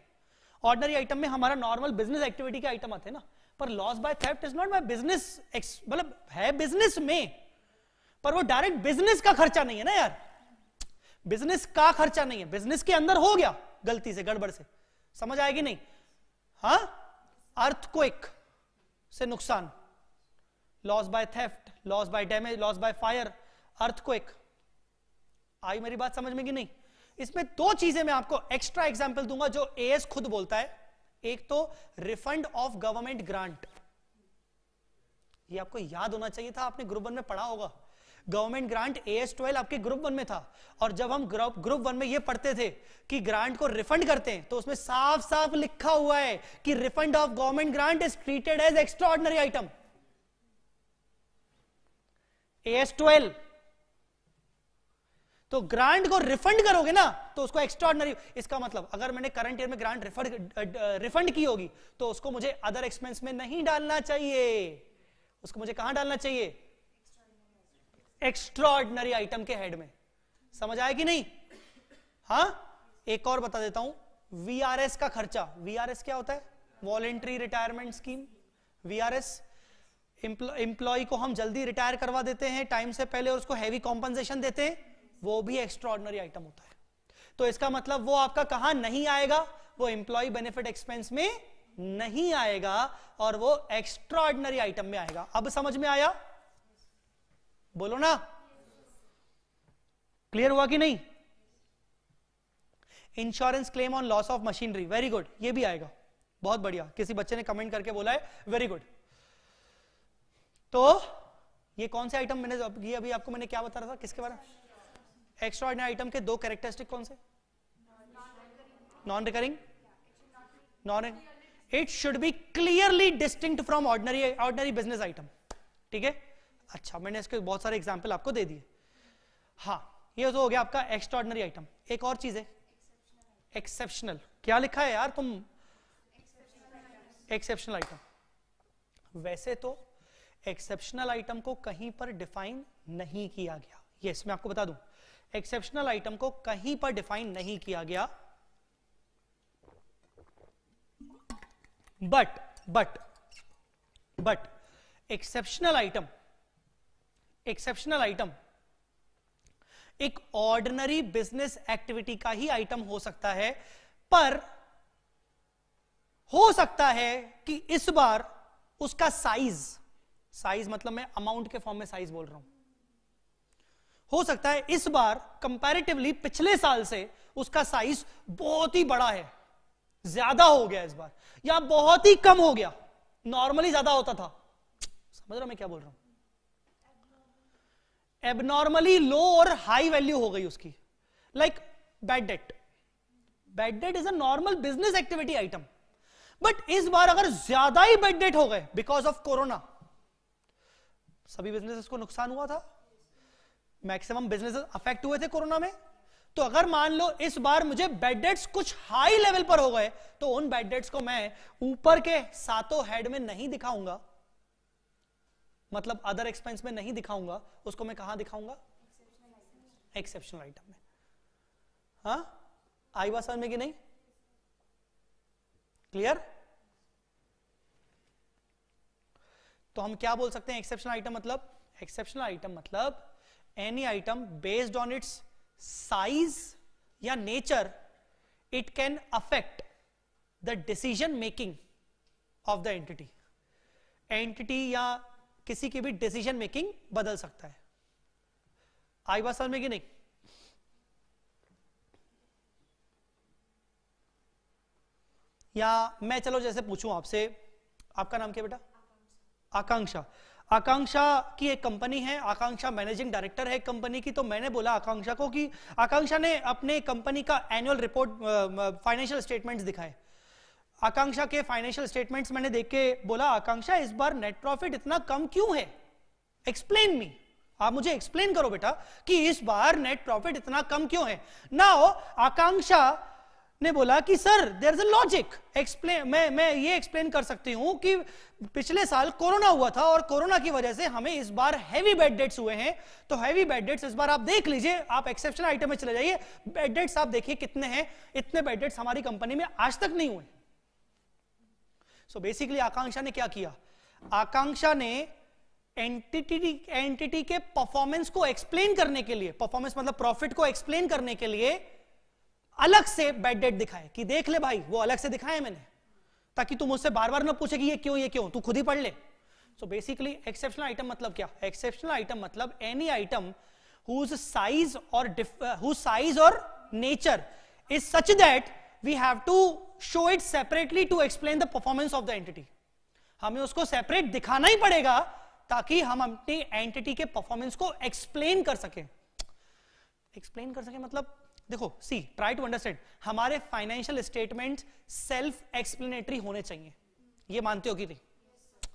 ordinary item में हमारा नॉर्मल बिजनेस एक्टिविटी के आइटम आते हैं ना पर loss by theft is not my business मतलब है बिजनेस में पर वो डायरेक्ट बिजनेस का खर्चा नहीं है ना यार बिजनेस का खर्चा नहीं है बिजनेस के अंदर हो गया गलती से गड़बड़ से समझ आएगी नहीं हा अर्थक्विक से नुकसान loss by theft loss by damage loss by fire earthquake आई मेरी बात समझ में कि नहीं इसमें दो चीजें मैं आपको एक्स्ट्रा एग्जाम्पल दूंगा जो ए खुद बोलता है एक तो रिफंड ऑफ गवर्नमेंट ग्रांट ये आपको याद होना चाहिए था आपने ग्रुप वन में पढ़ा होगा government grant A S twelve आपके ग्रुप वन में था और जब हम ग्रुप वन में ये पढ़ते थे कि ग्रांट को रिफंड करते हैं तो उसमें साफ साफ लिखा हुआ है कि refund of government grant is treated as extraordinary item A S twelve तो ग्रांट को रिफंड करोगे ना तो उसको एक्स्ट्रॉर्डनरी इसका मतलब अगर मैंने करंट ईयर में ग्रांट रिफंड रिफंड की होगी तो उसको मुझे अदर एक्सपेंस में नहीं डालना चाहिए उसको मुझे कहां डालना चाहिए एक्स्ट्रॉर्डनरी आइटम के हेड में समझ आया कि नहीं हा एक और बता देता हूं वीआरएस का खर्चा वीआरएस क्या होता है voluntary retirement scheme VRS employee को हम जल्दी रिटायर करवा देते हैं टाइम से पहले और उसको हैवी कॉम्पनसेशन देते हैं वो भी एक्स्ट्रॉर्डनरी आइटम होता है तो इसका मतलब वो आपका कहा नहीं आएगा वो इंप्लॉय बेनिफिट एक्सपेंस में नहीं आएगा और वो एक्स्ट्रॉर्डनरी आइटम में आएगा अब समझ में आया बोलो ना क्लियर हुआ कि नहीं insurance claim on loss of machinery very good ये भी आएगा बहुत बढ़िया किसी बच्चे ने कमेंट करके बोला है वेरी गुड तो ये कौन से आइटम मैंने ये अभी आपको मैंने क्या बता रहा था किसके बारे में एक्स्ट्रा आइटम के दो कैरेक्टरिस्टिक कौन से non recurring non it should be clearly distinct from ordinary ordinary business item ठीक है अच्छा मैंने इसके बहुत सारे एग्जाम्पल आपको दे दिए हाँ ये तो हो गया आपका एक्स्ट्रॉर्डनरी आइटम एक और चीज है एक्सेप्शनल क्या लिखा है यार तुम एक्सेप्शनल आइटम वैसे तो एक्सेप्शनल आइटम को कहीं पर डिफाइन नहीं किया गया यस yes, मैं आपको बता दूं एक्सेप्शनल आइटम को कहीं पर डिफाइन नहीं किया गया but but but exceptional item exceptional item एक ऑर्डिनरी बिजनेस एक्टिविटी का ही आइटम हो सकता है पर हो सकता है कि इस बार उसका साइज साइज मतलब मैं अमाउंट के फॉर्म में साइज बोल रहा हूं हो सकता है इस बार कंपैरेटिवली पिछले साल से उसका साइज बहुत ही बड़ा है ज्यादा हो गया इस बार या बहुत ही कम हो गया नॉर्मली ज्यादा होता था समझ रहा मैं क्या बोल रहा हूं एबनॉर्मली लो और हाई वैल्यू हो गई उसकी like bad debt bad debt is a normal business activity item but इस बार अगर ज्यादा ही बैड डेट हो गए बिकॉज ऑफ कोरोना सभी बिजनेस को नुकसान हुआ था मैक्सिमम बिजनेस अफेक्ट हुए थे कोरोना में तो अगर मान लो इस बार मुझे बेड डेट्स कुछ हाई लेवल पर हो गए तो उन बैड डेट्स को मैं ऊपर के सातों हेड में नहीं दिखाऊंगा मतलब अदर एक्सपेंस में नहीं दिखाऊंगा उसको मैं कहा दिखाऊंगा एक्सेप्शनल आइटम में हा आई बात समझ में कि नहीं क्लियर तो हम क्या बोल सकते हैं एक्सेप्शनल आइटम मतलब एक्सेप्शनल आइटम मतलब any item based on its size या nature it can affect the decision making of the entity entity या किसी की भी डिसीजन मेकिंग बदल सकता है आई बात समझ में कि नहीं या मैं चलो जैसे पूछूं आपसे आपका नाम क्या बेटा आकांक्षा आकांक्षा की एक कंपनी है आकांक्षा मैनेजिंग डायरेक्टर है कंपनी की तो मैंने बोला आकांक्षा को कि आकांक्षा ने अपने कंपनी का एनुअल रिपोर्ट फाइनेंशियल स्टेटमेंट्स दिखाए आकांक्षा के फाइनेंशियल स्टेटमेंट्स मैंने देख के बोला आकांक्षा इस बार नेट प्रॉफिट इतना कम क्यों है एक्सप्लेन मी आप मुझे एक्सप्लेन करो बेटा कि इस बार नेट प्रॉफिट इतना कम क्यों है ना आकांक्षा ने बोला कि sir there is a logic explain मैं मैं ये एक्सप्लेन कर सकती हूं कि पिछले साल कोरोना हुआ था और कोरोना की वजह से हमें इस बार हैवी बेड डेट्स हुए हैं तो हैवी बेड डेट्स इस बार आप देख लीजिए आप एक्सेप्शनल आइटम में चले जाइए बेड डेट्स आप देखिए कितने हैं इतने बेड डेट्स हमारी कंपनी में आज तक नहीं हुए सो बेसिकली आकांक्षा ने क्या किया आकांक्षा ने एंटिटी एंटिटी के परफॉर्मेंस को एक्सप्लेन करने के लिए परफॉर्मेंस मतलब प्रॉफिट को एक्सप्लेन करने के लिए अलग से बैड डेट दिखाए कि देख ले भाई वो अलग से दिखाए मैंने ताकि तुम मुझसे बार बार ना पूछे कि ये क्यों ये क्यों तू खुद ही पढ़ ले सो बेसिकली एक्सेप्शनल आइटम मतलब क्या एक्सेप्शनल आइटम मतलब एनी आइटम हुज साइज और हुज साइज और nature is such that we have to show it separately to explain the performance of the entity हमें उसको सेपरेट दिखाना ही पड़ेगा ताकि हम अपनी एंटिटी के परफॉर्मेंस को एक्सप्लेन कर सके एक्सप्लेन कर सके मतलब देखो सी ट्राई टू अंडरस्टैंड हमारे फाइनेंशियल स्टेटमेंट सेल्फ एक्सप्लेनेटरी होने चाहिए ये मानते हो कि नहीं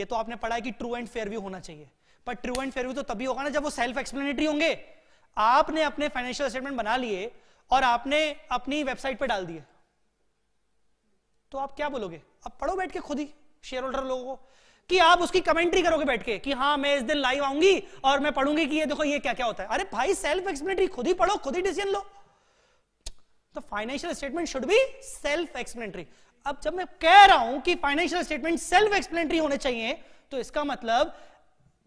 ये तो आपने पढ़ा है कि ट्रू एंड फेयर व्यू होना चाहिए पर ट्रू एंड फेयर व्यू तो तभी होगा ना जब वो सेल्फ एक्सप्लेनेटरी होंगे आपने अपने फाइनेंशियल स्टेटमेंट बना लिए और आपने अपनी वेबसाइट पर डाल दिए तो आप क्या बोलोगे अब पढ़ो बैठ के खुद ही शेयर होल्डर लोगों को कि आप उसकी कमेंट्री करोगे बैठ के कि हाँ मैं इस दिन लाइव आऊंगी और मैं पढ़ूंगी कि ये देखो ये क्या क्या होता है अरे भाई सेल्फ एक्सप्लेनेटरी खुद ही पढ़ो खुद ही डिसीजन लो तो financial statement should be self explanatory अब जब मैं कह रहा हूं कि फाइनेंशियल स्टेटमेंट सेल्फ एक्सप्लेनेटरी होने चाहिए तो इसका मतलब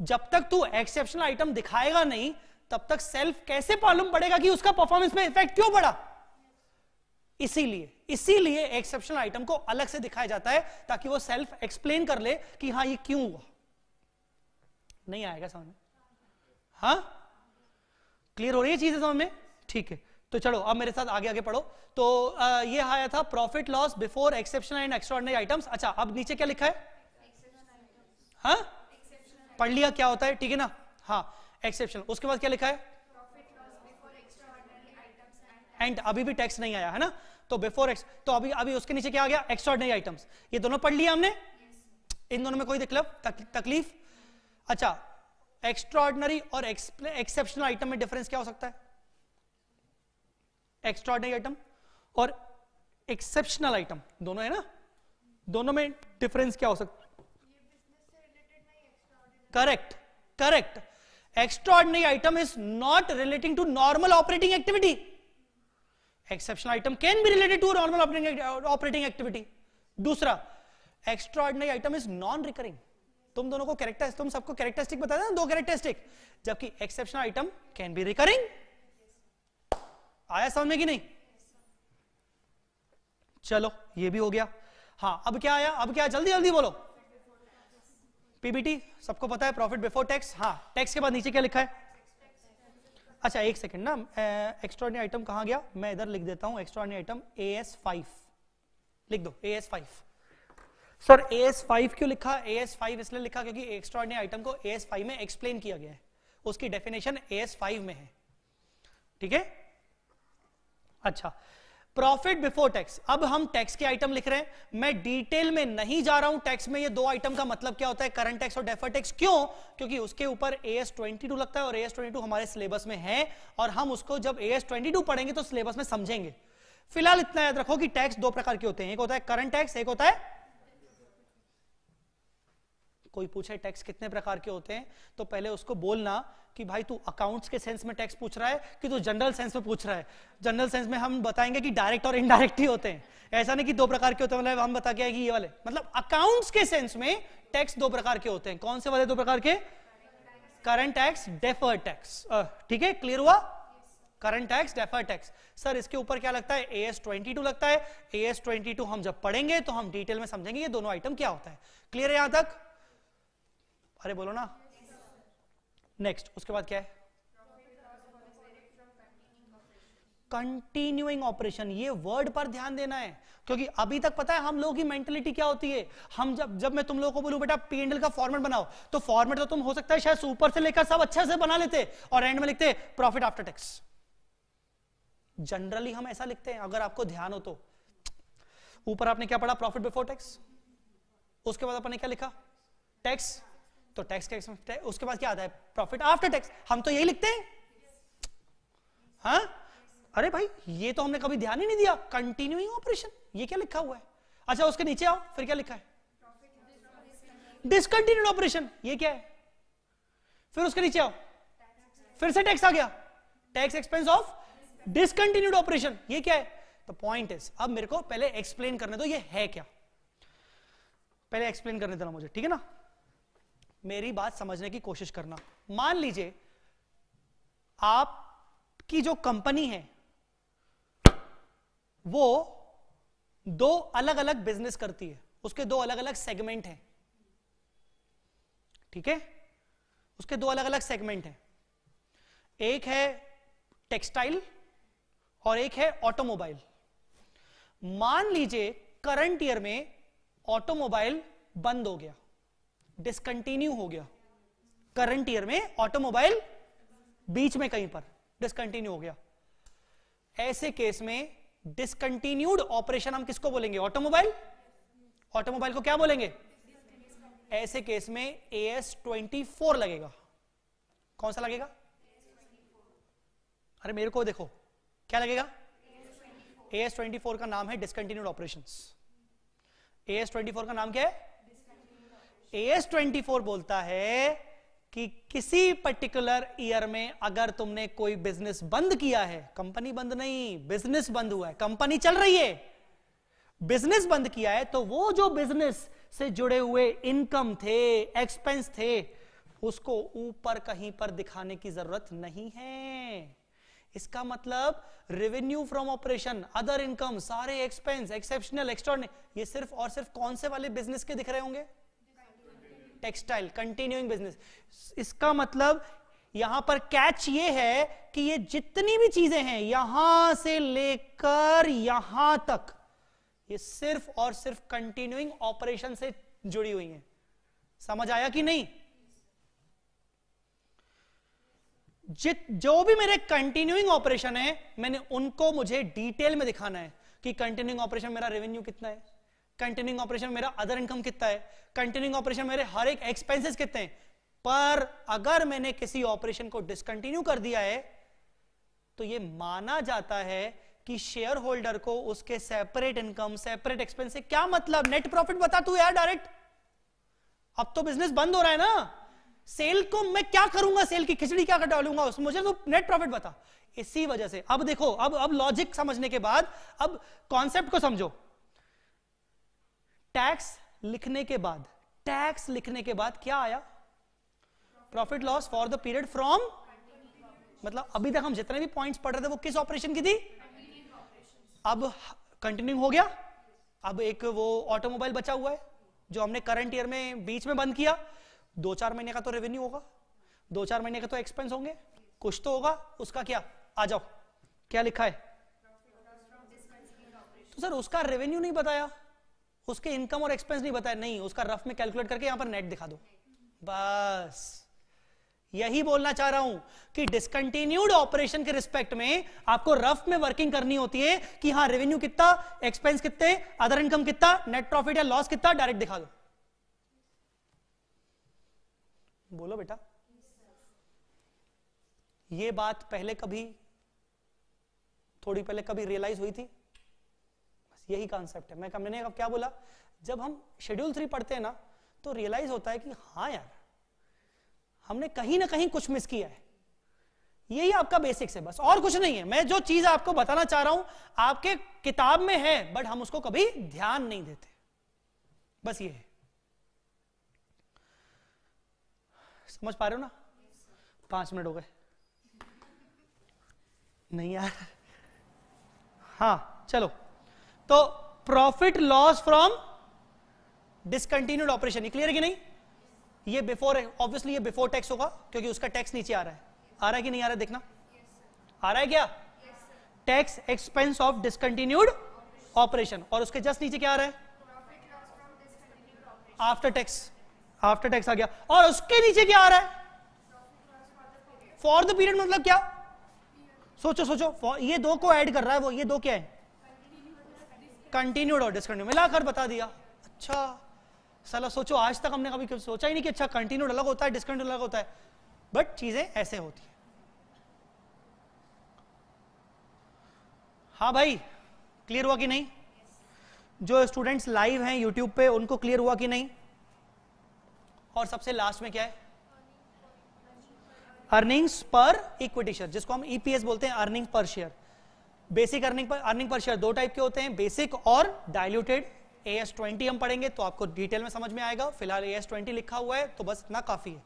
जब तक तू एक्सेप्शनल आइटम दिखाएगा नहीं तब तक सेल्फ कैसे मालूम पड़ेगा कि उसका परफॉर्मेंस में इफेक्ट क्यों बढ़ा इसीलिए इसीलिए एक्सेप्शन आइटम को अलग से दिखाया जाता है ताकि वो सेल्फ एक्सप्लेन कर ले कि हाँ ये क्यों हुआ नहीं आएगा समझ में हाँ क्लियर हो रही है चीजें समझ में ठीक है तो चलो अब मेरे साथ आगे आगे पढ़ो तो आ, ये आया था profit loss before exception and extraordinary items अच्छा अब नीचे क्या लिखा है हाँ पढ़ लिया क्या होता है ठीक है ना हाँ एक्सेप्शन उसके बाद क्या लिखा है एंड अभी भी टैक्स नहीं आया है ना तो बिफोर एक्स तो अभी अभी उसके नीचे क्या आ गया एक्स्ट्रॉर्डनरी आइटम्स ये दोनों पढ़ लिया हमने इन दोनों में कोई तकलीफ तकलीफ अच्छा एक्स्ट्रॉर्डनरी और एक्सेप्शनल आइटम में डिफरेंस क्या हो सकता है एक्स्ट्रॉर्डनरी आइटम और एक्सेप्शनल आइटम दोनों है ना दोनों में डिफरेंस क्या हो सकता correct correct extraordinary item is not relating to normal operating activity. Exceptional item can be related to normal operating, operating activity. दूसरा extraordinary item is non-recurring. तुम दोनों को कैरेक्टर तुम सबको कैरेक्टरिस्टिक बता देना दो कैरेक्टरिस्टिक जबकि exceptional item can be recurring आया समझ में कि नहीं चलो ये भी हो गया हाँ अब क्या आया अब क्या जल्दी जल्दी बोलो पीबीटी सबको पता है प्रॉफिट बिफोर टैक्स हाँ टैक्स के बाद नीचे क्या लिखा है अच्छा एक सेकंड ना एक्स्ट्रा आइटम कहा गया मैं इधर लिख देता हूँ extra item A S five लिख दो A S five sir A S five क्यों लिखा ए एस फाइव इसलिए लिखा क्योंकि एक्स्ट्रा आइटम को ए एस फाइव में एक्सप्लेन किया गया है उसकी डेफिनेशन ए एस फाइव में है ठीक है अच्छा प्रॉफिट बिफोर टैक्स अब हम टैक्स के आइटम लिख रहे हैं मैं डिटेल में नहीं जा रहा हूं टैक्स में ये दो आइटम का मतलब क्या होता है करंट टैक्स और डेफर टैक्स क्यों क्योंकि उसके ऊपर ए एस ट्वेंटी टू लगता है और ए एस ट्वेंटी टू हमारे सिलेबस में है और हम उसको जब ए एस ट्वेंटी टू पढ़ेंगे तो सिलेबस में समझेंगे फिलहाल इतना याद रखो कि टैक्स दो प्रकार के होते हैं एक होता है करंट टैक्स एक होता है कोई पूछे टैक्स कितने प्रकार के होते हैं तो पहले उसको बोलना कि भाई तू अकाउंट्स के सेंस में टैक्स पूछ रहा है कि तू जनरल सेंस में पूछ रहा है जनरल सेंस में हम बताएंगे कि डायरेक्ट और इनडायरेक्ट ही होते हैं ऐसा नहीं कि दो प्रकार के होते हैं मतलब हम बता के ये वाले मतलब अकाउंट्स के सेंस में टैक्स दो प्रकार के होते हैं कौन से वाले दो प्रकार के करंट टैक्स डेफर टैक्स ठीक है क्लियर हुआ current tax defer tax sir इसके ऊपर क्या लगता है ए एस ट्वेंटी टू लगता है ए एस ट्वेंटी टू हम जब पढ़ेंगे तो हम डिटेल में समझेंगे ये दोनों आइटम क्या होता है क्लियर है यहां तक अरे बोलो ना नेक्स्ट उसके बाद क्या है कंटिन्यूइंग ऑपरेशन ये वर्ड पर ध्यान देना है क्योंकि अभी तक पता है हम लोगों की मेंटेलिटी क्या होती है हम जब जब मैं तुम लोगों को बोलूं बेटा पीएनएल का फॉर्मेट बनाओ तो फॉर्मेट तो तुम हो सकता है शायद ऊपर से लेकर सब अच्छे से बना लेते और एंड में लिखते प्रॉफिट आफ्टर टैक्स जनरली हम ऐसा लिखते हैं अगर आपको ध्यान हो तो ऊपर आपने क्या पढ़ा प्रॉफिट बिफोर टैक्स उसके बाद आपने क्या लिखा टैक्स तो टैक्स का के उसके बाद क्या आता है प्रॉफिट आफ्टर टैक्स हम तो यही लिखते हैं हाँ अरे भाई ये तो हमने कभी ध्यान ही नहीं दिया कंटिन्यूइंग ऑपरेशन ये क्या लिखा हुआ है अच्छा उसके नीचे आओ फिर क्या लिखा है डिसकंटिन्यूड ऑपरेशन ये क्या है फिर उसके नीचे आओ फिर से टैक्स आ गया tax expense of discontinued operation ये क्या है तो पॉइंट इज अब मेरे को पहले एक्सप्लेन करने दो ये है क्या पहले एक्सप्लेन करने देना मुझे ठीक है ना मेरी बात समझने की कोशिश करना मान लीजिए आपकी जो कंपनी है वो दो अलग अलग बिजनेस करती है उसके दो अलग अलग सेगमेंट हैं ठीक है उसके दो अलग अलग सेगमेंट हैं एक है टेक्सटाइल और एक है ऑटोमोबाइल मान लीजिए करंट ईयर में ऑटोमोबाइल बंद हो गया डिसकंटिन्यू हो गया करंट ईयर में ऑटोमोबाइल बीच में कहीं पर डिसकंटिन्यू हो गया ऐसे केस में डिसकंटिन्यूड ऑपरेशन हम किसको बोलेंगे ऑटोमोबाइल ऑटोमोबाइल को क्या बोलेंगे ऐसे केस में ए एस ट्वेंटी फोर लगेगा कौन सा लगेगा अरे मेरे को देखो क्या लगेगा ए एस ट्वेंटी फोर का नाम है discontinued operation A S twenty four का नाम क्या है एस ट्वेंटी फोर बोलता है कि किसी पर्टिकुलर ईयर में अगर तुमने कोई बिजनेस बंद किया है कंपनी बंद नहीं बिजनेस बंद हुआ है कंपनी चल रही है बिजनेस बंद किया है तो वो जो बिजनेस से जुड़े हुए इनकम थे एक्सपेंस थे उसको ऊपर कहीं पर दिखाने की जरूरत नहीं है इसका मतलब revenue from operation other income सारे एक्सपेंस एक्सेप्शनल एक्स्ट्रॉर्डनरी ये सिर्फ और सिर्फ कौन से वाले बिजनेस के दिख रहे होंगे टेक्सटाइल कंटिन्यूइंग बिजनेस इसका मतलब यहां पर कैच ये है कि ये जितनी भी चीजें हैं यहां से लेकर यहां तक ये सिर्फ और सिर्फ कंटिन्यूइंग ऑपरेशन से जुड़ी हुई हैं समझ आया कि नहीं जित जो भी मेरे कंटिन्यूइंग ऑपरेशन है मैंने उनको मुझे डिटेल में दिखाना है कि कंटिन्यूइंग ऑपरेशन मेरा रेवेन्यू कितना है कंटिन्यूंग ऑपरेशन मेरा अदर इनकम कितना है कंटिन्यूंग ऑपरेशन मेरे हर एक एक्सपेंसेस कितने हैं पर अगर मैंने किसी ऑपरेशन को डिसकंटिन्यू कर दिया है तो ये माना जाता है कि शेयर होल्डर को उसके सेपरेट इनकम सेपरेट एक्सपेंस से क्या मतलब नेट प्रॉफिट बता तू यार डायरेक्ट अब तो बिजनेस बंद हो रहा है ना सेल को मैं क्या करूंगा सेल की खिचड़ी क्या कटा लूंगा उसमें मुझे तो नेट प्रॉफिट बता इसी वजह से अब देखो अब अब लॉजिक समझने के बाद अब कॉन्सेप्ट को समझो टैक्स लिखने के बाद टैक्स लिखने के बाद क्या आया profit loss for the period from मतलब अभी तक हम जितने भी पॉइंट्स पढ़ रहे थे वो किस ऑपरेशन की थी अब कंटिन्यू हो गया अब एक वो ऑटोमोबाइल बचा हुआ है जो हमने करंट ईयर में बीच में बंद किया दो चार महीने का तो रेवेन्यू होगा दो चार महीने का तो एक्सपेंस होंगे कुछ तो होगा उसका क्या आ जाओ क्या लिखा है तो सर उसका रेवेन्यू नहीं बताया उसके इनकम और एक्सपेंस नहीं बताया नहीं उसका रफ में कैलकुलेट करके यहां पर नेट दिखा दो बस यही बोलना चाह रहा हूं कि डिसकंटिन्यूड ऑपरेशन के रिस्पेक्ट में आपको रफ में वर्किंग करनी होती है कि हाँ रेवेन्यू कितना एक्सपेंस कितने अदर इनकम कितना नेट प्रॉफिट या लॉस कितना डायरेक्ट दिखा दो बोलो बेटा ये बात पहले कभी थोड़ी पहले कभी रियलाइज हुई थी यही कॉन्सेप्ट है मैं मैंने क्या बोला जब हम शेड्यूल थ्री पढ़ते हैं ना तो रियलाइज होता है कि हाँ यार हमने कहीं ना कहीं कुछ मिस किया है यही आपका बेसिक्स है बस और कुछ नहीं है मैं जो चीज आपको बताना चाह रहा हूं आपके किताब में है बट हम उसको कभी ध्यान नहीं देते बस ये है समझ पा रहे हो ना पांच मिनट हो गए नहीं यार हाँ चलो तो profit loss from discontinued operation ये क्लियर है कि नहीं ये बिफोर है ऑब्वियसली ये बिफोर टैक्स होगा क्योंकि उसका टैक्स नीचे आ रहा है आ रहा है कि नहीं आ रहा है देखना आ रहा है क्या tax expense of discontinued operation और उसके जस्ट नीचे क्या आ रहा है आफ्टर टैक्स आफ्टर टैक्स आ गया और उसके नीचे क्या आ रहा है फॉर द पीरियड मतलब क्या सोचो सोचो ये दो को ऐड कर रहा है वो ये दो क्या है कंटिन्यूड और डिसकंटिन्यू मिलाकर बता दिया अच्छा साला सोचो आज तक हमने कभी सोचा ही नहीं कि अच्छा कंटिन्यूड अलग होता है डिसकंटिन्यू अलग होता है बट चीजें ऐसे होती है हाँ भाई क्लियर हुआ कि नहीं जो स्टूडेंट्स लाइव हैं यूट्यूब पे उनको क्लियर हुआ कि नहीं और सबसे लास्ट में क्या है अर्निंग्स पर इक्विटी शेयर जिसको हम ईपीएस e बोलते हैं earning per share basic earning per earning per share दो टाइप के होते हैं बेसिक और डायल्यूटेड ए एस ट्वेंटी हम पढ़ेंगे तो आपको डिटेल में समझ में आएगा फिलहाल ए एस ट्वेंटी लिखा हुआ है तो बस इतना काफी है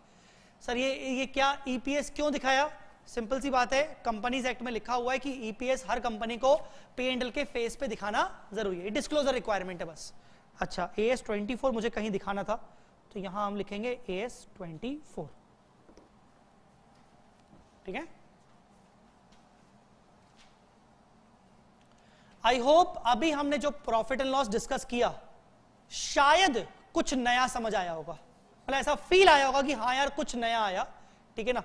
सर ये ये क्या ईपीएस e क्यों दिखाया सिंपल सी बात है कंपनीज एक्ट में लिखा हुआ है कि ईपीएस e हर कंपनी को पे एंडल के फेस पे दिखाना जरूरी है डिस्क्लोजर रिक्वायरमेंट है बस अच्छा ए एस ट्वेंटी फोर मुझे कहीं दिखाना था तो यहां हम लिखेंगे ए एस ट्वेंटी फोर ठीक है आई होप अभी हमने जो प्रॉफिट एंड लॉस डिस्कस किया शायद कुछ नया समझ आया होगा मतलब ऐसा फील आया होगा कि हाँ यार कुछ नया आया ठीक है ना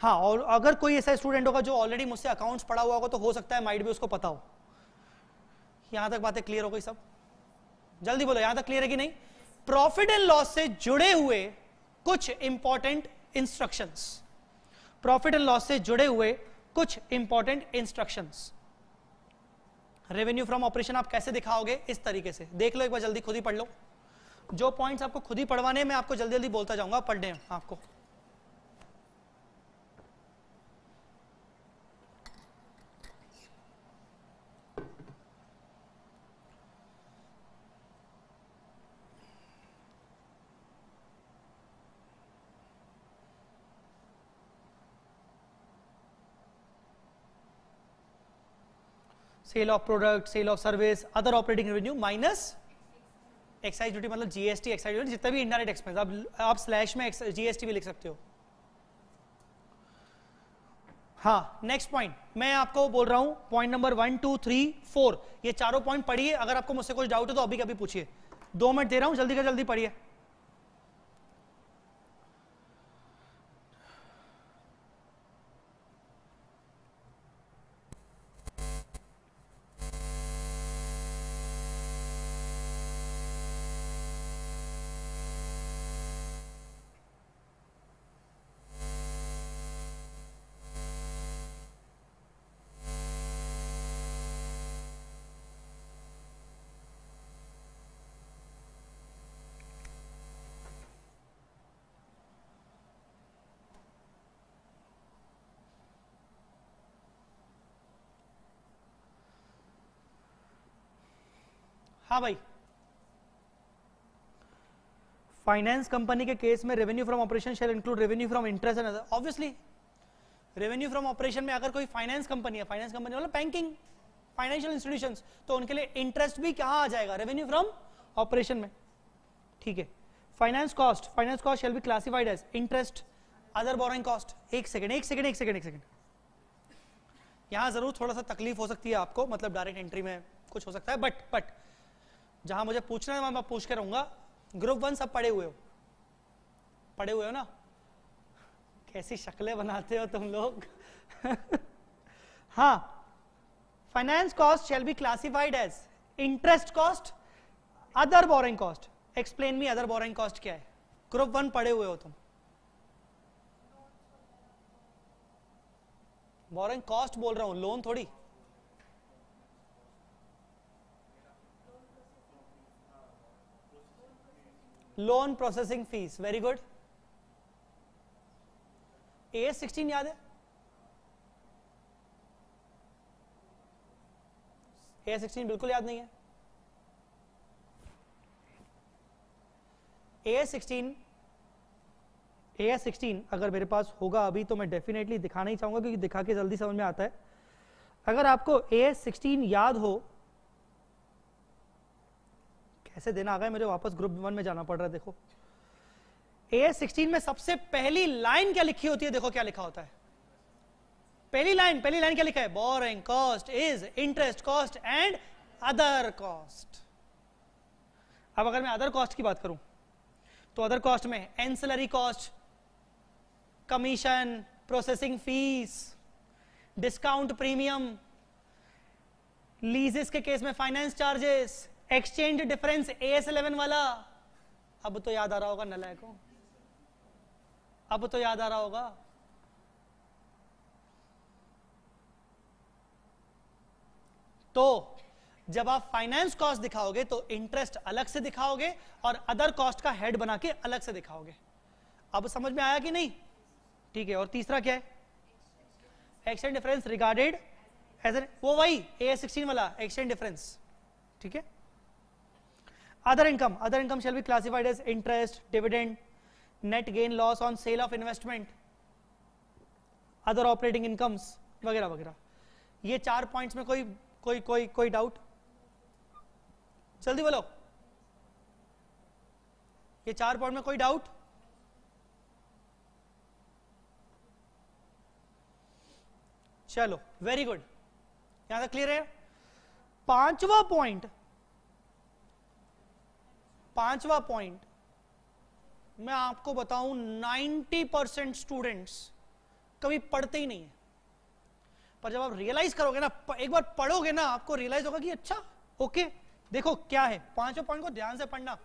हाँ और अगर कोई ऐसा स्टूडेंट होगा जो ऑलरेडी मुझसे अकाउंट्स पढ़ा हुआ होगा तो हो सकता है माइड भी उसको पता हो यहां तक बातें क्लियर हो गई सब जल्दी बोलो यहां तक क्लियर है कि नहीं प्रॉफिट एंड लॉस से जुड़े हुए कुछ important instructions profit and loss से जुड़े हुए कुछ important instructions revenue from operation आप कैसे दिखाओगे इस तरीके से देख लो एक बार जल्दी खुद ही पढ़ लो जो पॉइंट्स आपको खुद ही पढ़वाने मैं आपको जल्दी जल्दी बोलता जाऊंगा पढ़ने आपको sale of product sale of service other operating revenue minus excise duty मतलब जीएसटी एक्साइज ड्यूटी जितना भी इंडायरेक्ट एक्सपेंस आप आप स्लैश में जीएसटी भी लिख सकते हो हाँ नेक्स्ट पॉइंट मैं आपको बोल रहा हूं point number one two three four ये चारों पॉइंट पढ़िए अगर आपको मुझसे कुछ डाउट है तो अभी कभी पूछिए दो मिनट दे रहा हूं जल्दी का जल्दी पढ़िए हाँ भाई फाइनेंस कंपनी के केस में revenue from operation shall include revenue from interest and obviously revenue from operation में अगर कोई फाइनेंस कंपनी है फाइनेंस कंपनी मतलब बैंकिंग फाइनेंशियल इंस्टीट्यूशन तो उनके लिए इंटरेस्ट भी कहाँ आ जाएगा रेवेन्यू फ्रॉम ऑपरेशन में ठीक है finance cost finance cost shall be classified as interest other borrowing cost एक सेकेंड एक सेकेंड एक सेकेंड एक सेकेंड यहां जरूर थोड़ा सा तकलीफ हो सकती है आपको मतलब डायरेक्ट एंट्री में कुछ हो सकता है बट बट जहां मुझे पूछना है वहां मैं पूछ के रहूंगा ग्रुप वन सब पढ़े हुए हो पढ़े हुए हो ना कैसी शक्लें बनाते हो तुम लोग हाँ finance cost shall be classified as interest cost other borrowing cost explain me other borrowing cost क्या है ग्रुप वन पढ़े हुए हो तुम बोरिंग कॉस्ट बोल रहा हूं लोन थोड़ी loan processing fees very good A sixteen याद है ए सिक्सटीन बिल्कुल याद नहीं है ए सिक्सटीन ए सिक्सटीन अगर मेरे पास होगा अभी तो मैं डेफिनेटली दिखाना ही चाहूंगा क्योंकि दिखा के जल्दी समझ में आता है अगर आपको ए सिक्सटीन याद हो ऐसे देना आ गया मुझे वापस ग्रुप वन में जाना पड़ रहा है देखो ए सिक्सटीन में सबसे पहली लाइन क्या लिखी होती है देखो क्या लिखा होता है पहली लाइन पहली लाइन क्या लिखा है borrowing cost is interest cost and other cost अब अगर मैं अदर कॉस्ट की बात करूं तो अदर कॉस्ट में ancillary cost commission processing fees discount premium leases के केस में finance charges exchange difference A S eleven वाला अब तो याद आ रहा होगा नलाय को अब तो याद आ रहा होगा तो जब आप फाइनेंस कॉस्ट दिखाओगे तो इंटरेस्ट अलग से दिखाओगे और अदर कॉस्ट का हेड बना के अलग से दिखाओगे अब समझ में आया कि नहीं ठीक है और तीसरा क्या है exchange difference regarded as an वो वही ए सिक्सटीन वाला एक्सचेंज डिफरेंस ठीक है other income other income shall be classified as interest dividend net gain loss on sale of investment other operating incomes वगैरह वगैरह ये चार पॉइंट्स में कोई कोई कोई कोई डाउट जल्दी बोलो ये चार पॉइंट में कोई डाउट चलो वेरी गुड यहां तक क्लियर है पांचवा पॉइंट पांचवा पॉइंट मैं आपको बताऊं 90 परसेंट स्टूडेंट्स कभी पढ़ते ही नहीं है पर जब आप रियलाइज करोगे ना एक बार पढ़ोगे ना आपको रियलाइज होगा कि अच्छा ओके देखो क्या है पांचवा पॉइंट को ध्यान से पढ़ना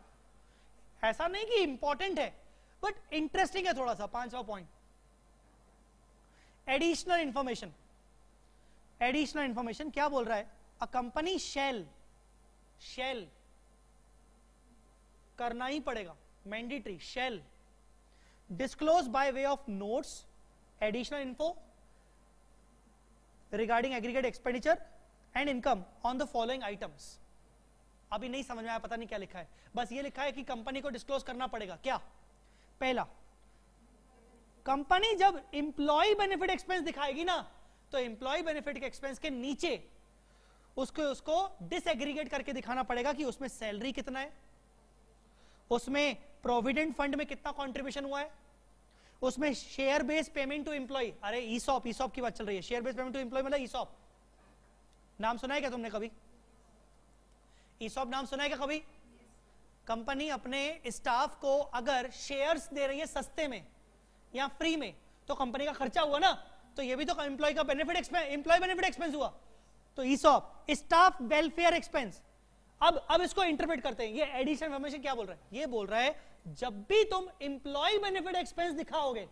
ऐसा नहीं कि इंपॉर्टेंट है बट इंटरेस्टिंग है थोड़ा सा पांचवा point additional information additional information क्या बोल रहा है अ कंपनी शेल शेल करना ही पड़ेगा mandatory shall disclose by way of notes additional info regarding aggregate expenditure and income on the following items अभी नहीं समझ में आया पता नहीं क्या लिखा है बस ये लिखा है कि कंपनी को डिस्क्लोज करना पड़ेगा क्या पहला कंपनी जब इंप्लॉय बेनिफिट एक्सपेंस दिखाएगी ना तो इंप्लॉय बेनिफिट के एक्सपेंस के नीचे उसको उसको डिसएग्रीगेट करके दिखाना पड़ेगा कि उसमें सैलरी कितना है उसमें प्रोविडेंट फंड में कितना कॉन्ट्रीब्यूशन हुआ है उसमें share based payment to employee अरे ईसॉप ईसॉप की बात चल रही है share based payment to employee मतलब ईसॉप नाम सुना है क्या तुमने कभी ईसॉप नाम सुना है क्या कभी कंपनी अपने स्टाफ को अगर शेयर्स दे रही है सस्ते में या फ्री में तो कंपनी का खर्चा हुआ ना तो ये भी तो एम्प्लॉय का बेनिफिट एम्प्लॉय बेनिफिट एक्सपेंस हुआ तो ईसॉप स्टाफ वेलफेयर एक्सपेंस अब अब इसको इंटरप्रेट करते हैं ये एडिशन इन्फॉर्मेशन क्या बोल रहा है ये बोल रहा है जब भी तुम इंप्लॉय बेनिफिट एक्सपेंस दिखाओगे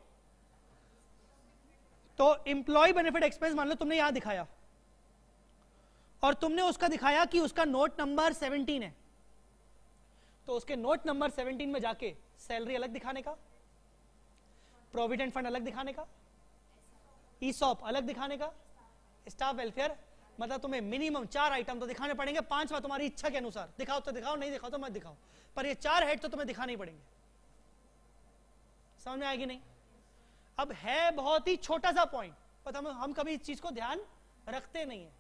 तो इंप्लॉय बेनिफिट एक्सपेंस मान लो तुमने यहां दिखाया और तुमने उसका दिखाया कि उसका नोट नंबर 17 है तो उसके नोट नंबर 17 में जाके सैलरी अलग दिखाने का प्रोविडेंट फंड अलग दिखाने का सॉप अलग दिखाने का स्टाफ वेलफेयर मतलब तुम्हें मिनिमम चार आइटम तो दिखाने पड़ेंगे पांचवा तुम्हारी इच्छा के अनुसार दिखाओ तो दिखाओ नहीं दिखाओ तो मत दिखाओ पर ये चार हेड तो तुम्हें दिखाने पड़ेंगे समझ में आएगी नहीं अब है बहुत ही छोटा सा पॉइंट पर हम हम कभी इस चीज को ध्यान रखते नहीं है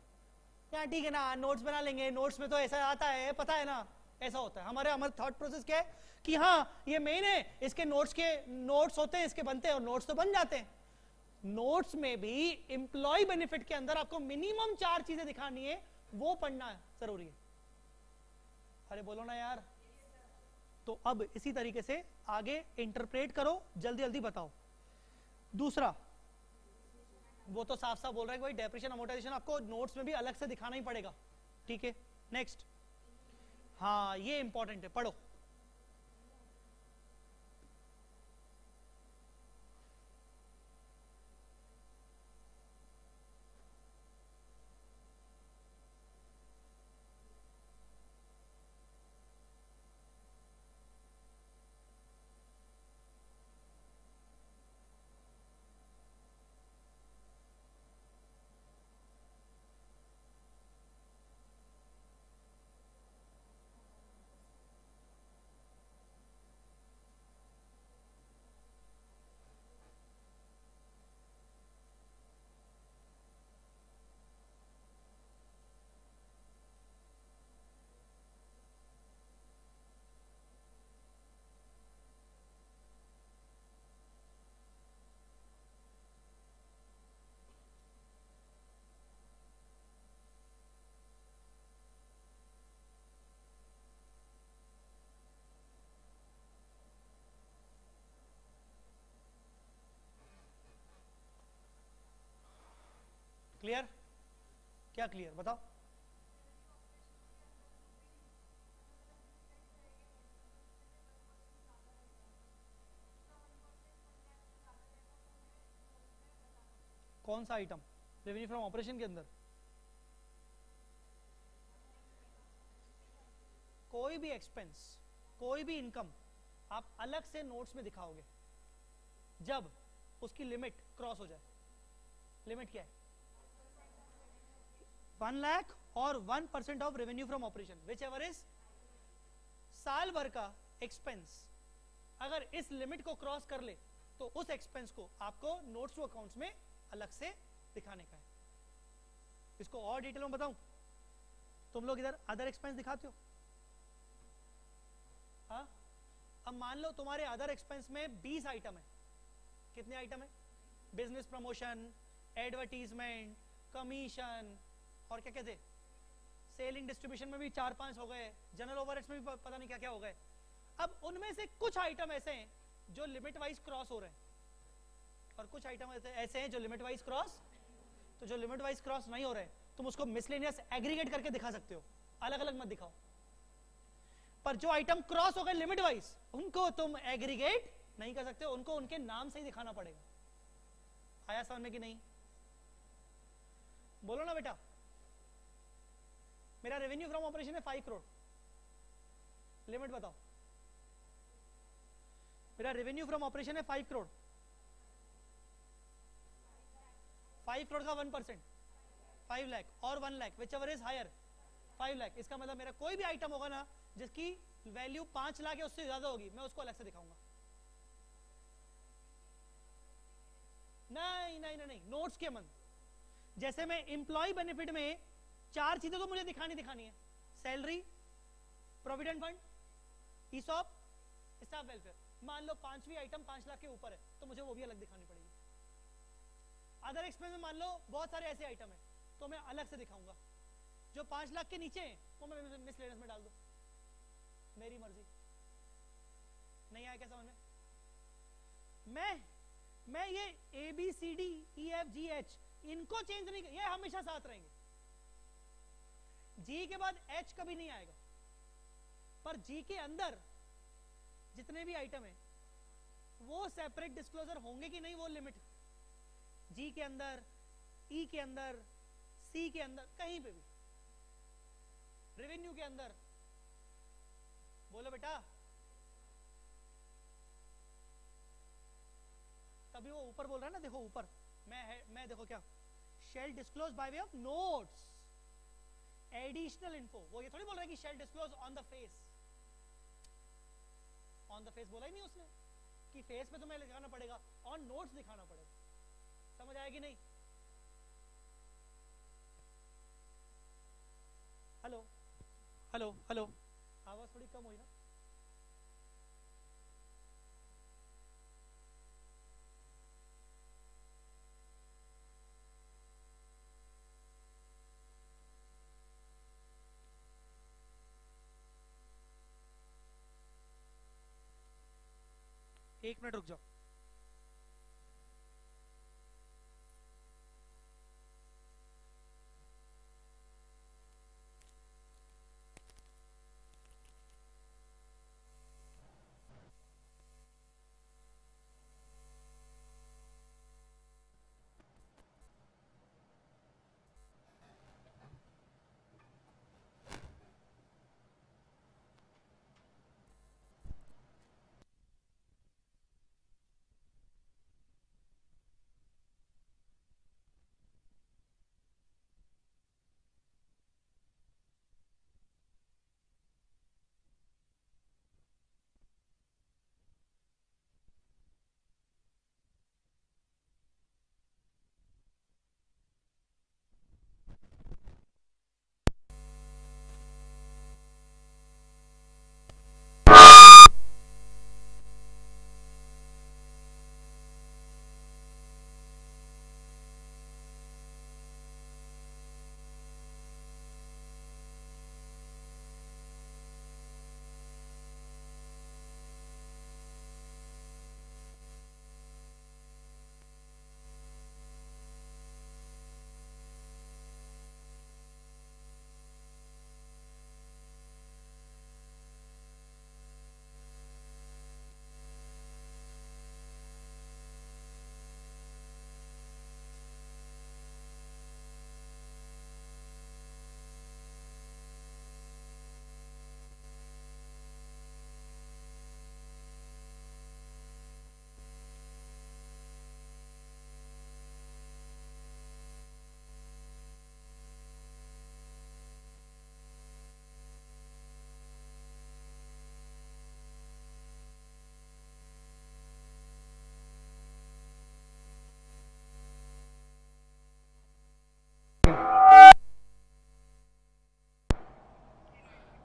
यहाँ ठीक है ना नोट्स बना लेंगे नोट्स में तो ऐसा आता है पता है ना ऐसा होता है हमारे हमारे थॉट प्रोसेस क्या है कि हाँ ये मेन है इसके नोट्स के नोट्स होते हैं इसके बनते हैं और नोट्स तो बन जाते हैं नोट्स में भी इंप्लॉय बेनिफिट के अंदर आपको मिनिमम चार चीजें दिखानी है वो पढ़ना जरूरी है अरे बोलो ना यार तो अब इसी तरीके से आगे इंटरप्रेट करो जल्दी जल्दी बताओ दूसरा वो तो साफ साफ बोल रहा है भाई अमोटाइजेशन आपको नोट्स में भी अलग से दिखाना ही पड़ेगा ठीक है नेक्स्ट हाँ ये इंपॉर्टेंट है पढ़ो क्या क्लियर बताओ कौन सा आइटम रेवेन्यू फ्रॉम ऑपरेशन के अंदर कोई भी एक्सपेंस कोई भी इनकम आप अलग से नोट्स में दिखाओगे जब उसकी लिमिट क्रॉस हो जाए लिमिट क्या है वन लाख और one percent of revenue from operation whichever is साल भर का एक्सपेंस अगर इस लिमिट को क्रॉस कर ले तो उस एक्सपेंस को आपको नोट्स टू अकाउंट्स में अलग से दिखाने का है इसको और डिटेल में बताऊं तुम लोग इधर अदर एक्सपेंस दिखाते हो हा? अब मान लो तुम्हारे अदर एक्सपेंस में 20 आइटम है कितने आइटम है बिजनेस प्रमोशन एडवर्टीजमेंट कमीशन और क्या कहते सेलिंग डिस्ट्रीब्यूशन में भी चार पांच हो गए जनरल ओवर में भी पता नहीं क्या क्या हो गए अब उनमें से कुछ आइटम ऐसे हैं जो लिमिट वाइज क्रॉस हो रहे हैं और कुछ आइटम ऐसे ऐसे हैं जो लिमिट वाइज क्रॉस तो जो लिमिट वाइज क्रॉस नहीं हो रहे तुम उसको मिसलेनियस एग्रीगेट करके दिखा सकते हो अलग अलग मत दिखाओ पर जो आइटम क्रॉस हो गए लिमिट वाइज उनको तुम एग्रीगेट नहीं कर सकते उनको उनके नाम से ही दिखाना पड़ेगा आया समझ में कि नहीं बोलो ना बेटा मेरा रेवेन्यू फ्रॉम ऑपरेशन है फाइव करोड़ लिमिट बताओ मेरा रेवेन्यू फ्रॉम ऑपरेशन है फाइव करोड़ फाइव करोड़ का वन परसेंट फाइव लैख और one lakh whichever is higher five lakh इसका मतलब मेरा कोई भी आइटम होगा ना जिसकी वैल्यू पांच लाख या उससे ज्यादा होगी मैं उसको अलग से दिखाऊंगा नहीं नहीं नहीं, नहीं नोट्स के मन जैसे मैं इंप्लॉय बेनिफिट में चार चीजें तो मुझे दिखानी दिखानी है salary provident fund staff welfare मान लो पांचवी आइटम पांच लाख के ऊपर है तो मुझे वो भी अलग दिखानी पड़ेगी अदर एक्सपेंस में मान लो बहुत सारे ऐसे आइटम है तो मैं अलग से दिखाऊंगा जो पांच लाख के नीचे है वो मैं मिसलेनस में डाल दो मेरी मर्जी नहीं आया क्या समझ में मैं मैं ये A B C D E F G H इनको चेंज नहीं ये हमेशा साथ रहेंगे जी के बाद एच कभी नहीं आएगा पर जी के अंदर जितने भी आइटम है वो सेपरेट डिस्क्लोजर होंगे कि नहीं वो लिमिट जी के अंदर ई e के अंदर सी के अंदर कहीं पे भी रेवेन्यू के अंदर बोलो बेटा तभी वो ऊपर बोल रहा है ना देखो ऊपर मैं है, मैं देखो क्या shall disclose by way of notes additional info वो ये थोड़ी बोल रहा है कि shall disclose on the face on the face बोला ही नहीं उसने कि फेस पे तुम्हें दिखाना पड़ेगा ऑन नोट्स दिखाना पड़ेगा समझ आएगी नहीं हेलो हेलो हेलो आवाज थोड़ी कम हुई ना एक मिनट रुक जाओ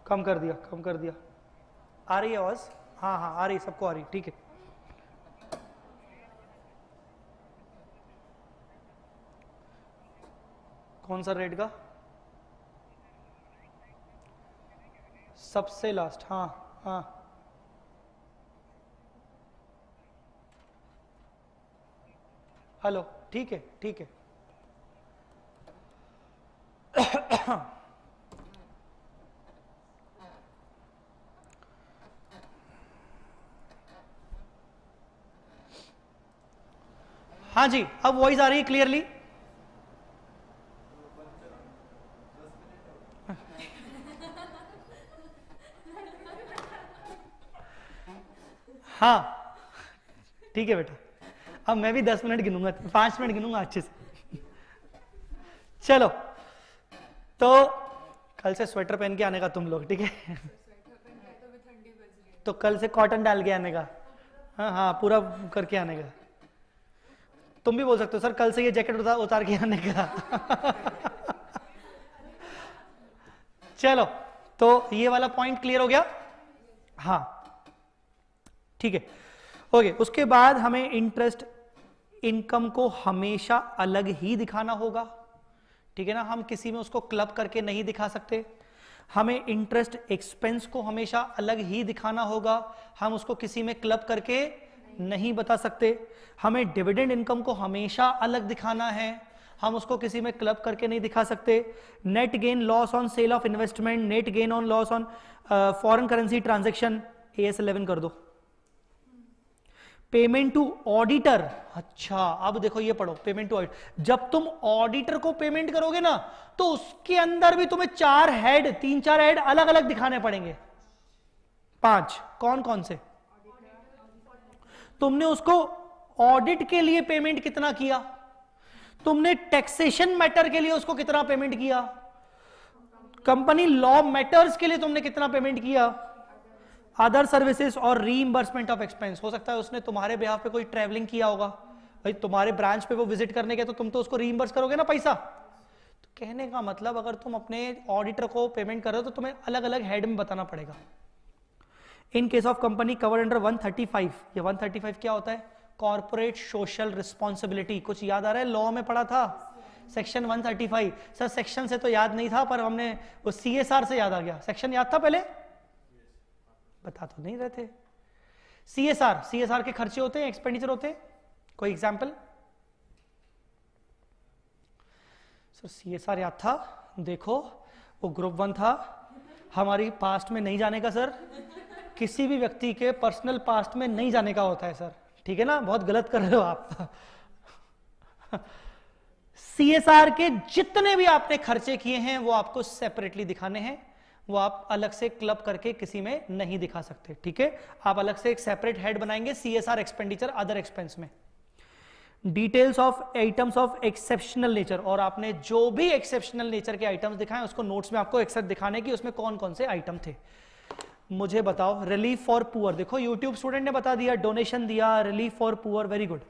कम कर दिया कम कर दिया आ रही है आवाज़ हाँ हाँ आ रही सबको आ रही ठीक है कौन सा रेड का सबसे लास्ट हाँ हाँ हेलो ठीक है ठीक है हाँ जी अब वॉइस आ रही है क्लियरली हाँ ठीक है बेटा अब मैं भी दस मिनट गिनूंगा पांच मिनट गिनूंगा अच्छे से चलो तो कल से स्वेटर पहन के आने का तुम लोग ठीक है तो कल से कॉटन डाल के आने का हाँ हाँ पूरा करके आने का तुम भी बोल सकते हो सर कल से ये जैकेट उतार उतार के आने का चलो तो ये वाला पॉइंट क्लियर हो गया हाँ ठीक है ओके उसके बाद हमें इंटरेस्ट इनकम को हमेशा अलग ही दिखाना होगा ठीक है ना हम किसी में उसको क्लब करके नहीं दिखा सकते हमें इंटरेस्ट एक्सपेंस को हमेशा अलग ही दिखाना होगा हम उसको किसी में क्लब करके नहीं बता सकते हमें डिविडेंड इनकम को हमेशा अलग दिखाना है हम उसको किसी में क्लब करके नहीं दिखा सकते net gain loss on sale of investment net gain on loss on foreign currency transaction A S eleven कर दो पेमेंट टू ऑडिटर अच्छा अब देखो ये पढ़ो पेमेंट टू ऑडिटर जब तुम ऑडिटर को पेमेंट करोगे ना तो उसके अंदर भी तुम्हें चार हेड तीन चार हेड अलग अलग दिखाने पड़ेंगे पांच कौन कौन से तुमने उसको ऑडिट के लिए पेमेंट कितना किया तुमने टैक्सेशन मैटर के लिए उसको कितना पेमेंट किया कंपनी लॉ मैटर्स के लिए तुमने कितना पेमेंट किया अदर सर्विसेज और रीइंबर्समेंट ऑफ एक्सपेंस हो सकता है उसने तुम्हारे बिहाफ पे कोई ट्रेवलिंग किया होगा भाई तुम्हारे ब्रांच पे वो विजिट करने गया तो तुम तो उसको रीइंबर्स करोगे ना पैसा तो कहने का मतलब अगर तुम अपने ऑडिटर को पेमेंट कर रहे हो तो तुम्हें अलग अलग हेड में बताना पड़ेगा in case of company cover under 135 ये 135 क्या होता है कॉर्पोरेट सोशल रिस्पॉन्सिबिलिटी कुछ याद आ रहा है लॉ में पढ़ा था सेक्शन 135 सर सेक्शन से तो याद नहीं था पर हमने वो सी से याद आ गया सेक्शन याद था पहले बता तो नहीं रहे थे C S R C S R के खर्चे होते हैं एक्सपेंडिचर होते हैं कोई example sir C S R याद था देखो वो ग्रुप वन था हमारी पास्ट में नहीं जाने का सर किसी भी व्यक्ति के पर्सनल पास्ट में नहीं जाने का होता है सर ठीक है ना बहुत गलत कर रहे हो आप सीएसआर के जितने भी आपने खर्चे किए हैं वो आपको सेपरेटली दिखाने हैं वो आप अलग से क्लब करके किसी में नहीं दिखा सकते ठीक है आप अलग से एक सेपरेट हेड बनाएंगे सीएसआर एक्सपेंडिचर अदर एक्सपेंस में details of items of exceptional nature और आपने जो भी एक्सेप्शनल नेचर के आइटम्स दिखाए उसको नोट्स में आपको एक्सेप्ट दिखाने की उसमें कौन कौन से आइटम थे मुझे बताओ रिलीफ फॉर पुअर देखो यूट्यूब स्टूडेंट ने बता दिया डोनेशन दिया relief for poor very good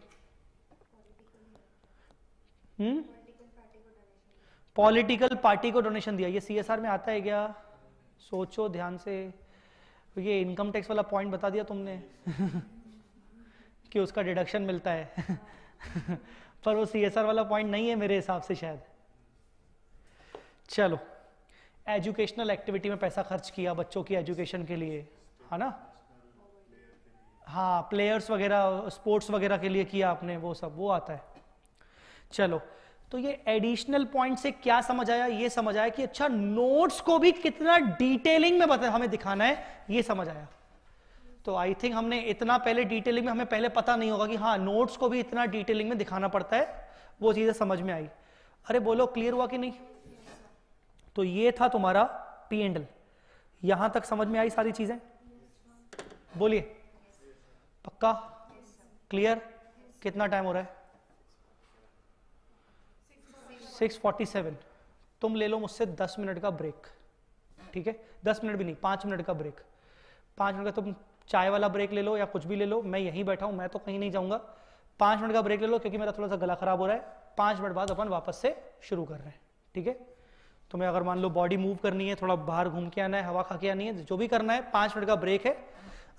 political party को डोनेशन दिया ये सीएसआर में आता है क्या सोचो ध्यान से ये इनकम टैक्स वाला पॉइंट बता दिया तुमने कि उसका डिडक्शन मिलता है पर वो सीएसआर वाला पॉइंट नहीं है मेरे हिसाब से शायद चलो एजुकेशनल एक्टिविटी में पैसा खर्च किया बच्चों की एजुकेशन के लिए है ना हाँ प्लेयर्स वगैरह स्पोर्ट्स वगैरह के लिए किया आपने वो सब वो आता है चलो तो ये एडिशनल पॉइंट से क्या समझ आया ये समझ आया कि अच्छा नोट्स को भी कितना डिटेलिंग में बता हमें दिखाना है ये समझ आया तो आई थिंक हमने इतना पहले डिटेलिंग में हमें पहले पता नहीं होगा कि हाँ नोट्स को भी इतना डिटेलिंग में दिखाना पड़ता है वो चीज़ें समझ में आई अरे बोलो क्लियर हुआ कि नहीं तो ये था तुम्हारा पी एंडल यहां तक समझ में आई सारी चीजें बोलिए पक्का क्लियर कितना टाइम हो रहा है 647 तुम ले लो मुझसे 10 मिनट का ब्रेक ठीक है 10 मिनट भी नहीं पांच मिनट का ब्रेक पांच मिनट का तुम चाय वाला ब्रेक ले लो या कुछ भी ले लो मैं यहीं बैठा हूं मैं तो कहीं नहीं जाऊंगा पांच मिनट का ब्रेक ले लो क्योंकि मेरा थोड़ा सा गला खराब हो रहा है पांच मिनट बाद अपन वापस से शुरू कर रहे हैं ठीक है तुम्हें अगर मान लो बॉडी मूव करनी है थोड़ा बाहर घूम के आना है हवा खा के आनी है जो भी करना है पांच मिनट का ब्रेक है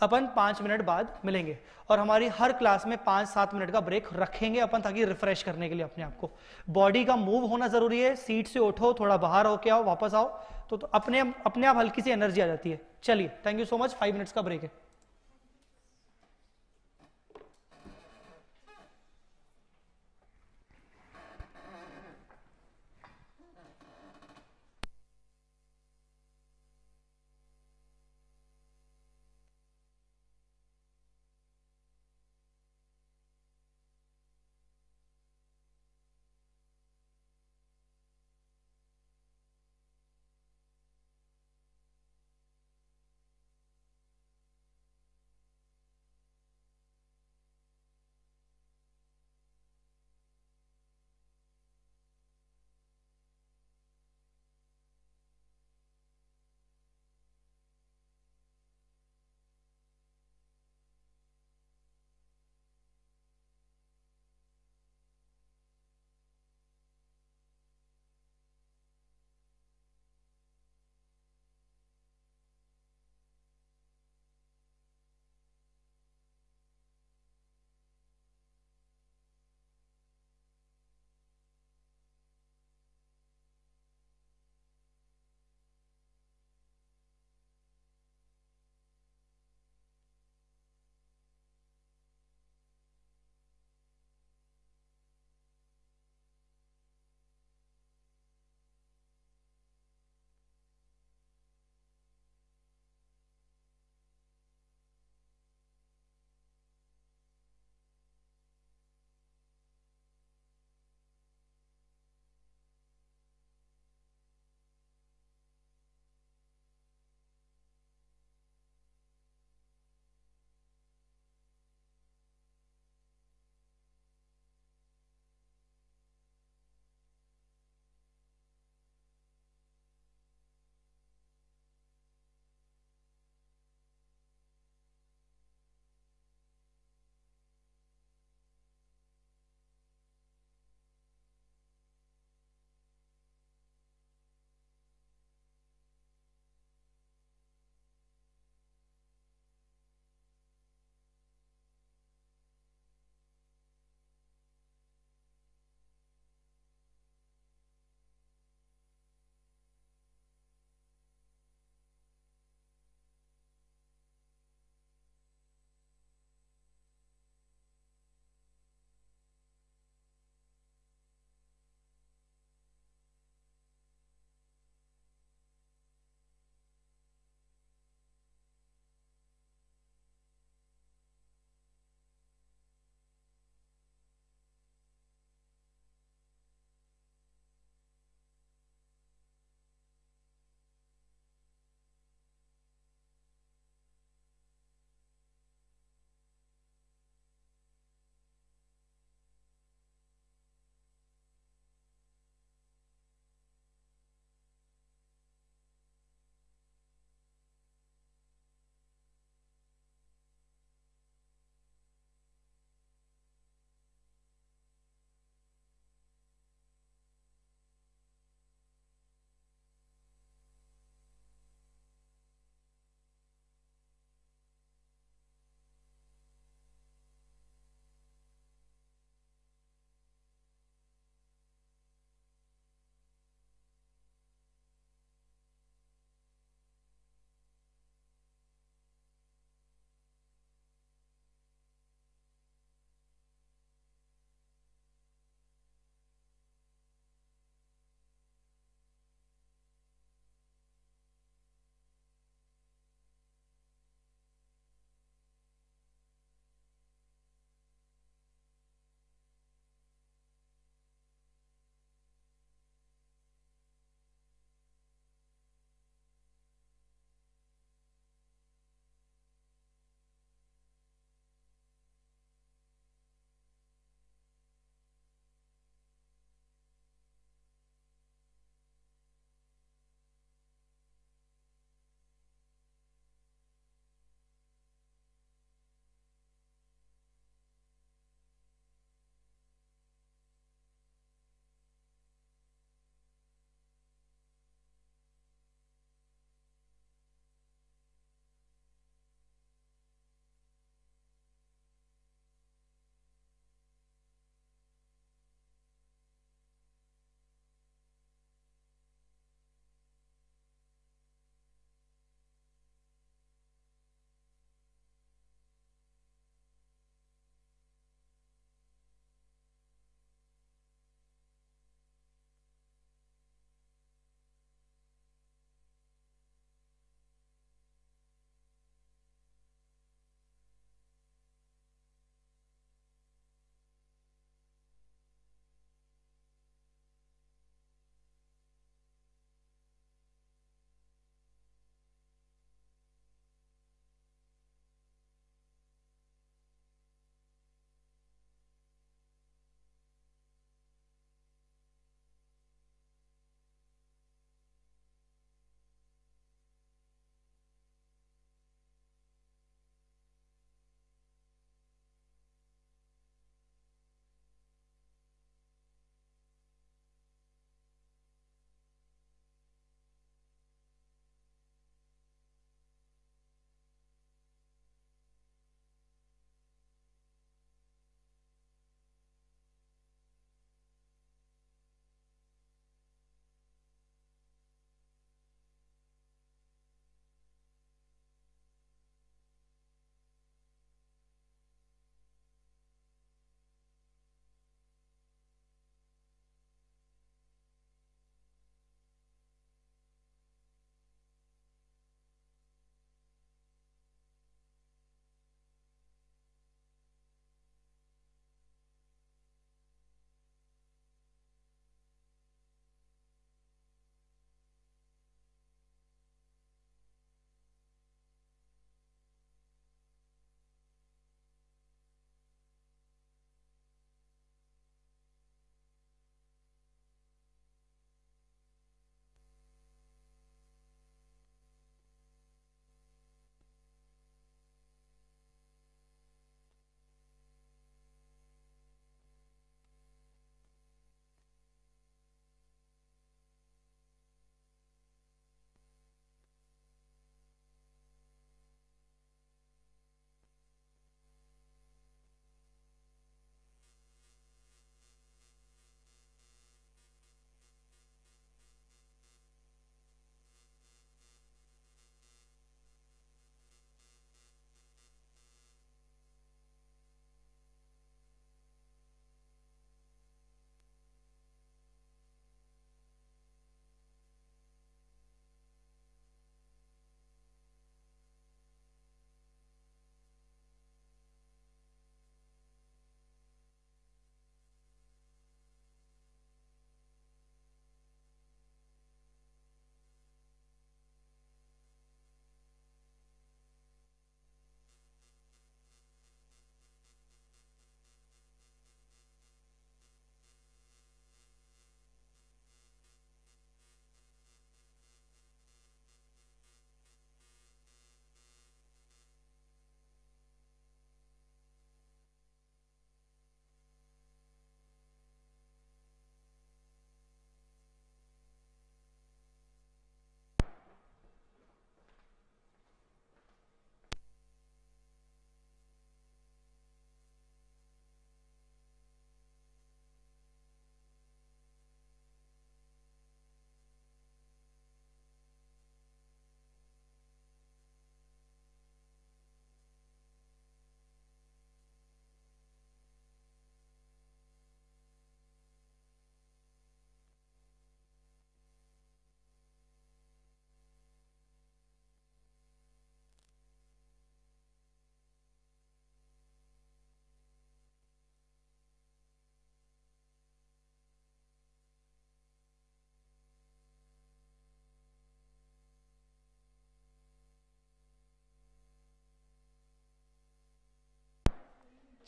अपन पांच मिनट बाद मिलेंगे और हमारी हर क्लास में पांच सात मिनट का ब्रेक रखेंगे अपन ताकि रिफ्रेश करने के लिए अपने आप को बॉडी का मूव होना ज़रूरी है सीट से उठो थोड़ा बाहर होके आओ वापस आओ तो, तो अपने अपने आप हल्की सी एनर्जी आ जाती है चलिए thank you so much five minutes का ब्रेक है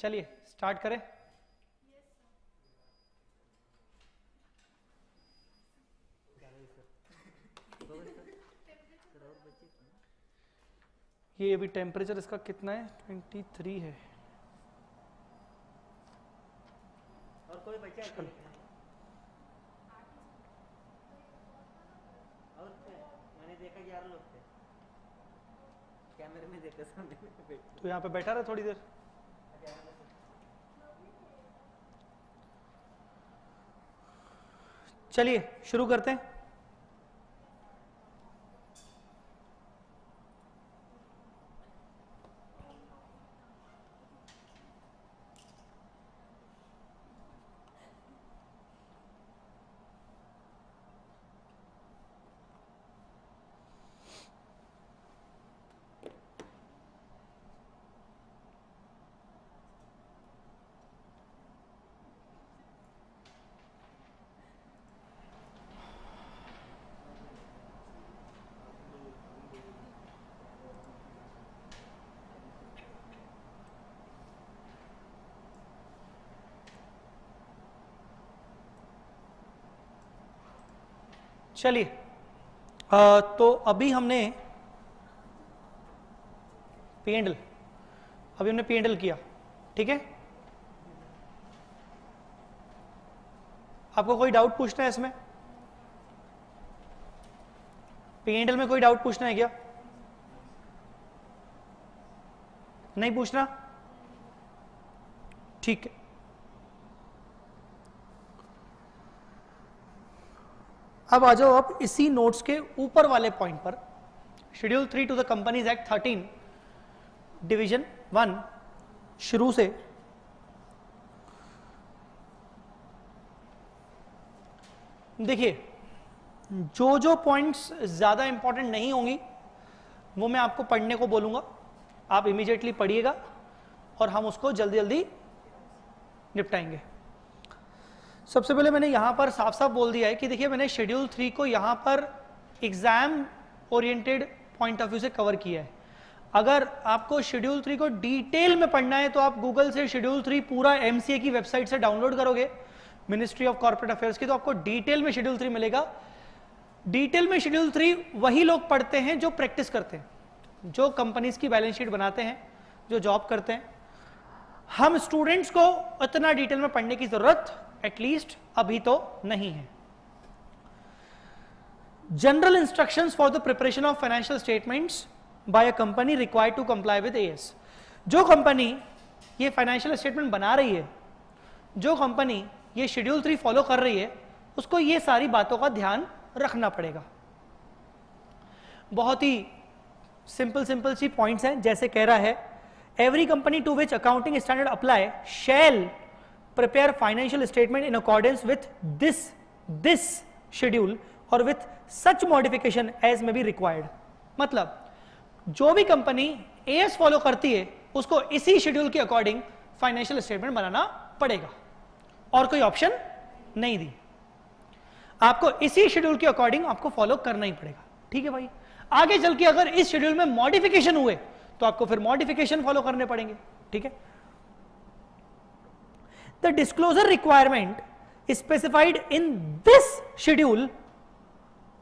चलिए स्टार्ट करें ये अभी टेम्परेचर इसका कितना है 23 है और कोई बच्चा देखा लोग थे कैमरे में देखा सामने तो यहाँ पे बैठा रहा थोड़ी देर चलिए शुरू करते हैं चलिए तो अभी हमने पेंडल अभी हमने पेंडल किया ठीक है आपको कोई डाउट पूछना है इसमें पेंडल में कोई डाउट पूछना है क्या नहीं पूछना ठीक है अब आ जाओ आप इसी नोट्स के ऊपर वाले पॉइंट पर schedule three to the companies act thirteen division one शुरू से देखिए जो जो पॉइंट्स ज़्यादा इंपॉर्टेंट नहीं होंगी वो मैं आपको पढ़ने को बोलूँगा आप इमीजिएटली पढ़िएगा और हम उसको जल्दी जल्दी निपटाएंगे सबसे पहले मैंने यहाँ पर साफ साफ बोल दिया है कि देखिए मैंने शेड्यूल थ्री को यहाँ पर exam oriented point of view से कवर किया है अगर आपको शेड्यूल थ्री को डिटेल में पढ़ना है तो आप गूगल से शेड्यूल थ्री पूरा एम की वेबसाइट से डाउनलोड करोगे मिनिस्ट्री ऑफ कॉर्पोरेट अफेयर्स की तो आपको डिटेल में शेड्यूल थ्री मिलेगा डिटेल में शेड्यूल थ्री वही लोग पढ़ते हैं जो प्रैक्टिस करते हैं जो कंपनीज की बैलेंस शीट बनाते हैं जो जॉब करते हैं हम स्टूडेंट्स को इतना डिटेल में पढ़ने की ज़रूरत एटलीस्ट अभी तो नहीं है general instructions for the preparation of financial statements by a company required to comply with AS जो कंपनी ये फाइनेंशियल स्टेटमेंट बना रही है जो कंपनी ये शेड्यूल थ्री फॉलो कर रही है उसको ये सारी बातों का ध्यान रखना पड़ेगा बहुत ही सिंपल सिंपल सी पॉइंट्स हैं जैसे कह रहा है every company to which accounting standard apply shall prepare financial statement in accordance with this this schedule or with such modification as may be required मतलब जो भी कंपनी एएस फॉलो करती है उसको इसी शेड्यूल के अकॉर्डिंग फाइनेंशियल स्टेटमेंट बनाना पड़ेगा और कोई ऑप्शन नहीं दी आपको इसी शेड्यूल के अकॉर्डिंग आपको फॉलो करना ही पड़ेगा ठीक है भाई आगे चल के अगर इस शेड्यूल में मॉडिफिकेशन हुए तो आपको फिर मॉडिफिकेशन फॉलो करने पड़ेंगे ठीक है the disclosure requirement is specified in this schedule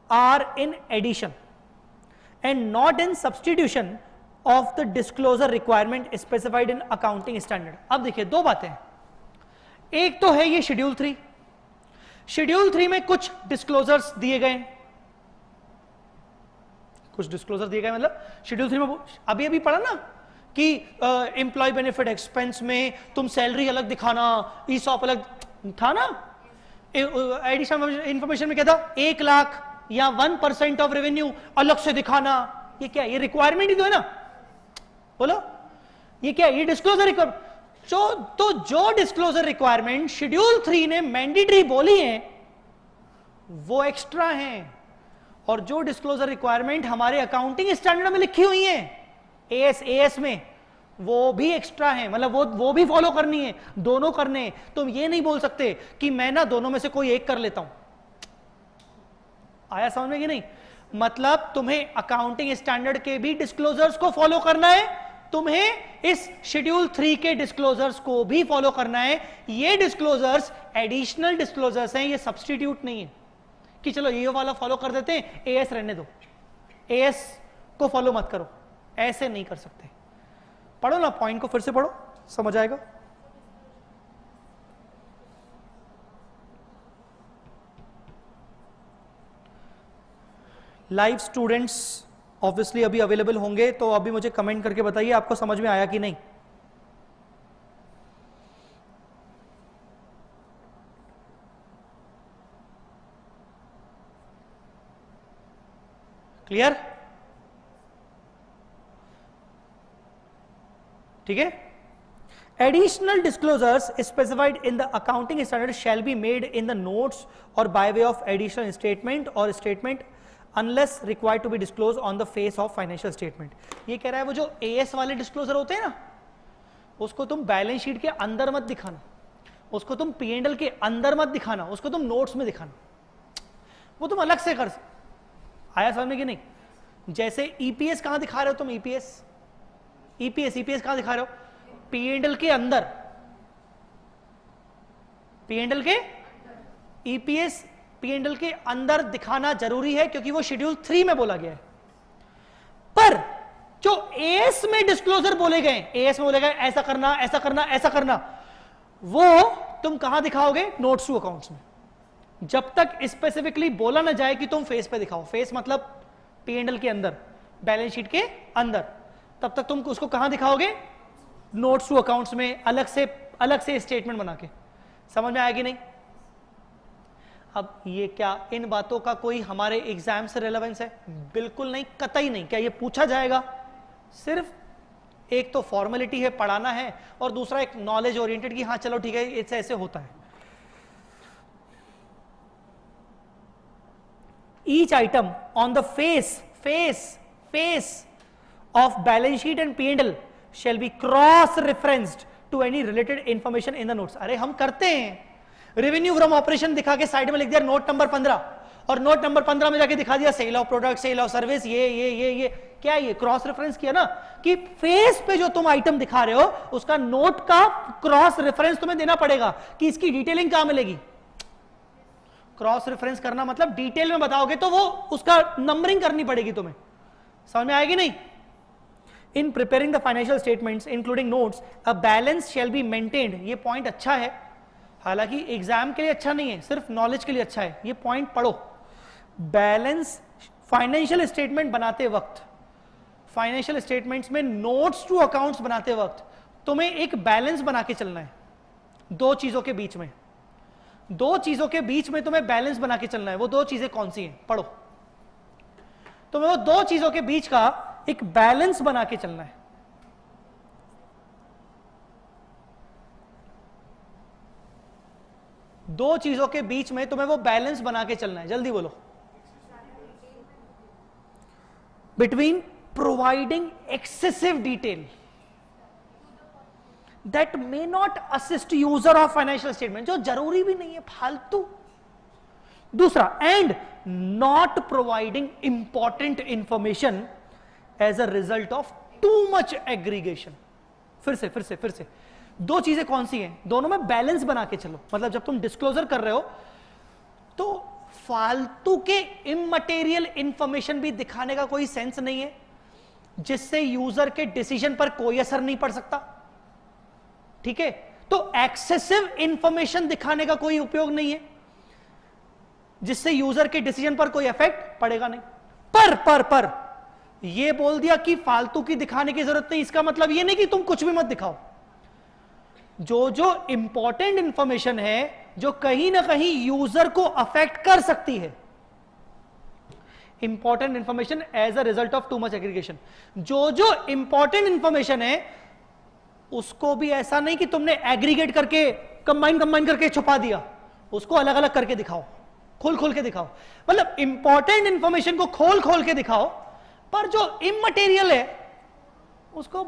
are in addition and not in substitution of the disclosure requirement specified in accounting standard अब देखिए दो बातें ek to hai ye schedule 3 schedule three में कुछ डिस्क्लोजर्स दिए गए कुछ disclosure दिए गए मतलब शेड्यूल थ्री में अभी अभी पढ़ा ना कि एम्प्लॉय बेनिफिट एक्सपेंस में तुम सैलरी अलग दिखाना ई सॉप अलग था ना एडिशनल इंफॉर्मेशन में क्या था एक लाख या वन परसेंट ऑफ रेवेन्यू अलग से दिखाना ये क्या ये रिक्वायरमेंट ही तो है ना बोलो ये क्या ये डिस्क्लोजर जो तो जो डिस्क्लोजर रिक्वायरमेंट शेड्यूल थ्री ने मैंडेटरी बोली है वो एक्स्ट्रा है और जो डिस्क्लोजर रिक्वायरमेंट हमारे अकाउंटिंग स्टैंडर्ड में लिखी हुई है एस ए एस में वो भी एक्स्ट्रा है मतलब वो वो भी फॉलो करनी है दोनों करने हैं तुम ये नहीं बोल सकते कि मैं ना दोनों में से कोई एक कर लेता हूं आया समझ में कि नहीं मतलब तुम्हें अकाउंटिंग स्टैंडर्ड के भी डिस्क्लोजर्स को फॉलो करना है तुम्हें इस शेड्यूल थ्री के डिस्क्लोजर्स को भी फॉलो करना है ये डिस्क्लोजर्स एडिशनल डिस्क्लोजर्स हैं ये सब्सटीट्यूट नहीं है कि चलो ये वाला फॉलो कर देते हैं एएस रहने दो एएस को फॉलो मत करो ऐसे नहीं कर सकते पढ़ो ना पॉइंट को फिर से पढ़ो समझ आएगा लाइव स्टूडेंट्स ऑब्वियसली अभी अवेलेबल होंगे तो अभी मुझे कमेंट करके बताइए आपको समझ में आया कि नहीं क्लियर ठीक है additional disclosure specified in the accounting standard shall be made in the note और by way of additional statement और statement unless require to be disclose on the face of financial statement ये कह रहा है वो जो ए एस वाले disclosure होते हैं ना उसको तुम बैलेंस शीट के अंदर मत दिखाना उसको तुम पी एंड एल के अंदर मत दिखाना उसको तुम नोट्स में दिखाना वो तुम अलग से कर आया समझ में कि नहीं जैसे ईपीएस e कहां दिखा रहे हो तुम ईपीएस e ईपीएस ईपीएस कहां दिखा रहे हो पीएनडल के अंदर पीएनडल के ईपीएस e पीएनडल के अंदर दिखाना जरूरी है क्योंकि वो शेड्यूल थ्री में बोला गया है पर जो एस में डिस्क्लोजर बोले गए एस में बोले गए ऐसा करना ऐसा करना ऐसा करना वो तुम कहां दिखाओगे नोट्स टू अकाउंट्स में जब तक स्पेसिफिकली बोला ना जाए कि तुम फेस पे दिखाओ फेस मतलब पीएनडल के अंदर बैलेंस शीट के अंदर तब तक तुम उसको कहां दिखाओगे नोट्स टू अकाउंट्स में अलग से अलग से स्टेटमेंट बना के समझ में आया कि नहीं अब ये क्या इन बातों का कोई हमारे एग्जाम से रेलेवेंस है बिल्कुल नहीं कतई नहीं क्या ये पूछा जाएगा सिर्फ एक तो फॉर्मेलिटी है पढ़ाना है और दूसरा एक नॉलेज ओरिएंटेड कि हाँ चलो ठीक है ऐसे ऐसे होता है each item on the face face face of balance sheet and P&L shall be cross referenced to any related information in the notes अरे हम करते हैं रेवेन्यू फ्रॉम ऑपरेशन दिखा के साइड में लिख दिया नोट नंबर 15 और नोट नंबर 15 में जाके दिखा दिया sale of product sale of service ये ये ये ये क्या ये क्रॉस रेफरेंस किया ना कि फेस पे जो तुम आइटम दिखा रहे हो उसका नोट का क्रॉस रेफरेंस तुम्हें देना पड़ेगा कि इसकी डिटेलिंग कहां मिलेगी क्रॉस रेफरेंस करना मतलब डिटेल में बताओगे तो वो उसका नंबरिंग करनी पड़ेगी तुम्हें समझ में आएगी नहीं in preparing the financial statements including notes a balance shall be maintained ये पॉइंट अच्छा है हालांकि एग्जाम के लिए अच्छा नहीं है सिर्फ नॉलेज के लिए अच्छा है ये पॉइंट पढ़ो बैलेंस फाइनेंशियल स्टेटमेंट बनाते वक्त फाइनेंशियल स्टेटमेंट्स में नोट्स टू अकाउंट्स बनाते वक्त तुम्हें एक बैलेंस बना के चलना है दो चीजों के बीच में दो चीजों के बीच में तुम्हें बैलेंस बना के चलना है वो दो चीजें कौन सी हैं पढ़ो तुम्हें वो दो चीजों के बीच का एक बैलेंस बना के चलना है दो चीजों के बीच में तुम्हें वो बैलेंस बना के चलना है जल्दी बोलो between providing excessive detail that may not assist user of financial statement जो जरूरी भी नहीं है फालतू दूसरा and not providing important information as a result of too much aggregation फिर से फिर से फिर से दो चीजें कौन सी हैं दोनों में बैलेंस बना के चलो मतलब जब तुम डिस्क्लोजर कर रहे हो तो फालतू के इमटेरियल इंफॉर्मेशन भी दिखाने का कोई सेंस नहीं है जिससे यूजर के डिसीजन पर कोई असर नहीं पड़ सकता ठीक है तो एक्सेसिव इंफॉर्मेशन दिखाने का कोई उपयोग नहीं है जिससे यूजर के डिसीजन पर कोई इफेक्ट पड़ेगा नहीं पर पर पर ये बोल दिया कि फालतू की दिखाने की जरूरत नहीं इसका मतलब ये नहीं कि तुम कुछ भी मत दिखाओ जो जो इंपॉर्टेंट इंफॉर्मेशन है जो कहीं ना कहीं यूजर को अफेक्ट कर सकती है important information as a result of too much aggregation जो जो इंपॉर्टेंट इंफॉर्मेशन है उसको भी ऐसा नहीं कि तुमने एग्रीगेट करके कंबाइन कंबाइन करके छुपा दिया उसको अलग अलग करके दिखाओ खोल खोल के दिखाओ मतलब इंपॉर्टेंट इंफॉर्मेशन को खोल खोल के दिखाओ पर जो इमटेरियल है उसको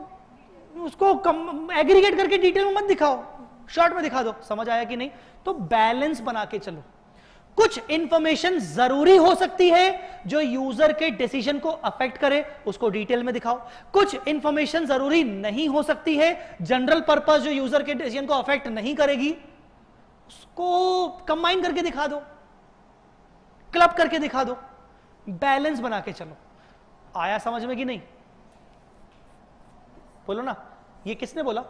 उसको एग्रीगेट करके डिटेल में मत दिखाओ शॉर्ट में दिखा दो समझ आया कि नहीं तो बैलेंस बना के चलो कुछ इंफॉर्मेशन जरूरी हो सकती है जो यूजर के डिसीजन को अफेक्ट करे उसको डिटेल में दिखाओ कुछ इंफॉर्मेशन जरूरी नहीं हो सकती है जनरल पर्पज जो यूजर के डिसीजन को अफेक्ट नहीं करेगी उसको कंबाइन करके दिखा दो क्लब करके दिखा दो बैलेंस बना के चलो आया समझ में कि नहीं बोलो ना ये किसने बोला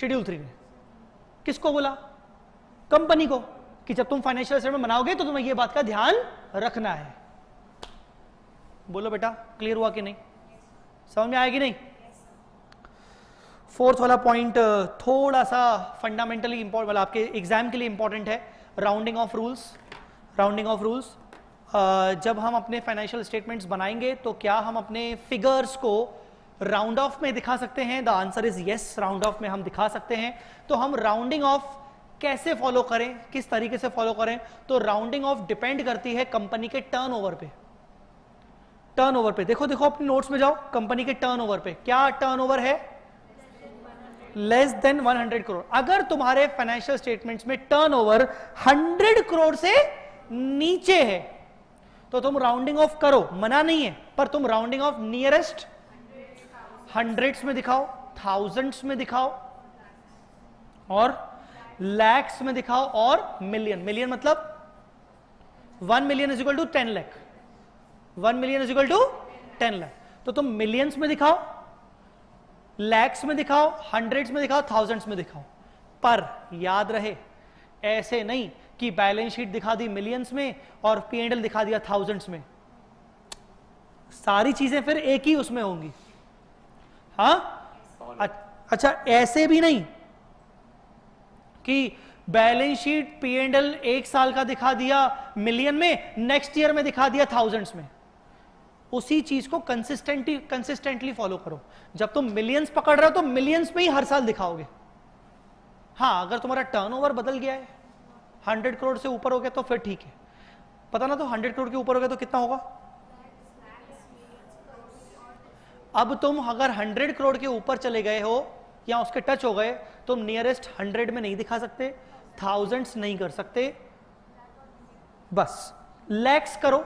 शेड्यूल थ्री ने किसको बोला कंपनी को कि जब तुम फाइनेंशियल स्टेटमेंट बनाओगे तो तुम्हें यह बात का ध्यान रखना है बोलो बेटा क्लियर हुआ कि नहीं समझ में आया कि नहीं फोर्थ वाला पॉइंट थोड़ा सा फंडामेंटली इंपॉर्टेंट वाला आपके एग्जाम के लिए इंपॉर्टेंट है rounding off rules rounding off rules जब हम अपने फाइनेंशियल स्टेटमेंट्स बनाएंगे तो क्या हम अपने फिगर्स को राउंड ऑफ में दिखा सकते हैं the answer is yes round off में हम दिखा सकते हैं तो हम राउंडिंग ऑफ कैसे फॉलो करें किस तरीके से फॉलो करें तो राउंडिंग ऑफ डिपेंड करती है कंपनी के टर्न पे टर्न पे देखो देखो अपने नोट्स में जाओ कंपनी के टर्न पे क्या टर्न है लेस देन 100 करोड़ अगर तुम्हारे फाइनेंशियल स्टेटमेंट्स में टर्नओवर 100 करोड़ से नीचे है तो तुम राउंडिंग ऑफ करो मना नहीं है पर तुम राउंडिंग ऑफ नियरेस्ट हंड्रेड्स में दिखाओ थाउजेंड्स में दिखाओ और लैक्स में दिखाओ और मिलियन मिलियन मतलब one million is equal to ten lakh one million is equal to ten lakh तो तुम मिलियंस में दिखाओ लैक्स में दिखाओ हंड्रेड्स में दिखाओ थाउजेंड्स में दिखाओ पर याद रहे ऐसे नहीं कि बैलेंस शीट दिखा दी मिलियंस में और पी एंडल दिखा दिया थाउजेंड्स में सारी चीजें फिर एक ही उसमें होंगी हाँ अच्छा ऐसे भी नहीं कि बैलेंस शीट पी एक साल का दिखा दिया मिलियन में नेक्स्ट ईयर में दिखा दिया थाउजेंड्स में उसी चीज को कंसिस्टेंटली कंसिस्टेंटली फॉलो करो जब तुम मिलियंस पकड़ रहे हो तो मिलियंस में ही हर साल दिखाओगे हाँ अगर तुम्हारा टर्नओवर बदल गया है हंड्रेड करोड़ से ऊपर हो गया तो फिर ठीक है पता ना तो हंड्रेड करोड़ के ऊपर हो गया तो कितना होगा अब तुम अगर हंड्रेड करोड़ के ऊपर चले गए हो या उसके टच हो गए तुम नियरेस्ट हंड्रेड में नहीं दिखा सकते थाउजेंड्स नहीं कर सकते बस लैक्स करो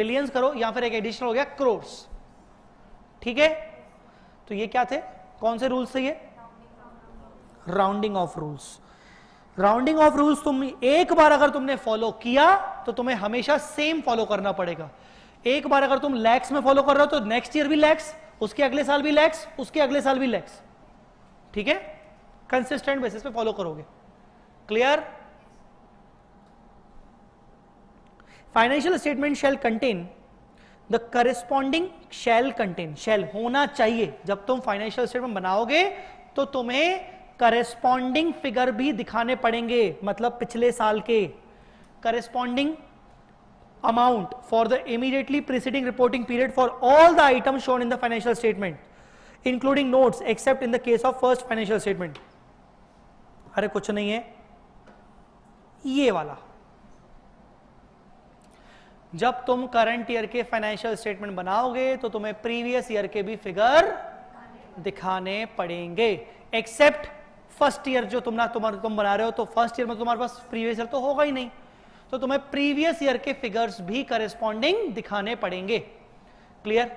मिलियंस करो या फिर एक एडिशनल हो गया क्रोर्स ठीक है तो ये क्या थे कौन से रूल्स थे ये rounding off rules rounding off rules तुम एक बार अगर तुमने फॉलो किया तो तुम्हें हमेशा सेम फॉलो करना पड़ेगा एक बार अगर तुम लैक्स में फॉलो कर रहे हो तो नेक्स्ट ईयर भी लैक्स उसके अगले साल भी लैक्स उसके अगले साल भी लैक्स ठीक है कंसिस्टेंट बेसिस पे फॉलो करोगे clear financial statement shall contain the corresponding shall contain shall होना चाहिए जब तुम फाइनेंशियल स्टेटमेंट बनाओगे तो तुम्हें करेस्पॉन्डिंग फिगर भी दिखाने पड़ेंगे मतलब पिछले साल के corresponding amount for the immediately preceding reporting period for all the item shown in the financial statement including note except in the case of first financial statement अरे कुछ नहीं है ये वाला जब तुम करंट ईयर के फाइनेंशियल स्टेटमेंट बनाओगे तो तुम्हें प्रीवियस ईयर के भी फिगर दिखाने पड़ेंगे एक्सेप्ट फर्स्ट ईयर जो तुम ना तुम बना रहे हो तो फर्स्ट ईयर में तुम्हारे पास प्रीवियस ईयर तो होगा ही नहीं तो तुम्हें प्रीवियस ईयर के फिगर्स भी करेस्पॉन्डिंग दिखाने पड़ेंगे क्लियर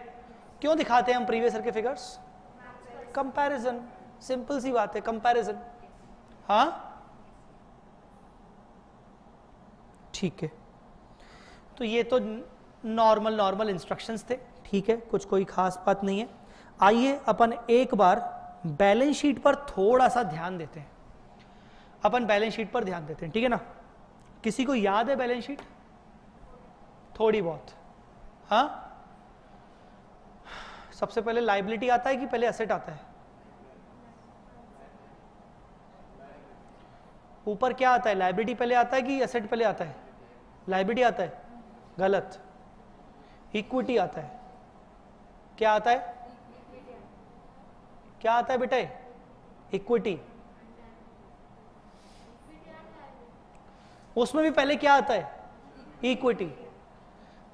क्यों दिखाते हैं हम प्रीवियस ईयर के फिगर्स कंपैरिजन सिंपल सी बात है कंपैरिजन हा ठीक है तो ये तो नॉर्मल नॉर्मल इंस्ट्रक्शंस थे ठीक है कुछ कोई खास बात नहीं है आइए अपन एक बार बैलेंस शीट पर थोड़ा सा ध्यान देते हैं अपन बैलेंस शीट पर ध्यान देते हैं ठीक है ना किसी को याद है बैलेंस शीट थोड़ी बहुत हा सबसे पहले लाइबिलिटी आता है कि पहले असेट आता है ऊपर क्या आता है लाइबिलिटी पहले आता है कि असेट पहले आता है लाइबिलिटी आता है गलत इक्विटी आता है क्या आता है क्या आता है बेटा इक्विटी उसमें भी पहले क्या आता है इक्विटी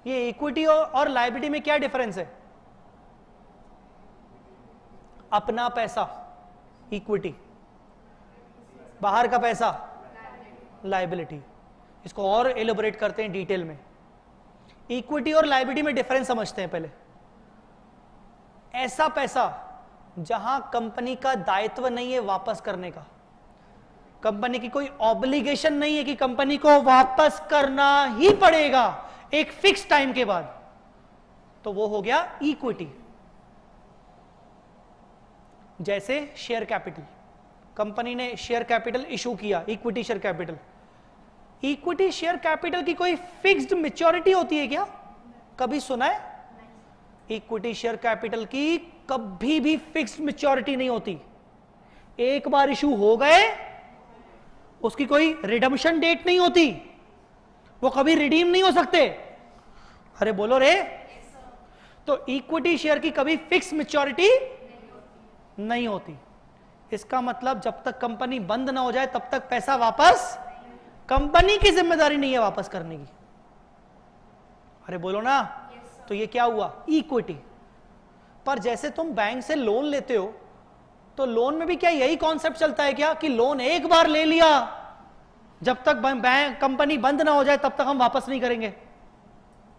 ये इक्विटी और लाइबिलिटी में क्या डिफरेंस है अपना पैसा इक्विटी बाहर का पैसा लाइबिलिटी इसको और एलोबरेट करते हैं डिटेल में इक्विटी और लाइबिलिटी में डिफरेंस समझते हैं पहले ऐसा पैसा जहां कंपनी का दायित्व नहीं है वापस करने का कंपनी की कोई ऑब्लिगेशन नहीं है कि कंपनी को वापस करना ही पड़ेगा एक फिक्स टाइम के बाद तो वो हो गया इक्विटी जैसे शेयर कैपिटल कंपनी ने शेयर कैपिटल इशू किया equity share capital equity share capital की कोई फिक्स्ड मेच्योरिटी होती है क्या कभी सुना है इक्विटी शेयर कैपिटल की कभी भी फिक्स मेच्योरिटी नहीं होती एक बार इशू हो गए उसकी कोई रिडम्शन डेट नहीं होती वो कभी रिडीम नहीं हो सकते अरे बोलो रे तो इक्विटी शेयर की कभी फिक्स मेच्योरिटी नहीं होती इसका मतलब जब तक कंपनी बंद ना हो जाए तब तक पैसा वापस कंपनी की जिम्मेदारी नहीं है वापस करने की अरे बोलो ना yes, तो ये क्या हुआ इक्विटी पर जैसे तुम बैंक से लोन लेते हो तो लोन में भी क्या यही कॉन्सेप्ट चलता है क्या कि लोन एक बार ले लिया जब तक बैंक कंपनी बंद ना हो जाए तब तक हम वापस नहीं करेंगे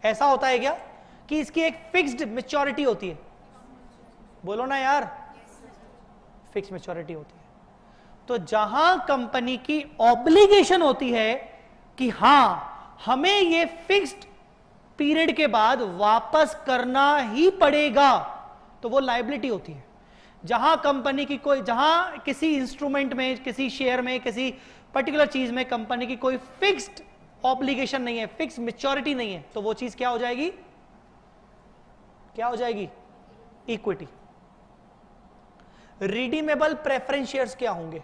ऐसा होता है क्या कि इसकी एक फिक्स्ड मेच्योरिटी होती है बोलो ना यार फिक्स मेच्योरिटी होती है तो जहां कंपनी की ऑब्लिगेशन होती है कि हां हमें यह फिक्स्ड पीरियड के बाद वापस करना ही पड़ेगा तो वो लाइबिलिटी होती है जहां कंपनी की कोई जहां किसी इंस्ट्रूमेंट में किसी शेयर में किसी पर्टिकुलर चीज में कंपनी की कोई फिक्स्ड ऑब्लिगेशन नहीं है फिक्स मेच्योरिटी नहीं है तो वो चीज क्या हो जाएगी क्या हो जाएगी इक्विटी रिडीमेबल प्रेफरेंस शेयर क्या होंगे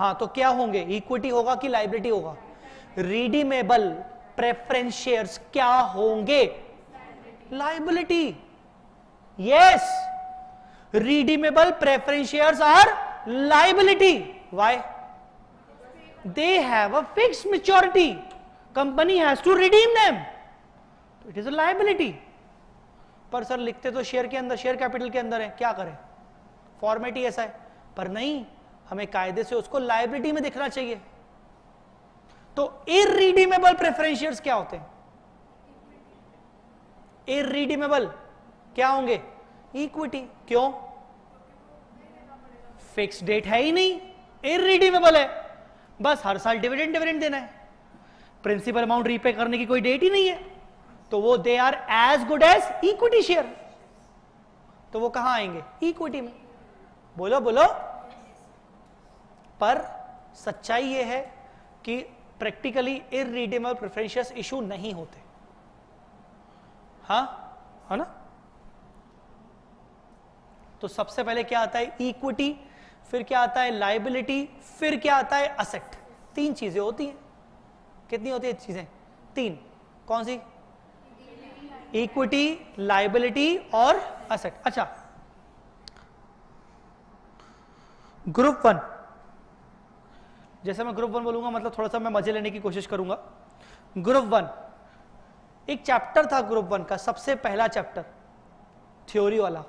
हाँ तो क्या होंगे इक्विटी होगा कि लाइबिलिटी होगा रिडीमेबल प्रेफरेंस शेयर्स क्या होंगे liability yes redeemable preference shares are liability why they have a fix maturity company has to redeem them it is a liability पर सर लिखते तो शेयर के अंदर शेयर कैपिटल के अंदर है क्या करें फॉर्मेट ही ऐसा है पर नहीं हमें कायदे से उसको लाइबिलिटी में दिखना चाहिए तो इरीडीमेबल प्रेफरेंशियल्स क्या होते हैं इरीडीमेबल क्या होंगे इक्विटी क्यों फिक्स डेट है ही नहीं इरीडीमेबल है बस हर साल डिविडेंड डिविडेंड देना है प्रिंसिपल अमाउंट रीपे करने की कोई डेट ही नहीं है तो वो they are as good as equity share तो वो कहां आएंगे इक्विटी में बोलो बोलो पर सच्चाई ये है कि प्रैक्टिकली इरीडेबल प्रेफरेंशियस इशू नहीं होते हा है ना तो सबसे पहले क्या आता है इक्विटी फिर क्या आता है लाइबिलिटी फिर क्या आता है असेट तीन चीजें होती हैं कितनी होती है चीजें तीन कौन सी इक्विटी लाइबिलिटी और असेट अच्छा ग्रुप वन जैसे मैं ग्रुप वन बोलूंगा मतलब थोड़ा सा मैं मजे लेने की कोशिश करूंगा ग्रुप वन एक चैप्टर था ग्रुप वन का सबसे पहला चैप्टर थ्योरी वाला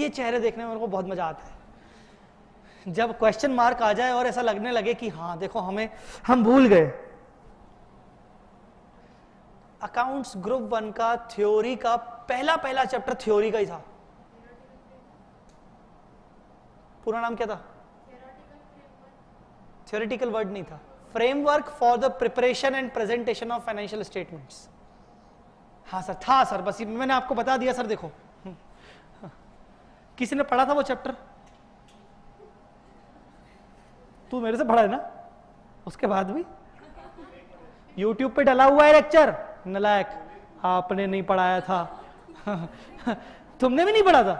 ये चेहरे देखने में मेरे को बहुत मजा आता है जब क्वेश्चन मार्क आ जाए और ऐसा लगने लगे कि हाँ देखो हमें हम भूल गए अकाउंट्स ग्रुप वन का थ्योरी का पहला पहला चैप्टर थ्योरी का ही था पूरा नाम क्या था थियोरिटिकल वर्ड नहीं था framework for the preparation and presentation of financial statements हाँ सर था सर बस मैंने आपको बता दिया सर देखो किसी ने पढ़ा था वो चैप्टर तू मेरे से पढ़ा है ना उसके बाद भी YouTube पे डला हुआ है लेक्चर नलायक आपने नहीं पढ़ाया था तुमने भी नहीं पढ़ा था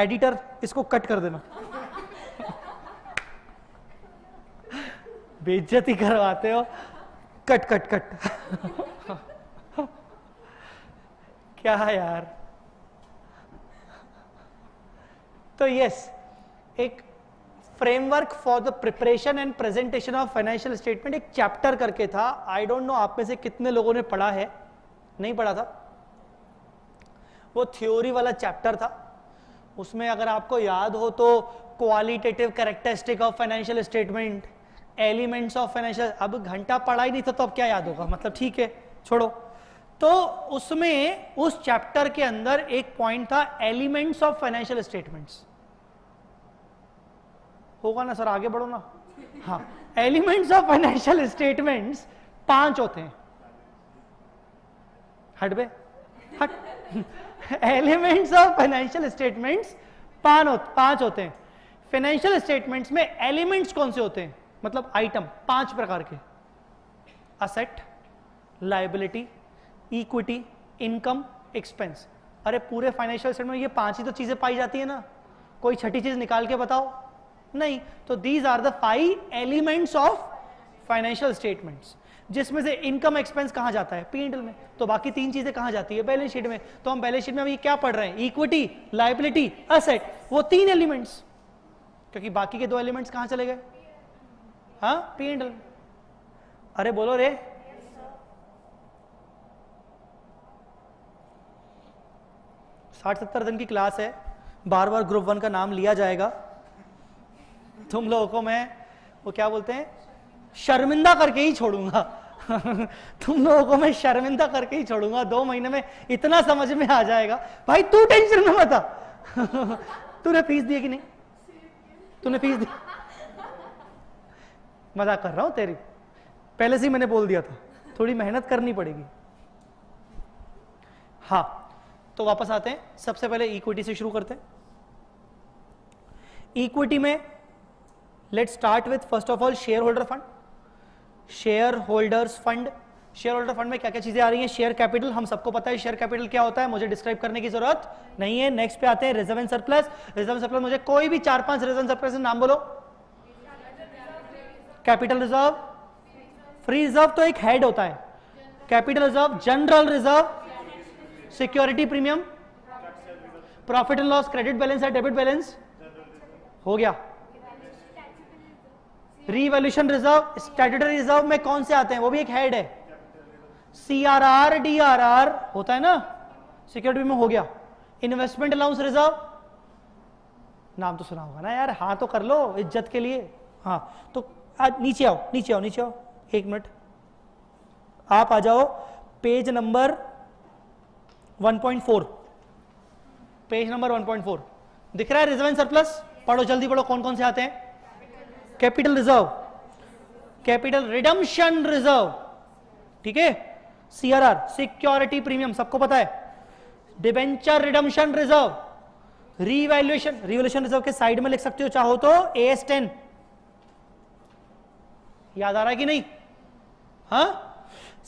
एडिटर इसको कट कर देना बेज्जती करवाते हो कट कट कट क्या यार तो यस एक framework for the preparation and presentation of financial statement एक चैप्टर करके था आई डोंट नो आप में से कितने लोगों ने पढ़ा है नहीं पढ़ा था वो थ्योरी वाला चैप्टर था उसमें अगर आपको याद हो तो qualitative characteristic of financial statement elements of financial अब घंटा पढ़ा ही नहीं था तो अब क्या याद होगा मतलब ठीक है छोड़ो तो उसमें उस चैप्टर के अंदर एक पॉइंट था एलिमेंट्स ऑफ फाइनेंशियल स्टेटमेंट्स होगा ना सर आगे बढ़ो ना हाँ एलिमेंट्स ऑफ फाइनेंशियल स्टेटमेंट्स पांच होते हैं हटबे हट एलिमेंट्स ऑफ फाइनेंशियल स्टेटमेंट्स पान पांच होते हैं फाइनेंशियल स्टेटमेंट्स में एलिमेंट्स कौन से होते हैं मतलब आइटम पांच प्रकार के asset liability equity income expense अरे पूरे फाइनेंशियल स्टेटमेंट में ये पांच ही तो चीजें पाई जाती है ना कोई छठी चीज निकाल के बताओ नहीं तो these are the five elements of financial statements जिसमें से इनकम एक्सपेंस कहाँ जाता है पीएनएल में तो बाकी तीन चीजें कहाँ जाती है बैलेंस शीट में तो हम बैलेंस शीट में अभी क्या पढ़ रहे हैं इक्विटी लाइबिलिटी असेट वो तीन एलिमेंट्स क्योंकि बाकी के दो एलिमेंट्स कहाँ चले गए हाँ पीएनएल अरे बोलो रे साठ सत्तर दिन की क्लास है बार बार ग्रुप वन का नाम लिया जाएगा तुम लोगों को मैं वो क्या बोलते हैं शर्मिंदा करके ही छोड़ूंगा तुम लोगों को मैं शर्मिंदा करके ही छोड़ूंगा दो महीने में इतना समझ में आ जाएगा भाई तू टेंशन में बता तूने फीस दी कि नहीं तूने फीस दी मजाक कर रहा हूं तेरी पहले से ही मैंने बोल दिया था थोड़ी मेहनत करनी पड़ेगी हाँ तो वापस आते हैं सबसे पहले इक्विटी से शुरू करते हैं इक्विटी में let start with first of all share holder fund share holders fund share holder fund में क्या क्या चीजें आ रही हैं शेयर कैपिटल हम सबको पता है शेयर कैपिटल क्या होता है मुझे डिस्क्राइब करने की जरूरत नहीं है नेक्स्ट पे आते हैं reserve and surplus reserve surplus मुझे कोई भी चार पांच रिजर्व सरप्लस नाम बोलो कैपिटल रिजर्व फ्री रिजर्व तो एक हेड होता है capital reserve general reserve security premium profit and loss credit balance है डेबिट बैलेंस हो गया रिवॉल्यूशन रिजर्व स्टेटरी रिजर्व में कौन से आते हैं वो भी एक हेड है C R R D R R होता है ना सिक्योरिटी में हो गया इन्वेस्टमेंट अलाउंस रिजर्व नाम तो सुना होगा ना यार हाँ तो कर लो इज्जत के लिए हाँ तो आज नीचे आओ नीचे आओ नीचे आओ एक मिनट आप आ जाओ पेज नंबर 1.4 पेज नंबर 1.4 दिख रहा है रिजर्व एंड सरप्लस पढ़ो जल्दी पढ़ो कौन कौन से आते हैं capital reserve capital redemption reserve ठीक है सीआरआर सिक्योरिटी प्रीमियम सबको पता है debenture redemption reserve revaluation revolution reserve के साइड में लिख सकते हो चाहो तो ए एस टेन याद आ रहा है कि नहीं हा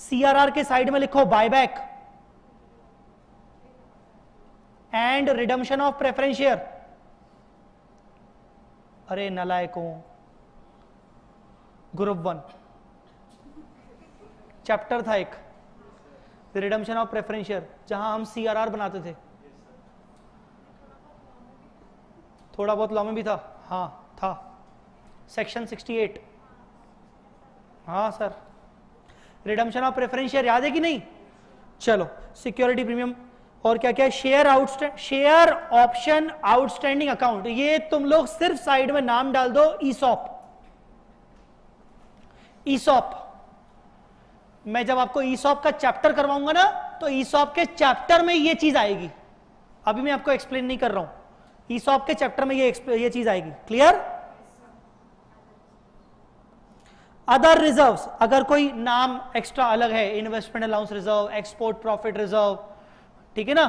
सीआरआर के साइड में लिखो buyback and redemption of preference share अरे नलायकों ग्रुप वन चैप्टर था एक रिडम्शन ऑफ प्रेफरेंशियर जहां हम आर बनाते थे थोड़ा बहुत लॉमे भी था हाँ था सेक्शन 68 हाँ सर रिडम्शन ऑफ प्रेफरेंशियर याद है कि नहीं चलो सिक्योरिटी प्रीमियम और क्या क्या share outstand share option outstanding account ये तुम लोग सिर्फ साइड में नाम डाल दो ईसॉप ईसॉप मैं जब आपको ईसॉप का चैप्टर करवाऊंगा ना तो ईसॉप के चैप्टर में ये चीज आएगी अभी मैं आपको एक्सप्लेन नहीं कर रहा हूं ईसॉप के चैप्टर में ये ये चीज आएगी क्लियर अदर रिजर्व्स अगर कोई नाम एक्स्ट्रा अलग है investment allowance reserve export profit reserve ठीक है ना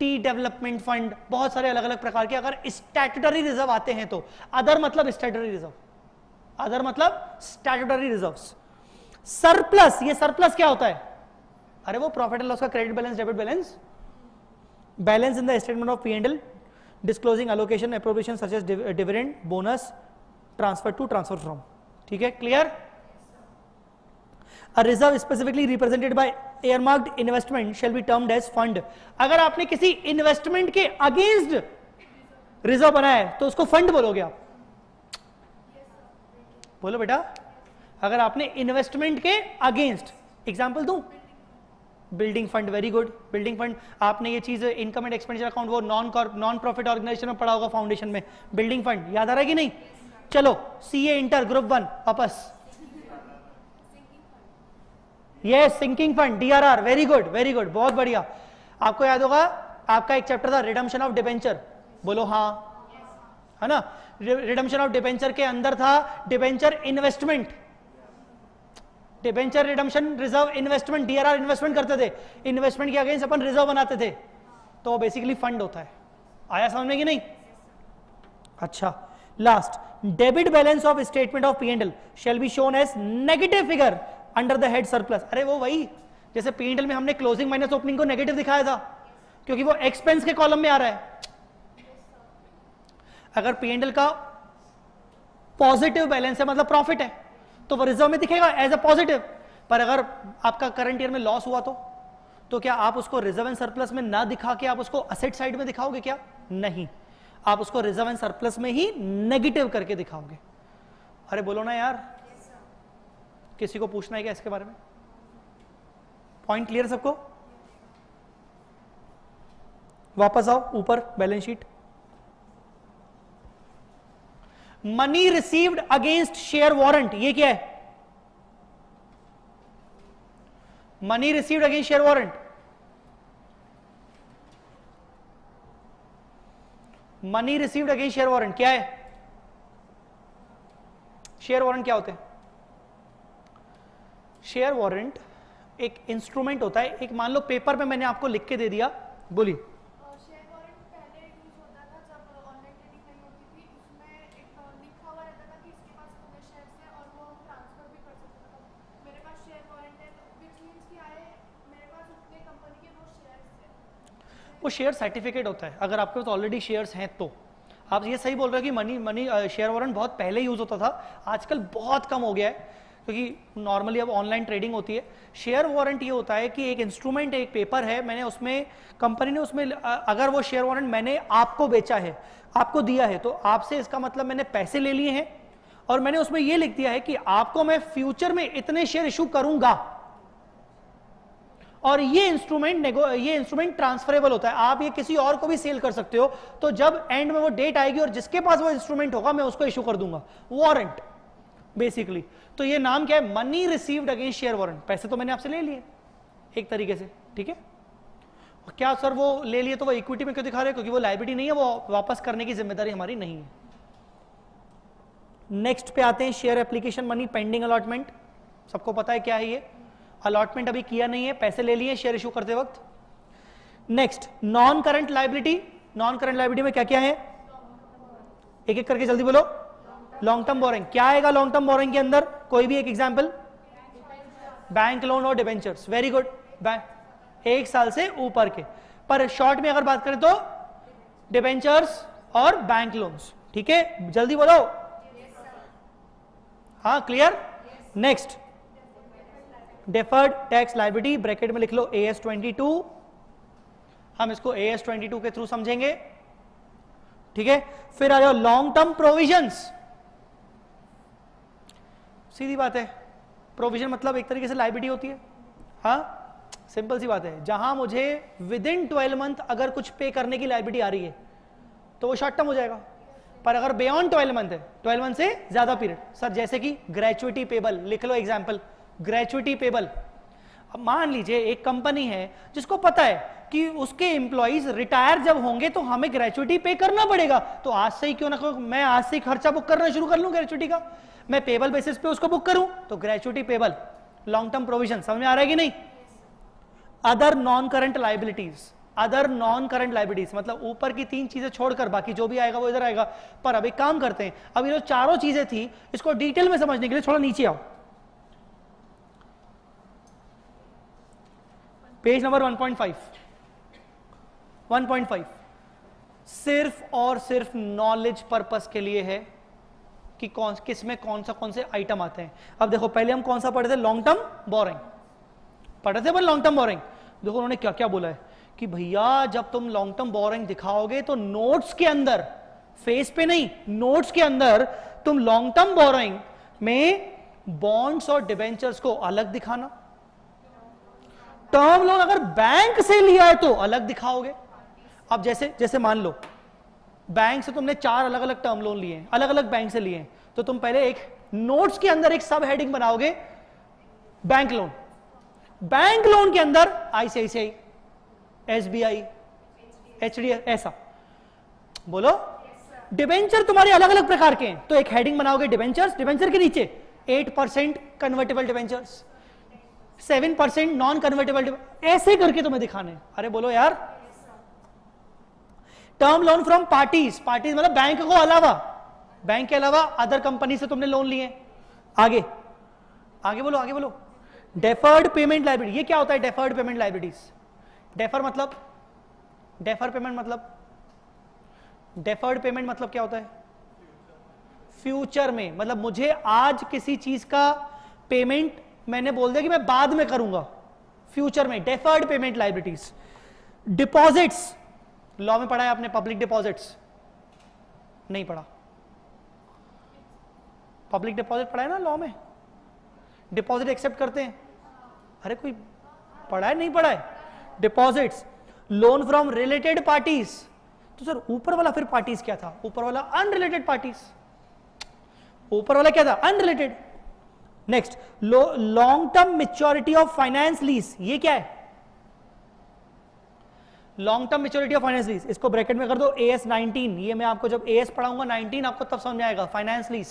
टी डेवलपमेंट फंड बहुत सारे अलग अलग प्रकार के अगर स्टेटरी रिजर्व आते हैं तो अदर मतलब स्टेटरी रिजर्व अदर मतलब स्टैट्यूटरी रिजर्व सरप्लस ये सरप्लस क्या होता है अरे वो प्रॉफिट एंड लॉस का credit balance debit balance balance in the statement of P and L disclosing disclosing allocation appropriation such as dividend bonus transfer to transfer from ठीक है clear a reserve specifically represented by earmarked investment shall be termed as fund अगर आपने किसी investment के against reserve बनाया है तो उसको फंड बोलोगे आप बोलो बेटा अगर आपने इन्वेस्टमेंट के अगेंस्ट एग्जाम्पल दू building fund very good building fund आपने ये चीज इनकम एंड एक्सपेंडिचर अकाउंट वो नॉन नॉन प्रॉफिट ऑर्गेनाइजेशन में पढ़ा होगा फाउंडेशन में बिल्डिंग फंड याद आ रहा है कि नहीं चलो C A inter group one वापस ये sinking fund D R R very good very good बहुत बढ़िया आपको याद होगा आपका एक चैप्टर था रिडम्शन ऑफ डिबेंचर बोलो हाँ है yes, ना रिडम्शन ऑफ डिबेंचर के अंदर था debenture investment debenture redemption reserve investment DRR investment करते थे इन्वेस्टमेंट के अगेंस्ट अपन रिजर्व बनाते थे तो बेसिकली फंड होता है आया समझ में कि नहीं अच्छा last debit balance of statement of P and L shall be shown as negative figure under the head surplus अरे वो वही जैसे पीएनडल में हमने क्लोजिंग माइनस ओपनिंग को नेगेटिव दिखाया था क्योंकि वो एक्सपेंस के कॉलम में आ रहा है अगर पीएनएल का पॉजिटिव बैलेंस है मतलब प्रॉफिट है तो वो रिजर्व में दिखेगा एज ए पॉजिटिव पर अगर आपका करंट ईयर में लॉस हुआ तो तो क्या आप उसको रिजर्व एंड सरप्लस में ना दिखा के आप उसको असेट साइड में दिखाओगे क्या नहीं आप उसको रिजर्व एंड सरप्लस में ही नेगेटिव करके दिखाओगे अरे बोलो ना यार yes, किसी को पूछना है क्या इसके बारे में पॉइंट क्लियर सबको वापस आओ ऊपर balance sheet money received against share warrant ये क्या है money received against share warrant money received against share warrant क्या है शेयर वारंट क्या होते हैं शेयर वारंट एक इंस्ट्रूमेंट होता है एक मान लो पेपर में मैंने आपको लिख के दे दिया बोलिए वो शेयर सर्टिफिकेट होता है अगर आपके पास ऑलरेडी शेयर्स हैं तो आप ये सही बोल रहे हो कि मनी मनी शेयर वॉरेंट बहुत पहले यूज़ होता था आजकल बहुत कम हो गया है क्योंकि नॉर्मली अब ऑनलाइन ट्रेडिंग होती है शेयर वारंट ये होता है कि एक इंस्ट्रूमेंट एक पेपर है मैंने उसमें कंपनी ने उसमें अगर वो शेयर वारंट मैंने आपको बेचा है आपको दिया है तो आपसे इसका मतलब मैंने पैसे ले लिए हैं और मैंने उसमें ये लिख दिया है कि आपको मैं फ्यूचर में इतने शेयर इशू करूंगा और ये इंस्ट्रूमेंट ये इंस्ट्रूमेंट ट्रांसफरेबल होता है आप ये किसी और को भी सेल कर सकते हो तो जब एंड में वो डेट आएगी और जिसके पास वो इंस्ट्रूमेंट होगा मैं उसको इशू कर दूंगा वारंट बेसिकली तो ये नाम क्या है money received against share warrant पैसे तो मैंने आपसे ले लिए एक तरीके से ठीक है क्या सर वो ले लिए तो वो इक्विटी में क्यों दिखा रहे क्योंकि वो लाइब्रेटी नहीं है वो वापस करने की जिम्मेदारी हमारी नहीं है नेक्स्ट पे आते हैं share application money pending allotment सबको पता है क्या है ये अलॉटमेंट अभी किया नहीं है पैसे ले लिए शेयर इशू करते वक्त next non current liability non current liability में क्या क्या है एक एक करके जल्दी बोलो लॉन्ग टर्म बोरिंग क्या आएगा लॉन्ग टर्म बोरिंग के अंदर कोई भी एक एग्जाम्पल बैंक लोन और डिवेंचर्स वेरी गुड एक साल से ऊपर के पर शॉर्ट में अगर बात करें तो डिबेंचर्स और बैंक लोन्स ठीक है जल्दी बोलो हाँ clear next deferred tax liability bracket में लिख लो ए एस ट्वेंटी टू हम इसको ए एस ट्वेंटी टू के थ्रू समझेंगे ठीक है फिर आ जाओ लॉन्ग टर्म प्रोविजंस सीधी बात है प्रोविजन मतलब एक तरीके से लाइबिलिटी होती है हा सिंपल सी बात है जहां मुझे विद इन ट्वेल्व मंथ अगर कुछ पे करने की लाइबिलिटी आ रही है तो वो शॉर्ट टर्म हो जाएगा पर अगर बियॉन्ड ट्वेल्व मंथ है ट्वेल्व मंथ से ज्यादा पीरियड सर जैसे कि ग्रेचुअटी पेबल लिख लो एग्जाम्पल ग्रेचुटी पेबल मान लीजिए एक कंपनी है जिसको पता है कि उसके इंप्लॉइज रिटायर जब होंगे तो हमें ग्रेचुटी पे करना पड़ेगा तो आज से ही क्यों ना क्यों मैं आज से ही खर्चा बुक करना शुरू कर लू ग्रेचुटी का मैं पेबल बेसिस पे उसको बुक करूं तो gratuity payable long term provision समझ में आ रहा है कि नहीं other non current liabilities other non current liabilities मतलब ऊपर की तीन चीजें छोड़कर बाकी जो भी आएगा वो इधर आएगा पर अब एक काम करते हैं अब ये जो चारों चीजें थी इसको डिटेल में समझने के लिए थोड़ा नीचे आओ पेज नंबर 1.5 1.5 सिर्फ और सिर्फ नॉलेज पर्पस के लिए है कि कौन किस में कौन सा कौन से आइटम आते हैं अब देखो पहले हम कौन सा पढ़े थे लॉन्ग टर्म बोरिंग पढ़े थे पर लॉन्ग टर्म बोरिंग देखो उन्होंने क्या क्या बोला है कि भैया जब तुम लॉन्ग टर्म बोरिंग दिखाओगे तो नोट्स के अंदर फेस पे नहीं नोट्स के अंदर तुम लॉन्ग टर्म बोरिंग में बॉन्ड्स और डिबेंचर्स को अलग दिखाना टर्म लोन अगर बैंक से लिया है तो अलग दिखाओगे अब जैसे जैसे मान लो बैंक से तुमने चार अलग अलग टर्म लोन लिए अलग अलग बैंक से लिए तो तुम पहले एक नोट्स के अंदर एक सब हेडिंग बनाओगे बैंक लोन बैंक लोन के अंदर ICICI S B I H D ऐसा बोलो डिबेंचर तुम्हारे अलग अलग प्रकार के हैं तो एक हेडिंग बनाओगे डिबेंचर्स डिबेंचर के नीचे 8% percent convertible debentures seven percent non convertible ऐसे करके तुम्हें दिखाने अरे बोलो यार term loan from parties parties मतलब बैंक को अलावा बैंक के अलावा अदर कंपनी से तुमने लोन लिए आगे आगे बोलो आगे बोलो डेफर्ड पेमेंट लाइब्रेरी ये क्या होता है डेफर्ड पेमेंट लाइब्रेरीज डेफर मतलब डेफर पेमेंट मतलब डेफर्ड पेमेंट मतलब क्या होता है फ्यूचर में मतलब मुझे आज किसी चीज का पेमेंट मैंने बोल दिया कि मैं बाद में करूंगा फ्यूचर में deferred payment liabilities deposits law में पढ़ा है आपने पब्लिक डिपॉजिट्स नहीं पढ़ा पब्लिक डिपॉजिट पढ़ा है ना लॉ में डिपॉजिट एक्सेप्ट करते हैं अरे कोई पढ़ा है नहीं पढ़ा है deposits loan from related parties तो सर ऊपर वाला फिर पार्टीज क्या था ऊपर वाला अनरिलेटेड पार्टीज ऊपर वाला क्या था unrelated next long term maturity of finance lease ये क्या है long term maturity of finance lease इसको ब्रैकेट में कर दो ए एस नाइनटीन ये मैं आपको जब ए एस पढ़ाऊंगा नाइनटीन आपको तब समझ में आएगा फाइनेंस लीज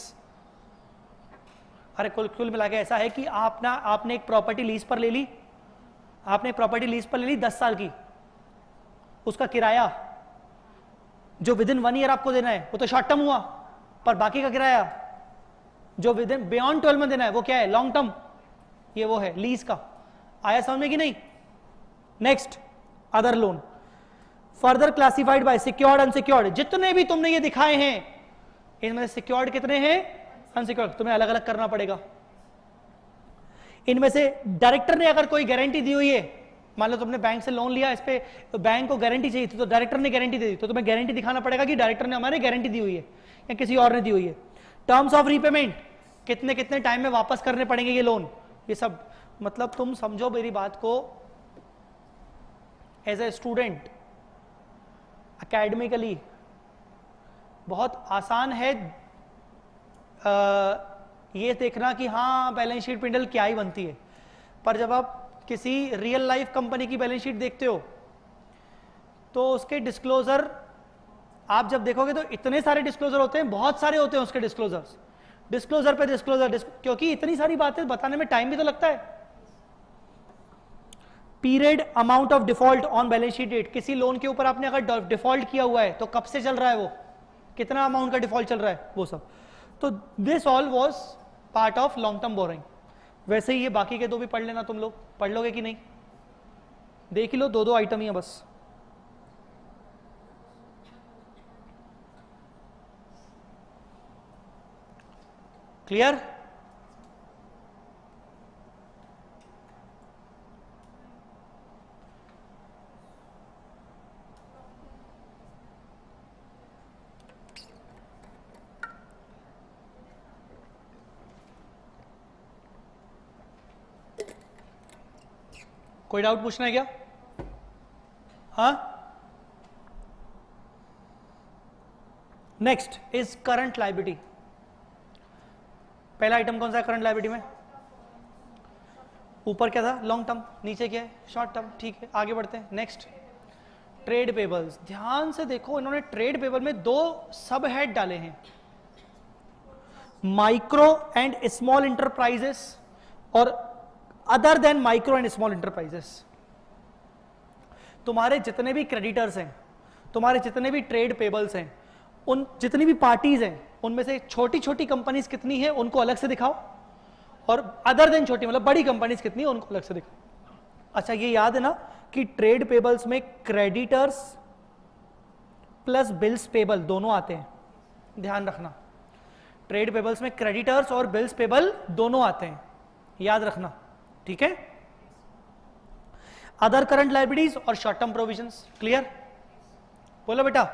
अरे कुल कुल मिला के ऐसा है कि आप ना आपने एक प्रॉपर्टी लीज पर ले ली आपने प्रॉपर्टी लीज पर ले ली दस साल की उसका किराया जो विद इन वन ईयर आपको देना है वो तो शॉर्ट टर्म हुआ पर बाकी का किराया जो विद इन बियॉन्ड ट्वेल्व में देना है वो क्या है लॉन्ग टर्म ये वो है लीज का आया समझ में कि नहीं next other loan further classified by secured unsecured जितने भी तुमने ये दिखाए हैं इनमें सिक्योर्ड कितने हैं अनसिक्योर्ड तुम्हें अलग अलग करना पड़ेगा इनमें से डायरेक्टर ने अगर कोई गारंटी दी हुई है मान लो तुमने बैंक से लोन लिया इस पर तो बैंक को गारंटी चाहिए थी तो डायरेक्टर ने गारंटी दे दी तो तुम्हें गारंटी दिखाना पड़ेगा कि डायरेक्टर ने हमारे गारंटी दी हुई है या किसी और ने दी हुई है टर्म्स ऑफ रीपेमेंट कितने कितने टाइम में वापस करने पड़ेंगे ये लोन ये सब मतलब तुम समझो मेरी बात को एज ए स्टूडेंट अकेडमिकली बहुत आसान है आ, ये देखना कि हाँ बैलेंस शीट पिंडल क्या ही बनती है पर जब आप किसी रियल लाइफ कंपनी की बैलेंस शीट देखते हो तो उसके डिस्क्लोजर आप जब देखोगे तो इतने सारे डिस्क्लोजर होते हैं बहुत सारे होते हैं उसके डिस्क्लोजर्स डिस्क्लोजर पे डिस्क्लोजर क्योंकि इतनी सारी बातें बताने में टाइम भी तो लगता है period amount of default on balance sheet date किसी लोन के ऊपर आपने अगर डिफॉल्ट किया हुआ है तो कब से चल रहा है वो कितना अमाउंट का डिफॉल्ट चल रहा है वो सब तो this all was part of long term borrowing वैसे ही ये बाकी के दो भी पढ़ लेना तुम लोग पढ़ लोगे कि नहीं देख ही लो दो दो आइटम ही है बस क्लियर कोई डाउट पूछना है क्या हाँ नेक्स्ट इज करंट लाइबिलिटी पहला आइटम कौन सा है करंट लाइबिलिटी में ऊपर क्या था लॉन्ग टर्म नीचे क्या है शॉर्ट टर्म ठीक है आगे बढ़ते हैं नेक्स्ट ट्रेड पेबल्स ध्यान से देखो इन्होंने ट्रेड पेबल में दो सब हेड डाले हैं माइक्रो एंड स्मॉल इंटरप्राइजेस और other than micro and small enterprises तुम्हारे जितने भी क्रेडिटर्स हैं तुम्हारे जितने भी ट्रेड पेबल्स हैं उन जितनी भी पार्टीज हैं उनमें से छोटी छोटी कंपनीज कितनी है उनको अलग से दिखाओ और अदर देन छोटी मतलब बड़ी कंपनीज कितनी है उनको अलग से दिखाओ अच्छा ये याद है ना कि ट्रेड पेबल्स में क्रेडिटर्स प्लस बिल्स पेबल दोनों आते हैं ध्यान रखना ट्रेड पेबल्स में क्रेडिटर्स और बिल्स पेबल दोनों आते हैं याद रखना ठीक है अदर करंट लाइब्रेरीज और शॉर्ट टर्म प्रोविजन क्लियर बोलो बेटा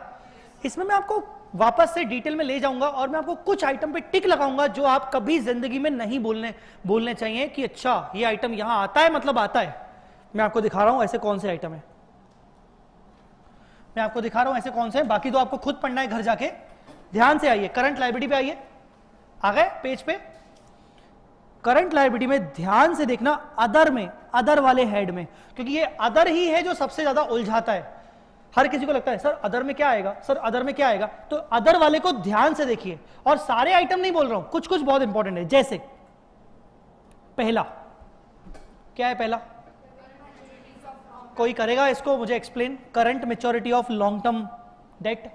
इसमें मैं आपको वापस से डिटेल में ले जाऊंगा और मैं आपको कुछ आइटम पे टिक लगाऊंगा जो आप कभी जिंदगी में नहीं बोलने बोलने चाहिए कि अच्छा ये आइटम यहां आता है मतलब आता है मैं आपको दिखा रहा हूं ऐसे कौन से आइटम है मैं आपको दिखा रहा हूं ऐसे कौन से हैं बाकी तो आपको खुद पढ़ना है घर जाके ध्यान से आइए करंट लाइब्रेरी पे आइए आ गए पेज पे करंट लाइब्रेरी में ध्यान से देखना अदर में अदर वाले हेड में क्योंकि ये अदर ही है जो सबसे ज्यादा उलझाता है हर किसी को लगता है सर अदर में क्या आएगा सर अदर में क्या आएगा तो अदर वाले को ध्यान से देखिए और सारे आइटम नहीं बोल रहा हूं कुछ कुछ बहुत इंपॉर्टेंट है जैसे पहला क्या है पहला कोई करेगा इसको मुझे explain current maturity of long term debt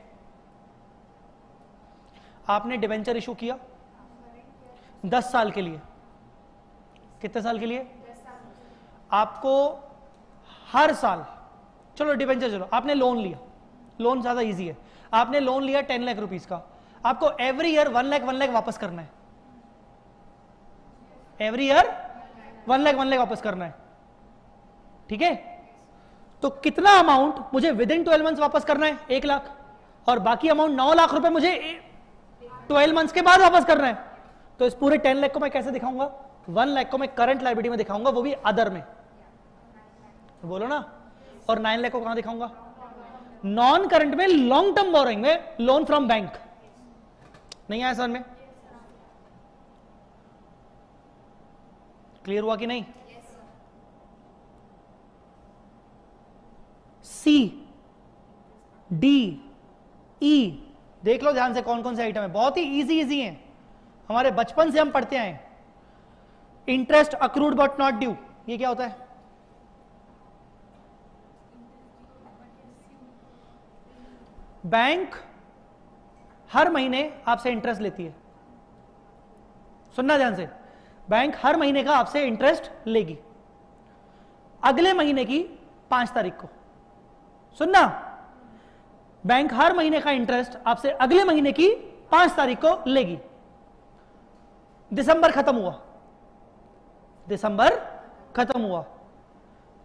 आपने डिवेंचर इशू किया दस साल के लिए कितने साल के लिए आपको हर साल चलो डिपेंचर चलो आपने लोन लिया लोन ज़्यादा ईजी है आपने लोन लिया टेन लाख रुपीज़ का आपको every year one lakh one lakh वापस करना है every year one lakh one lakh वापस करना है ठीक है तो कितना अमाउंट मुझे विद इन ट्वेल्व मंथ वापस करना है एक लाख और बाकी अमाउंट नौ लाख रुपए मुझे ट्वेल्व मंथ्स के बाद वापस करना है तो इस पूरे टेन लाख को मैं कैसे दिखाऊंगा वन लाख को मैं करंट लाइबिलिटी में दिखाऊंगा वो भी अदर में बोलो ना और नाइन लाख को कहां दिखाऊंगा नॉन करंट में लॉन्ग टर्म बोरिंग में लोन फ्रॉम बैंक नहीं आया सर में क्लियर हुआ कि नहीं सी डी ई देख लो ध्यान से कौन कौन से आइटम है बहुत ही इजी इजी है हमारे बचपन से हम पढ़ते आए interest accrued but not due ये क्या होता है बैंक हर महीने आपसे इंटरेस्ट लेती है सुनना ध्यान से बैंक हर महीने का आपसे इंटरेस्ट लेगी अगले महीने की पांच तारीख को सुनना बैंक हर महीने का इंटरेस्ट आपसे अगले महीने की पांच तारीख को लेगी दिसंबर खत्म हुआ दिसंबर खत्म हुआ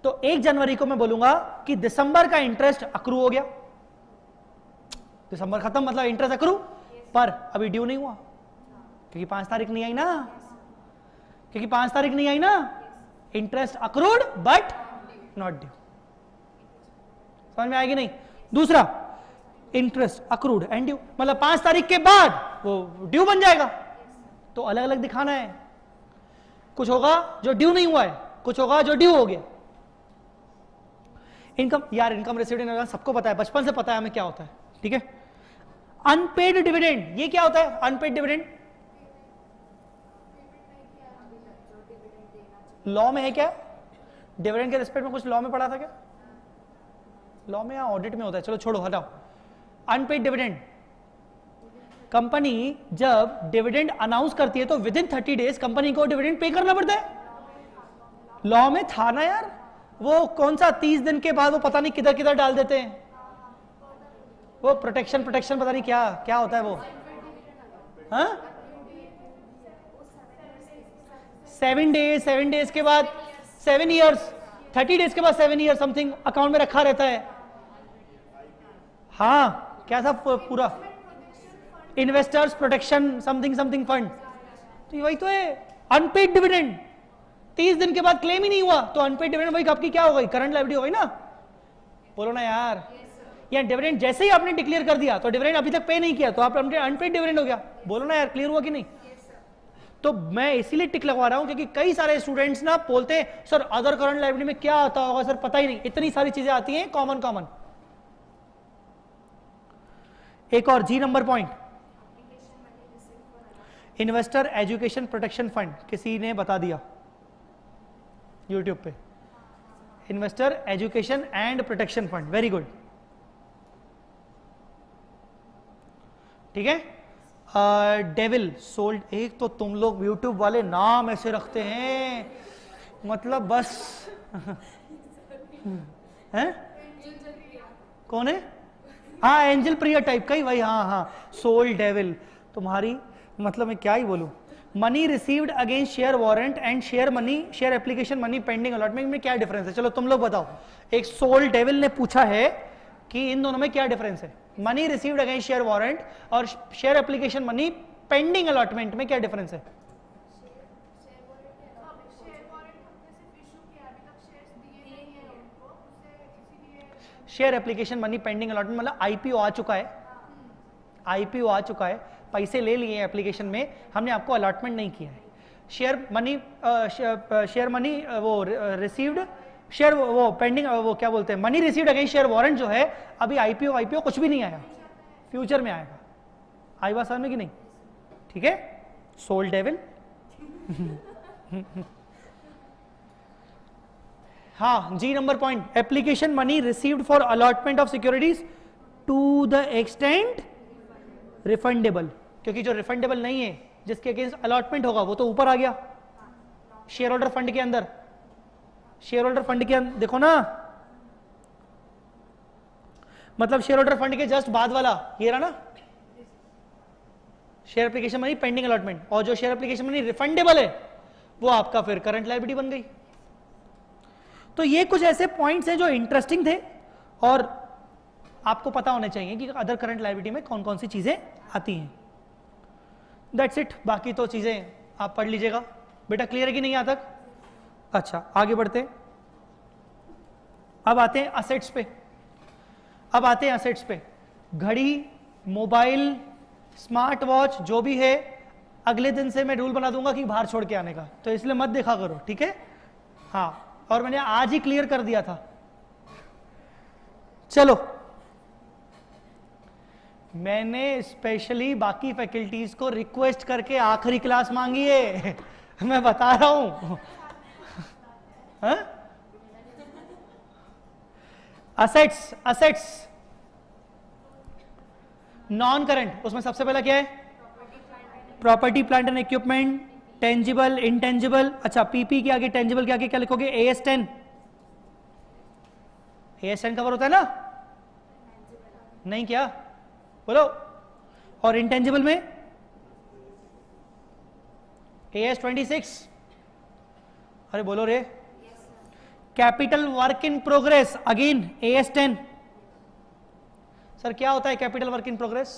तो एक जनवरी को मैं बोलूंगा कि दिसंबर का इंटरेस्ट अक्रू हो गया दिसंबर खत्म मतलब इंटरेस्ट अक्रू पर अभी ड्यू नहीं हुआ हाँ। क्योंकि पांच तारीख नहीं आई ना क्योंकि पांच तारीख नहीं आई ना interest accrued but not due समझ में आएगी नहीं दूसरा इंटरेस्ट अक्रूड एंड ड्यू मतलब पांच तारीख के बाद वो ड्यू बन जाएगा तो अलग अलग दिखाना है कुछ होगा जो ड्यू नहीं हुआ है कुछ होगा जो ड्यू हो गया इनकम यार इनकम रेसिडेंट सबको पता है बचपन से पता है हमें क्या होता है ठीक है अनपेड डिविडेंड ये क्या होता है अनपेड डिविडेंड लॉ में है क्या डिविडेंड के रिस्पेक्ट में कुछ लॉ में पढ़ा था क्या लॉ में या ऑडिट में होता है चलो छोड़ो हटाओ अनपेड डिविडेंड कंपनी जब डिविडेंड अनाउंस करती है तो within thirty days company को डिविडेंड पे करना पड़ता है लॉ में था ना यार वो कौन सा तीस दिन के बाद वो पता नहीं किधर किधर डाल देते हैं वो प्रोटेक्शन प्रोटेक्शन पता नहीं क्या क्या होता है वो हाँ सेवन डेज सेवन डेज के बाद सेवन ईयर्स थर्टी डेज के बाद सेवन ईयर समथिंग अकाउंट में रखा रहता है हाँ क्या था पूरा investors protection something something fund तो वही तो है अनपेड डिविडेंड तीस दिन के बाद क्लेम ही नहीं हुआ तो अनपेड डिविडेंड वही आपकी क्या हो गई करंट लाइवी हो गई ना बोलो ना यार या डिविडेंड जैसे ही आपने डिक्लेयर कर दिया तो डिविडेंड अभी तक पे नहीं किया तो आप अनपेड डिविडेंड हो गया बोलो ना यार क्लियर हुआ कि नहीं तो मैं इसीलिए टिक लगवा रहा हूं क्योंकि कई सारे स्टूडेंट्स ना बोलते हैं सर अदर करंट लाइब्रेरी में क्या आता होगा सर पता ही नहीं इतनी सारी चीजें आती हैं कॉमन कॉमन एक और G number point investor education protection fund किसी ने बता दिया यूट्यूब पे investor education and protection fund very good ठीक है डेविल सोल्ड एक तो तुम लोग यूट्यूब वाले नाम ऐसे रखते हैं मतलब बस हैं कौन है हाँ एंजल प्रिया टाइप का ही भाई हाँ हाँ सोल डेविल तुम्हारी मतलब मैं क्या ही बोलू money received against share warrant and share money share application money pending allotment में क्या डिफरेंस है चलो तुम लोग बताओ एक सोल डेविल ने पूछा है कि इन दोनों में क्या डिफरेंस है money received against share warrant और share application money pending allotment में क्या डिफरेंस है share application money pending allotment मतलब आईपीओ आ चुका है आईपीओ आ चुका है पैसे ले लिए एप्लीकेशन में हमने आपको अलॉटमेंट नहीं किया है शेयर मनी शेयर मनी वो रिसीव्ड शेयर वो पेंडिंग वो क्या बोलते हैं money received against share warrant जो है अभी आईपीओ आईपीओ कुछ भी नहीं आया फ्यूचर में आएगा आई बात समझ में कि नहीं ठीक है सोल डेविल हाँ जी number point application money received for allotment of securities to the extent refundable क्योंकि जो रिफंडेबल नहीं है जिसके अगेंस्ट अलॉटमेंट होगा वो तो ऊपर आ गया शेयर होल्डर फंड के अंदर शेयर होल्डर फंड के देखो ना मतलब शेयर होल्डर फंड के जस्ट बाद वाला ये रहा ना share application money pending allotment और जो शेयर एप्लीकेशन मनी रिफंडेबल है वो आपका फिर करंट लाइबिलिटी बन गई तो ये कुछ ऐसे पॉइंट्स हैं जो इंटरेस्टिंग थे और आपको पता होने चाहिए कि अदर करंट लाइबिलिटी में कौन कौन सी चीजें आती हैं दैट्स इट बाकी तो चीजें आप पढ़ लीजिएगा बेटा क्लियर है कि नहीं आता तक अच्छा आगे बढ़ते अब आते हैं असेट्स पे अब आते हैं असेट्स पे घड़ी मोबाइल स्मार्ट वॉच जो भी है अगले दिन से मैं रूल बना दूंगा कि बाहर छोड़ के आने का तो इसलिए मत देखा करो ठीक है हाँ और मैंने आज ही क्लियर कर दिया था चलो मैंने स्पेशली बाकी फैकल्टीज को रिक्वेस्ट करके आखिरी क्लास मांगी है मैं बता रहा हूं असेट्स असेट्स नॉन करंट उसमें सबसे पहला क्या है property plant and equipment tangible intangible अच्छा पीपी के आगे टेंजिबल के आगे क्या लिखोगे A S ten A S ten cover होता है ना नहीं क्या बोलो और इनटेंजिबल में ए एस ट्वेंटी सिक्स अरे बोलो रे capital work in progress again A S ten sir क्या होता है कैपिटल वर्क इन प्रोग्रेस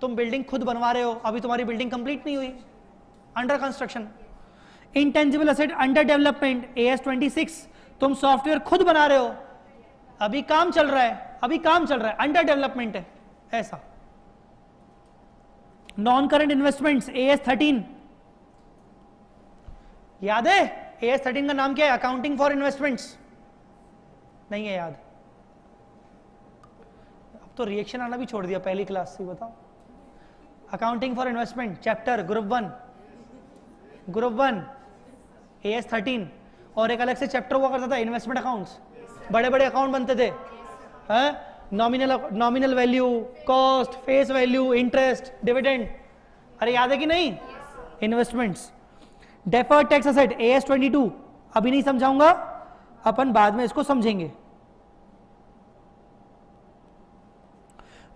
तुम बिल्डिंग खुद बनवा रहे हो अभी तुम्हारी बिल्डिंग कंप्लीट नहीं हुई under construction intangible asset under development A S twenty six तुम सॉफ्टवेयर खुद बना रहे हो अभी काम चल रहा है अभी काम चल रहा है अंडर डेवलपमेंट है ऐसा non current investment A S thirteen याद है ए एस थर्टीन का नाम क्या है अकाउंटिंग फॉर इन्वेस्टमेंट्स नहीं है याद अब तो रिएक्शन आना भी छोड़ दिया पहली क्लास से बताओ accounting for investment chapter group one group one A S thirteen और एक अलग से चैप्टर हुआ करता था इन्वेस्टमेंट अकाउंट्स बड़े बड़े अकाउंट बनते थे nominal nominal value cost face value interest dividend अरे याद है कि नहीं investments deferred tax asset A S twenty two अभी नहीं समझाऊंगा अपन बाद में इसको समझेंगे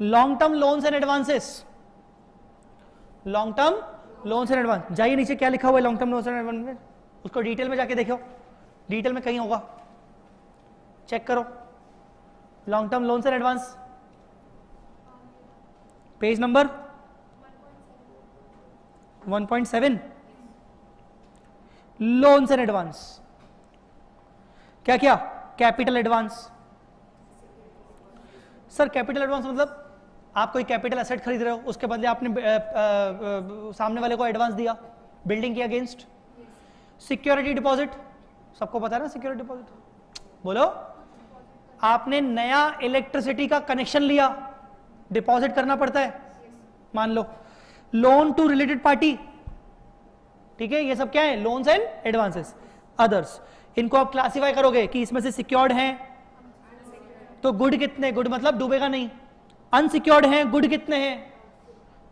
long term loans and advances long term loans and advance जाइए नीचे क्या लिखा हुआ है long term loans and advance में उसको डिटेल में जाके देखो डिटेल में कहीं होगा चेक करो long term loans and advance page number 1.7 loans and advance क्या क्या capital advance sir capital advance मतलब आप कोई कैपिटल एसेट खरीद रहे हो उसके बदले आपने आ, आ, आ, सामने वाले को एडवांस दिया बिल्डिंग के अगेंस्ट सिक्योरिटी डिपॉजिट सबको पता है ना सिक्योरिटी डिपॉजिट बोलो आपने नया इलेक्ट्रिसिटी का कनेक्शन लिया डिपॉजिट करना पड़ता है मान लो लोन टू रिलेटेड पार्टी ठीक है ये सब क्या है लोन्स एंड एडवांसेस अदर्स इनको आप क्लासीफाई करोगे कि इसमें से सिक्योर्ड हैं तो गुड कितने गुड मतलब डूबेगा नहीं अनसिक्योर्ड हैं गुड कितने हैं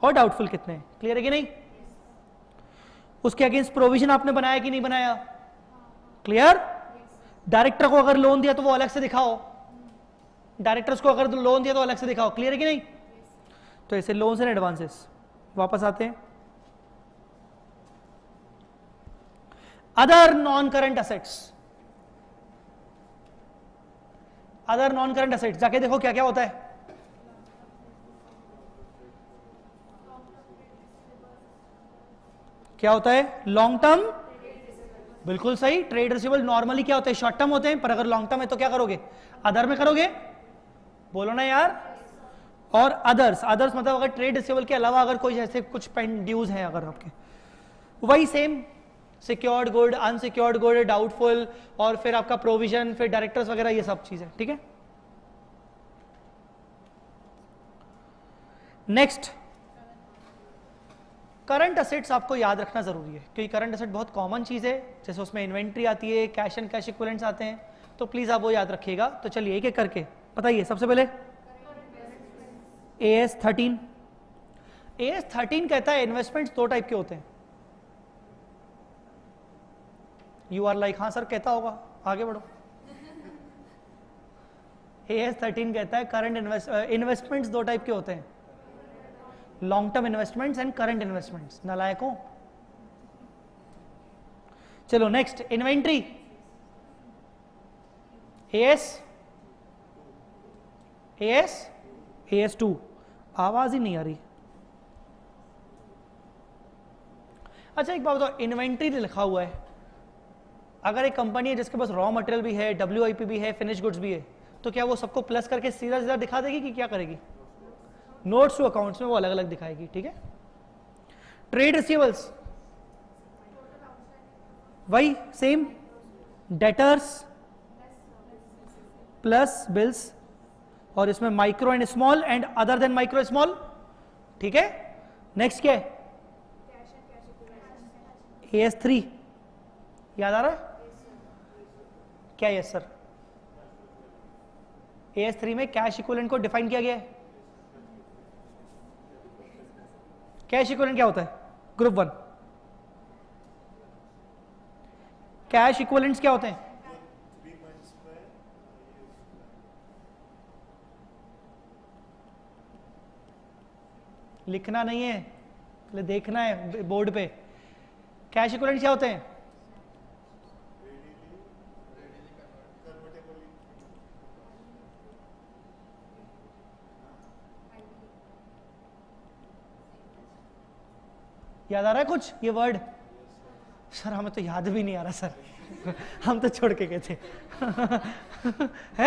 और डाउटफुल कितने हैं क्लियर है कि नहीं उसके अगेंस्ट प्रोविजन आपने बनाया कि नहीं बनाया क्लियर डायरेक्टर को अगर लोन दिया तो वो अलग से दिखाओ डायरेक्टर्स को अगर लोन दिया तो अलग से दिखाओ क्लियर है कि नहीं तो ऐसे लोन्स एंड एडवांसेस वापस आते हैं other non-current assets other non current asset जाके देखो क्या क्या होता है क्या होता है लॉन्ग टर्म बिल्कुल सही ट्रेड रिसीवल नॉर्मली क्या होते हैं शॉर्ट टर्म होते हैं पर अगर लॉन्ग टर्म है तो क्या करोगे अदर में करोगे बोलो ना यार और अदर्स अदर्स मतलब अगर ट्रेड रिसीवल के अलावा अगर कोई जैसे कुछ पेंड ड्यूज हैं अगर आपके वही same secured good unsecured good doubtful और फिर आपका प्रोविजन फिर डायरेक्टर्स वगैरह ये सब चीज़ें ठीक है नेक्स्ट करंट असेट्स आपको याद रखना जरूरी है क्योंकि करंट असेट बहुत कॉमन चीज़ है जैसे उसमें इन्वेंट्री आती है कैश एंड कैश इक्वलेंट्स आते हैं तो प्लीज़ आप वो याद रखिएगा तो चलिए एक एक करके बताइए सबसे पहले A S thirteen A S thirteen कहता है इन्वेस्टमेंट्स दो टाइप के होते हैं यू आर लाइक हाँ सर कहता होगा आगे बढ़ो ए एस थर्टीन कहता है करंट इन्वेस्ट इन्वेस्टमेंट्स दो टाइप के होते हैं long term investments and current investments नलायकों चलो next inventory S S S two आवाज ही नहीं आ रही अच्छा एक बात बताओ इन्वेंट्री लिखा हुआ है अगर एक कंपनी है जिसके पास रॉ मटेरियल भी है डब्ल्यू भी है फिनिश गुड्स भी है तो क्या वो सबको प्लस करके सीधा सीधा दिखा देगी कि क्या करेगी नोट्स टू अकाउंट्स में वो अलग अलग दिखाएगी ठीक है ट्रेड रिसीवल्स वही सेम डेटर्स प्लस बिल्स और इसमें micro and small and other than micro small ठीक है नेक्स्ट क्या है ए एस थ्री याद आ रहा है क्या yes sir A S three में कैश इक्वलेंट को डिफाइन किया गया है कैश इक्वलेंट क्या होता है ग्रुप वन कैश इक्वलेंट्स क्या होते हैं लिखना नहीं है देखना है बोर्ड पे कैश इक्वलेंट क्या होते हैं याद आ रहा है कुछ ये वर्ड सर हमें तो याद भी नहीं आ रहा सर हम तो छोड़ के गए थे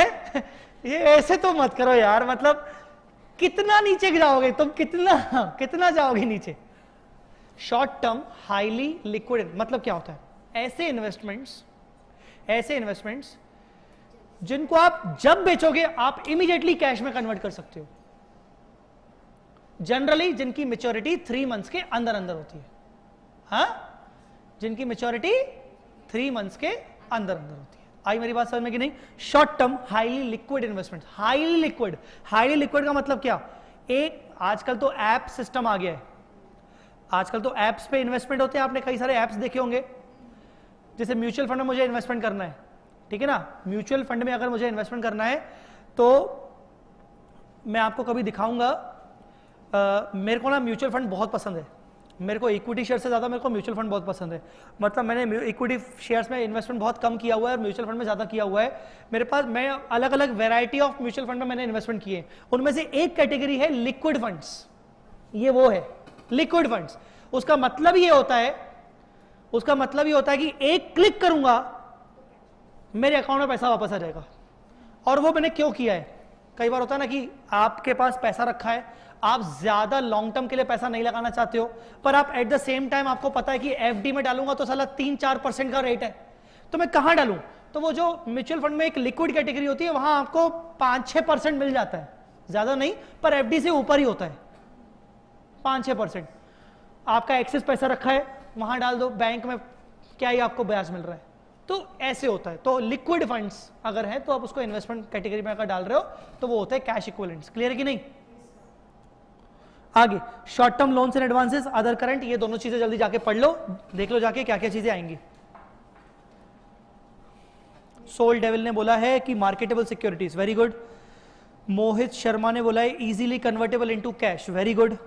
ये ऐसे तो मत करो यार मतलब कितना नीचे जाओगे तुम कितना कितना जाओगे नीचे शॉर्ट टर्म हाईली लिक्विड मतलब क्या होता है ऐसे इन्वेस्टमेंट्स ऐसे इन्वेस्टमेंट्स जिनको आप जब बेचोगे आप इमीडिएटली कैश में कन्वर्ट कर सकते हो जनरली जिनकी मेच्योरिटी थ्री मंथ्स के अंदर अंदर होती है हा? जिनकी मेच्योरिटी थ्री मंथ्स के अंदर अंदर होती है आई मेरी बात समझ में कि नहीं short term highly liquid investment highly liquid highly liquid का मतलब क्या एक आजकल तो ऐप सिस्टम आ गया है आजकल तो ऐप्स पे इन्वेस्टमेंट होते हैं आपने कई सारे ऐप्स देखे होंगे जैसे म्यूचुअल फंड में मुझे इन्वेस्टमेंट करना है ठीक है ना म्यूचुअल फंड में अगर मुझे इन्वेस्टमेंट करना है तो मैं आपको कभी दिखाऊंगा मेरे को ना म्यूचुअल फंड बहुत पसंद है मेरे को इक्विटी शेयर से ज़्यादा मेरे को म्यूचुअल फंड बहुत पसंद है मतलब मैंने इक्विटी शेयर्स में इन्वेस्टमेंट बहुत कम किया हुआ है और म्यूचुअल फंड में ज़्यादा किया हुआ है मेरे पास मैं अलग अलग वैरायटी ऑफ म्यूचुअल फंड में मैंने इन्वेस्टमेंट किए उनमें से एक कैटेगरी है लिक्विड फंड्स ये वो है लिक्विड फंड्स उसका मतलब ये होता है उसका मतलब ये होता है कि एक क्लिक करूंगा मेरे अकाउंट में पैसा वापस आ जाएगा और वो मैंने क्यों किया है कई बार होता है ना कि आपके पास पैसा रखा है आप ज्यादा लॉन्ग टर्म के लिए पैसा नहीं लगाना चाहते हो पर आप एट द सेम टाइम आपको पता है कि एफ में डालूंगा तो साला तीन चार परसेंट का रेट है तो मैं कहां डालू तो वो जो म्यूचुअल फंड में एक लिक्विड कैटेगरी होती है वहां आपको पांच छह परसेंट मिल जाता है ज्यादा नहीं पर एफ से ऊपर ही होता है पांच छह परसेंट आपका एक्सेस पैसा रखा है वहां डाल दो बैंक में क्या ही आपको ब्याज मिल रहा है तो ऐसे होता है तो लिक्विड फंड्स अगर है तो आप उसको इन्वेस्टमेंट कैटेगरी में अगर डाल रहे हो तो वो होता है कैश इक्वलेंट्स क्लियर है कि नहीं आगे short term loans and advances other current ये दोनों चीजें जल्दी जाके पढ़ लो देख लो जाके क्या क्या चीजें आएंगी सोल डेविल ने बोला है कि marketable securities very good Mohit Sharma ने बोला है easily convertible into cash very good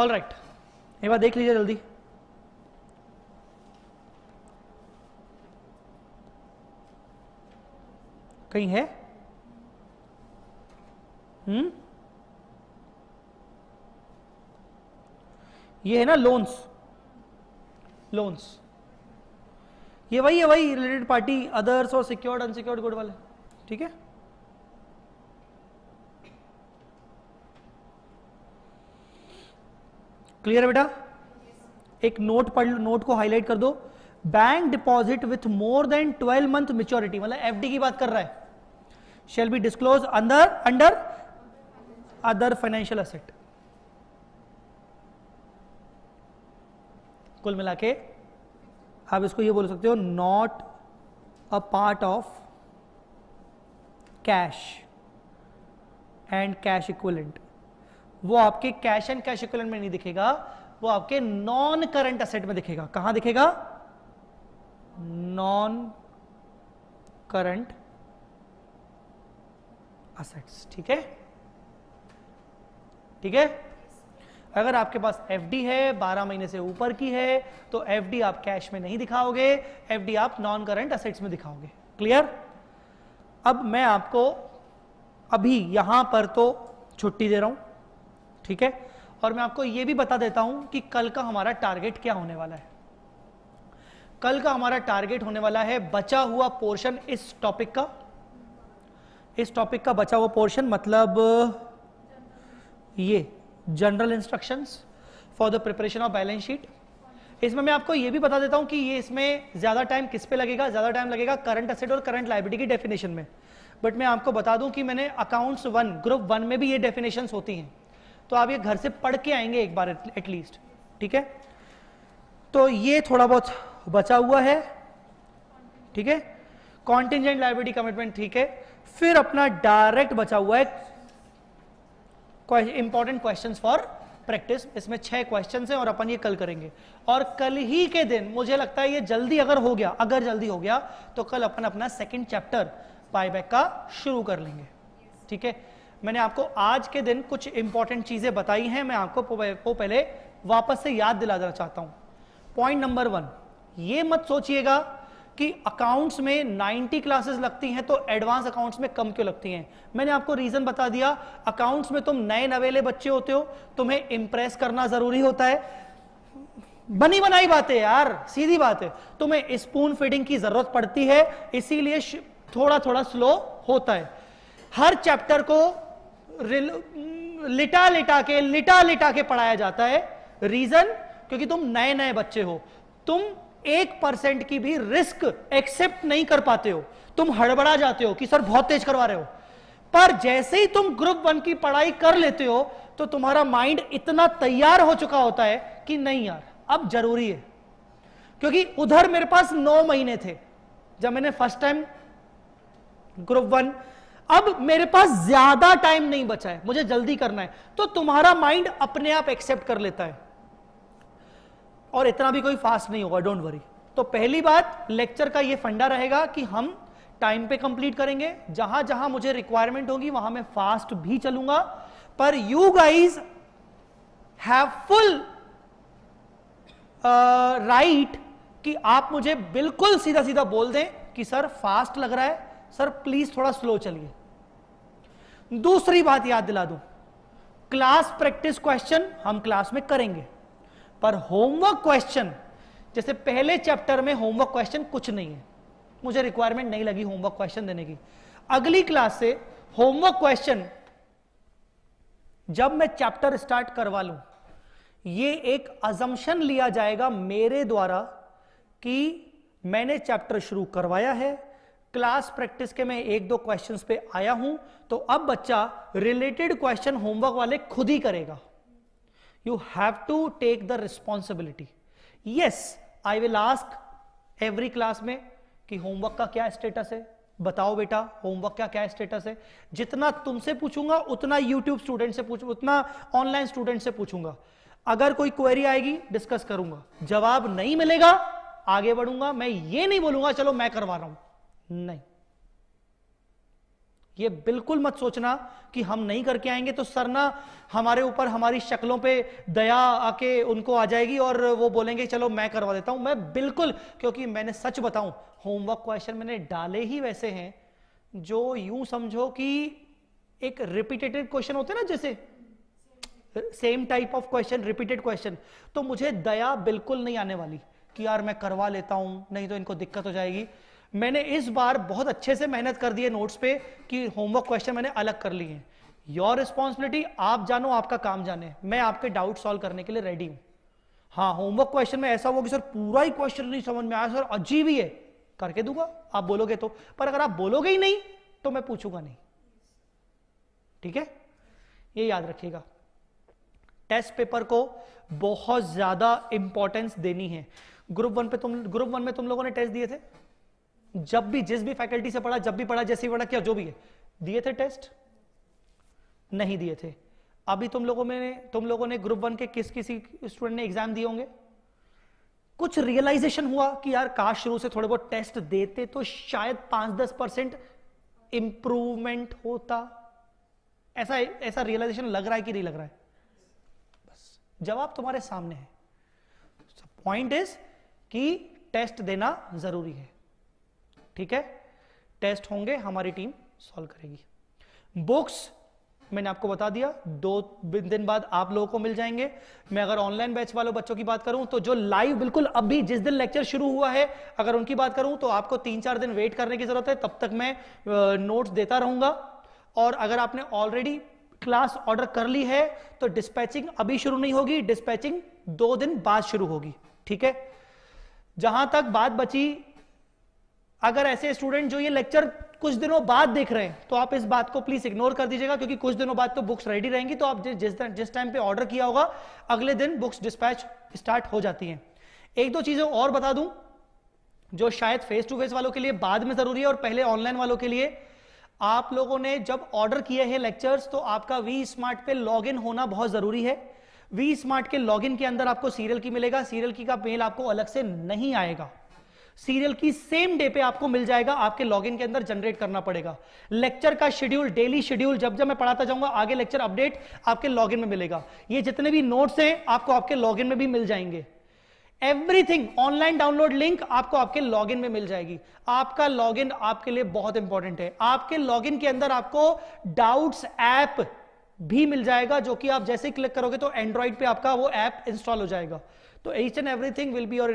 all right एक बार देख लीजिए जल्दी कहीं है हम्म ये है ना लोन्स लोन्स ये वही है वही रिलेटेड पार्टी अदर्स और सिक्योर्ड अनसिक्योर्ड गुड वाले ठीक है क्लियर है बेटा एक नोट पढ़ लो नोट को हाईलाइट कर दो bank deposit with more than 12 month maturity मतलब एफडी की बात कर रहा है शेल बी डिस्क्लोज अंदर अंडर अदर फाइनेंशियल असेट कुल मिला के आप इसको ये बोल सकते हो not a part of cash and cash equivalent वो आपके कैश एंड कैश इक्वल में नहीं दिखेगा वो आपके नॉन करंट असेट में दिखेगा कहां दिखेगा नॉन करंट असेट्स ठीक है ठीक है अगर आपके पास एफ है 12 महीने से ऊपर की है तो एफ आप कैश में नहीं दिखाओगे एफ आप नॉन करंट असेट्स में दिखाओगे क्लियर अब मैं आपको अभी यहां पर तो छुट्टी दे रहा हूं ठीक है और मैं आपको यह भी बता देता हूं कि कल का हमारा टारगेट क्या होने वाला है कल का हमारा टारगेट होने वाला है बचा हुआ पोर्शन इस टॉपिक का इस टॉपिक का बचा हुआ पोर्शन मतलब ये general instructions for the preparation of balance sheet इसमें मैं आपको ये भी बता देता हूं कि ये इसमें ज्यादा टाइम किस पे लगेगा ज्यादा टाइम लगेगा करंट असेट और करंट लाइबिलिटी की डेफिनेशन में बट मैं आपको बता दूं कि मैंने अकाउंट्स वन ग्रुप वन में भी ये डेफिनेशन होती हैं तो आप ये घर से पढ़ के आएंगे एक बार एटलीस्ट ठीक है तो ये थोड़ा बहुत बचा हुआ है ठीक है कॉन्टिजेंट लाइब्रेरी कमिटमेंट ठीक है फिर अपना डायरेक्ट बचा हुआ है इंपॉर्टेंट क्वेश्चन फॉर प्रैक्टिस इसमें छह क्वेश्चन हैं और अपन ये कल करेंगे और कल ही के दिन मुझे लगता है ये जल्दी अगर हो गया अगर जल्दी हो गया तो कल अपन अपना सेकेंड चैप्टर बाय का शुरू कर लेंगे ठीक है मैंने आपको आज के दिन कुछ इंपॉर्टेंट चीज़ें बताई हैं मैं आपको वो पहले वापस से याद दिला देना चाहता हूं पॉइंट नंबर वन ये मत सोचिएगा कि अकाउंट्स में 90 क्लासेस लगती हैं तो एडवांस अकाउंट्स में कम क्यों लगती हैं मैंने आपको रीजन बता दिया अकाउंट्स में तुम नए नवेले बच्चे होते हो तुम्हें इंप्रेस करना जरूरी होता है बनी बनाई बात है यार सीधी बात है तुम्हें स्पून फीडिंग की जरूरत पड़ती है इसीलिए थोड़ा थोड़ा स्लो होता है हर चैप्टर को लिटा लिटा के लिटा लिटा के पढ़ाया जाता है रीजन क्योंकि तुम नए नए बच्चे हो तुम एक परसेंट की भी रिस्क एक्सेप्ट नहीं कर पाते हो तुम हड़बड़ा जाते हो कि सर बहुत तेज करवा रहे हो पर जैसे ही तुम ग्रुप वन की पढ़ाई कर लेते हो तो तुम्हारा माइंड इतना तैयार हो चुका होता है कि नहीं यार अब जरूरी है क्योंकि उधर मेरे पास नौ महीने थे जब मैंने फर्स्ट टाइम ग्रुप वन अब मेरे पास ज्यादा टाइम नहीं बचा है मुझे जल्दी करना है तो तुम्हारा माइंड अपने आप एक्सेप्ट कर लेता है और इतना भी कोई फास्ट नहीं होगा डोंट वरी तो पहली बात लेक्चर का ये फंडा रहेगा कि हम टाइम पे कंप्लीट करेंगे जहां जहां मुझे रिक्वायरमेंट होगी वहां मैं फास्ट भी चलूंगा पर you guys have full right कि आप मुझे बिल्कुल सीधा सीधा बोल दें कि सर फास्ट लग रहा है सर प्लीज थोड़ा स्लो चलिए दूसरी बात याद दिला दूं क्लास प्रैक्टिस क्वेश्चन हम क्लास में करेंगे पर होमवर्क क्वेश्चन जैसे पहले चैप्टर में होमवर्क क्वेश्चन कुछ नहीं है मुझे रिक्वायरमेंट नहीं लगी होमवर्क क्वेश्चन देने की अगली क्लास से होमवर्क क्वेश्चन जब मैं चैप्टर स्टार्ट करवा लू ये एक अजम्पन लिया जाएगा मेरे द्वारा कि मैंने चैप्टर शुरू करवाया है क्लास प्रैक्टिस के मैं एक दो क्वेश्चन पे आया हूं तो अब बच्चा रिलेटेड क्वेश्चन होमवर्क वाले खुद ही करेगा you have to take the responsibility yes I will ask every class में कि होमवर्क का क्या स्टेटस है बताओ बेटा होमवर्क का क्या स्टेटस है जितना तुमसे पूछूंगा उतना यूट्यूब स्टूडेंट से पूछ उतना ऑनलाइन स्टूडेंट से पूछूंगा अगर कोई क्वेरी आएगी डिस्कस करूंगा जवाब नहीं मिलेगा आगे बढ़ूंगा मैं ये नहीं बोलूंगा चलो मैं करवा रहा हूं नहीं ये बिल्कुल मत सोचना कि हम नहीं करके आएंगे तो सरना हमारे ऊपर हमारी शक्लों पे दया आके उनको आ जाएगी और वो बोलेंगे चलो मैं करवा देता हूं मैं बिल्कुल क्योंकि मैंने सच बताऊं होमवर्क क्वेश्चन मैंने डाले ही वैसे हैं जो यूं समझो कि एक रिपीटेटेड क्वेश्चन होते ना जैसे same type of question repeated question तो मुझे दया बिल्कुल नहीं आने वाली कि यार मैं करवा लेता हूं नहीं तो इनको दिक्कत हो जाएगी मैंने इस बार बहुत अच्छे से मेहनत कर दी है नोट्स पे कि होमवर्क क्वेश्चन मैंने अलग कर लिए हैं योर रिस्पॉन्सिबिलिटी आप जानो आपका काम जाने मैं आपके डाउट सॉल्व करने के लिए रेडी हूं हाँ होमवर्क क्वेश्चन में ऐसा हुआ कि सर पूरा ही क्वेश्चन नहीं समझ में आया सर अजीब ही है करके दूंगा आप बोलोगे तो पर अगर आप बोलोगे ही नहीं तो मैं पूछूंगा नहीं ठीक है ये याद रखिएगा टेस्ट पेपर को बहुत ज्यादा इंपॉर्टेंस देनी है ग्रुप वन पे तुम ग्रुप वन में तुम लोगों ने टेस्ट दिए थे जब भी जिस भी फैकल्टी से पढ़ा जब भी पढ़ा जैसे भी पढ़ा क्या जो भी है दिए थे टेस्ट नहीं दिए थे अभी तुम लोगों में तुम लोगों ने ग्रुप वन के किस किसी स्टूडेंट ने एग्जाम दिए होंगे कुछ रियलाइजेशन हुआ कि यार काश शुरू से थोड़े बहुत टेस्ट देते तो शायद पांच दस परसेंट इंप्रूवमेंट होता ऐसा ऐसा रियलाइजेशन लग रहा है कि नहीं लग रहा है बस जवाब तुम्हारे सामने है पॉइंट इज कि टेस्ट देना जरूरी है ठीक है टेस्ट होंगे हमारी टीम सॉल्व करेगी बुक्स मैंने आपको बता दिया दो दिन बाद आप लोगों को मिल जाएंगे मैं अगर ऑनलाइन बैच वालों बच्चों की बात करूं तो जो लाइव बिल्कुल अभी जिस दिन लेक्चर शुरू हुआ है अगर उनकी बात करूं तो आपको तीन चार दिन वेट करने की जरूरत है तब तक मैं नोट्स देता रहूंगा और अगर आपने ऑलरेडी क्लास ऑर्डर कर ली है तो डिस्पैचिंग अभी शुरू नहीं होगी डिस्पैचिंग दो दिन बाद शुरू होगी ठीक है जहां तक बात बची अगर ऐसे स्टूडेंट जो ये लेक्चर कुछ दिनों बाद देख रहे हैं तो आप इस बात को प्लीज इग्नोर कर दीजिएगा क्योंकि कुछ दिनों बाद तो बुक्स रेडी रहेंगी तो आप जिस जिस टाइम पे ऑर्डर किया होगा अगले दिन बुक्स डिस्पैच स्टार्ट हो जाती हैं एक दो चीजें और बता दूं जो शायद फेस टू फेस वालों के लिए बाद में जरूरी है और पहले ऑनलाइन वालों के लिए आप लोगों ने जब ऑर्डर किए हैं लेक्चर्स तो आपका वी स्मार्ट पे लॉग होना बहुत जरूरी है वी स्मार्ट के लॉगिन के अंदर आपको सीरियल की मिलेगा सीरियल की का मेल आपको अलग से नहीं आएगा सीरियल की सेम डे पे आपको मिल जाएगा आपके लॉगिन के अंदर जनरेट करना पड़ेगा लेक्चर का शेड्यूल डेली शेड्यूल जब जब मैं पढ़ाता जाऊंगा आगे लेक्चर अपडेट आपके लॉगिन में मिलेगा ये जितने भी नोट्स हैं आपको आपके लॉगिन में भी मिल जाएंगे एवरीथिंग ऑनलाइन डाउनलोड लिंक आपको आपके लॉगिन में मिल जाएगी आपका लॉगिन आपके लिए बहुत इंपॉर्टेंट है आपके लॉगिन के अंदर आपको डाउट्स ऐप भी मिल जाएगा जो कि आप जैसे क्लिक करोगे तो एंड्रॉइड पे आपका वो ऐप इंस्टॉल हो जाएगा तो each and everything will be और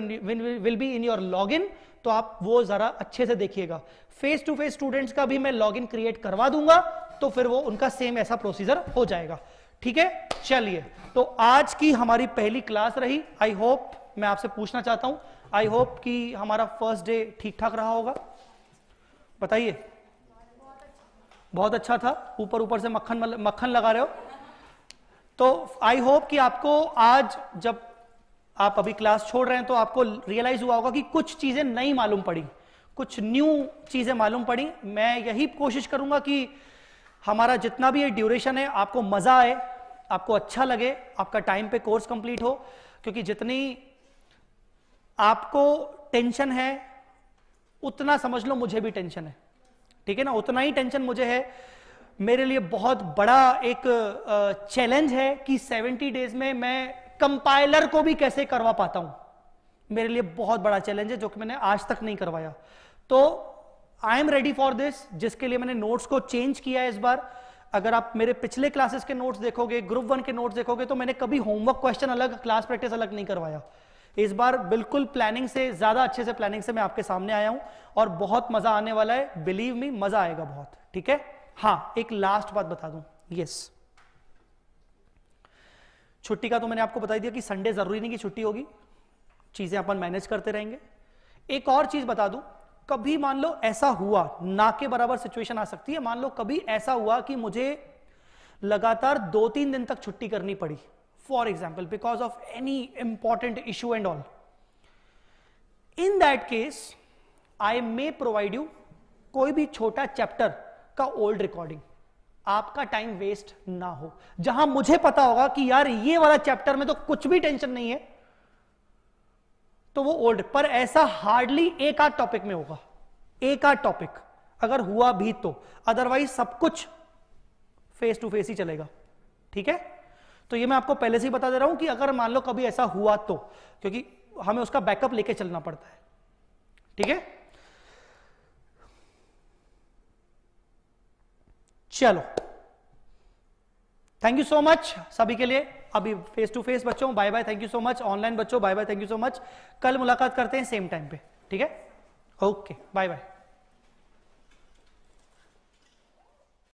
will be in your login तो आप वो जरा अच्छे से देखिएगा फेस टू फेस स्टूडेंट्स का भी मैं लॉगिन क्रिएट करवा दूंगा तो फिर वो उनका सेम ऐसा प्रोसीजर हो जाएगा ठीक है चलिए तो आज की हमारी पहली क्लास रही आई होप मैं आपसे पूछना चाहता हूं आई होप कि हमारा फर्स्ट डे ठीक ठाक रहा होगा बताइए बहुत अच्छा था ऊपर ऊपर से मक्खन मक्खन लगा रहे हो तो आई होप कि आपको आज जब आप अभी क्लास छोड़ रहे हैं तो आपको रियलाइज हुआ होगा कि कुछ चीजें नहीं मालूम पड़ी कुछ न्यू चीजें मालूम पड़ी मैं यही कोशिश करूंगा कि हमारा जितना भी ये ड्यूरेशन है आपको मजा आए आपको अच्छा लगे आपका टाइम पे कोर्स कंप्लीट हो क्योंकि जितनी आपको टेंशन है उतना समझ लो मुझे भी टेंशन है ठीक है ना उतना ही टेंशन मुझे है मेरे लिए बहुत बड़ा एक चैलेंज है कि 70 डेज में मैं कंपाइलर को भी कैसे करवा पाता हूं मेरे लिए बहुत बड़ा चैलेंज है जो कि मैंने आज तक नहीं करवाया तो I am ready for this जिसके लिए मैंने नोट्स को चेंज किया है इस बार अगर आप मेरे पिछले क्लासेस के नोट्स देखोगे ग्रुप वन के नोट्स देखोगे तो मैंने कभी होमवर्क क्वेश्चन अलग क्लास प्रैक्टिस अलग नहीं करवाया इस बार बिल्कुल प्लानिंग से ज्यादा अच्छे से प्लानिंग से मैं आपके सामने आया हूं और बहुत मजा आने वाला है बिलीव मी मजा आएगा बहुत ठीक है हाँ एक लास्ट बात बता दू यस yes. छुट्टी का तो मैंने आपको बता दिया कि संडे जरूरी नहीं कि छुट्टी होगी चीजें अपन मैनेज करते रहेंगे एक और चीज बता दूं कभी मान लो ऐसा हुआ ना के बराबर सिचुएशन आ सकती है मान लो कभी ऐसा हुआ कि मुझे लगातार दो तीन दिन तक छुट्टी करनी पड़ी for example because of any important issue and all in that case I may provide you कोई भी छोटा चैप्टर का ओल्ड रिकॉर्डिंग आपका टाइम वेस्ट ना हो जहां मुझे पता होगा कि यार ये वाला चैप्टर में तो कुछ भी टेंशन नहीं है तो वो ओल्ड पर ऐसा हार्डली एक आध टॉपिक में होगा एक आध टॉपिक अगर हुआ भी तो अदरवाइज सब कुछ फेस टू फेस ही चलेगा ठीक है तो ये मैं आपको पहले से ही बता दे रहा हूं कि अगर मान लो कभी ऐसा हुआ तो क्योंकि हमें उसका बैकअप लेके चलना पड़ता है ठीक है चलो थैंक यू सो मच सभी के लिए अभी फेस टू फेस बच्चों bye bye thank you so much online बच्चों bye bye thank you so much कल मुलाकात करते हैं सेम टाइम पे ठीक है ओके बाय बाय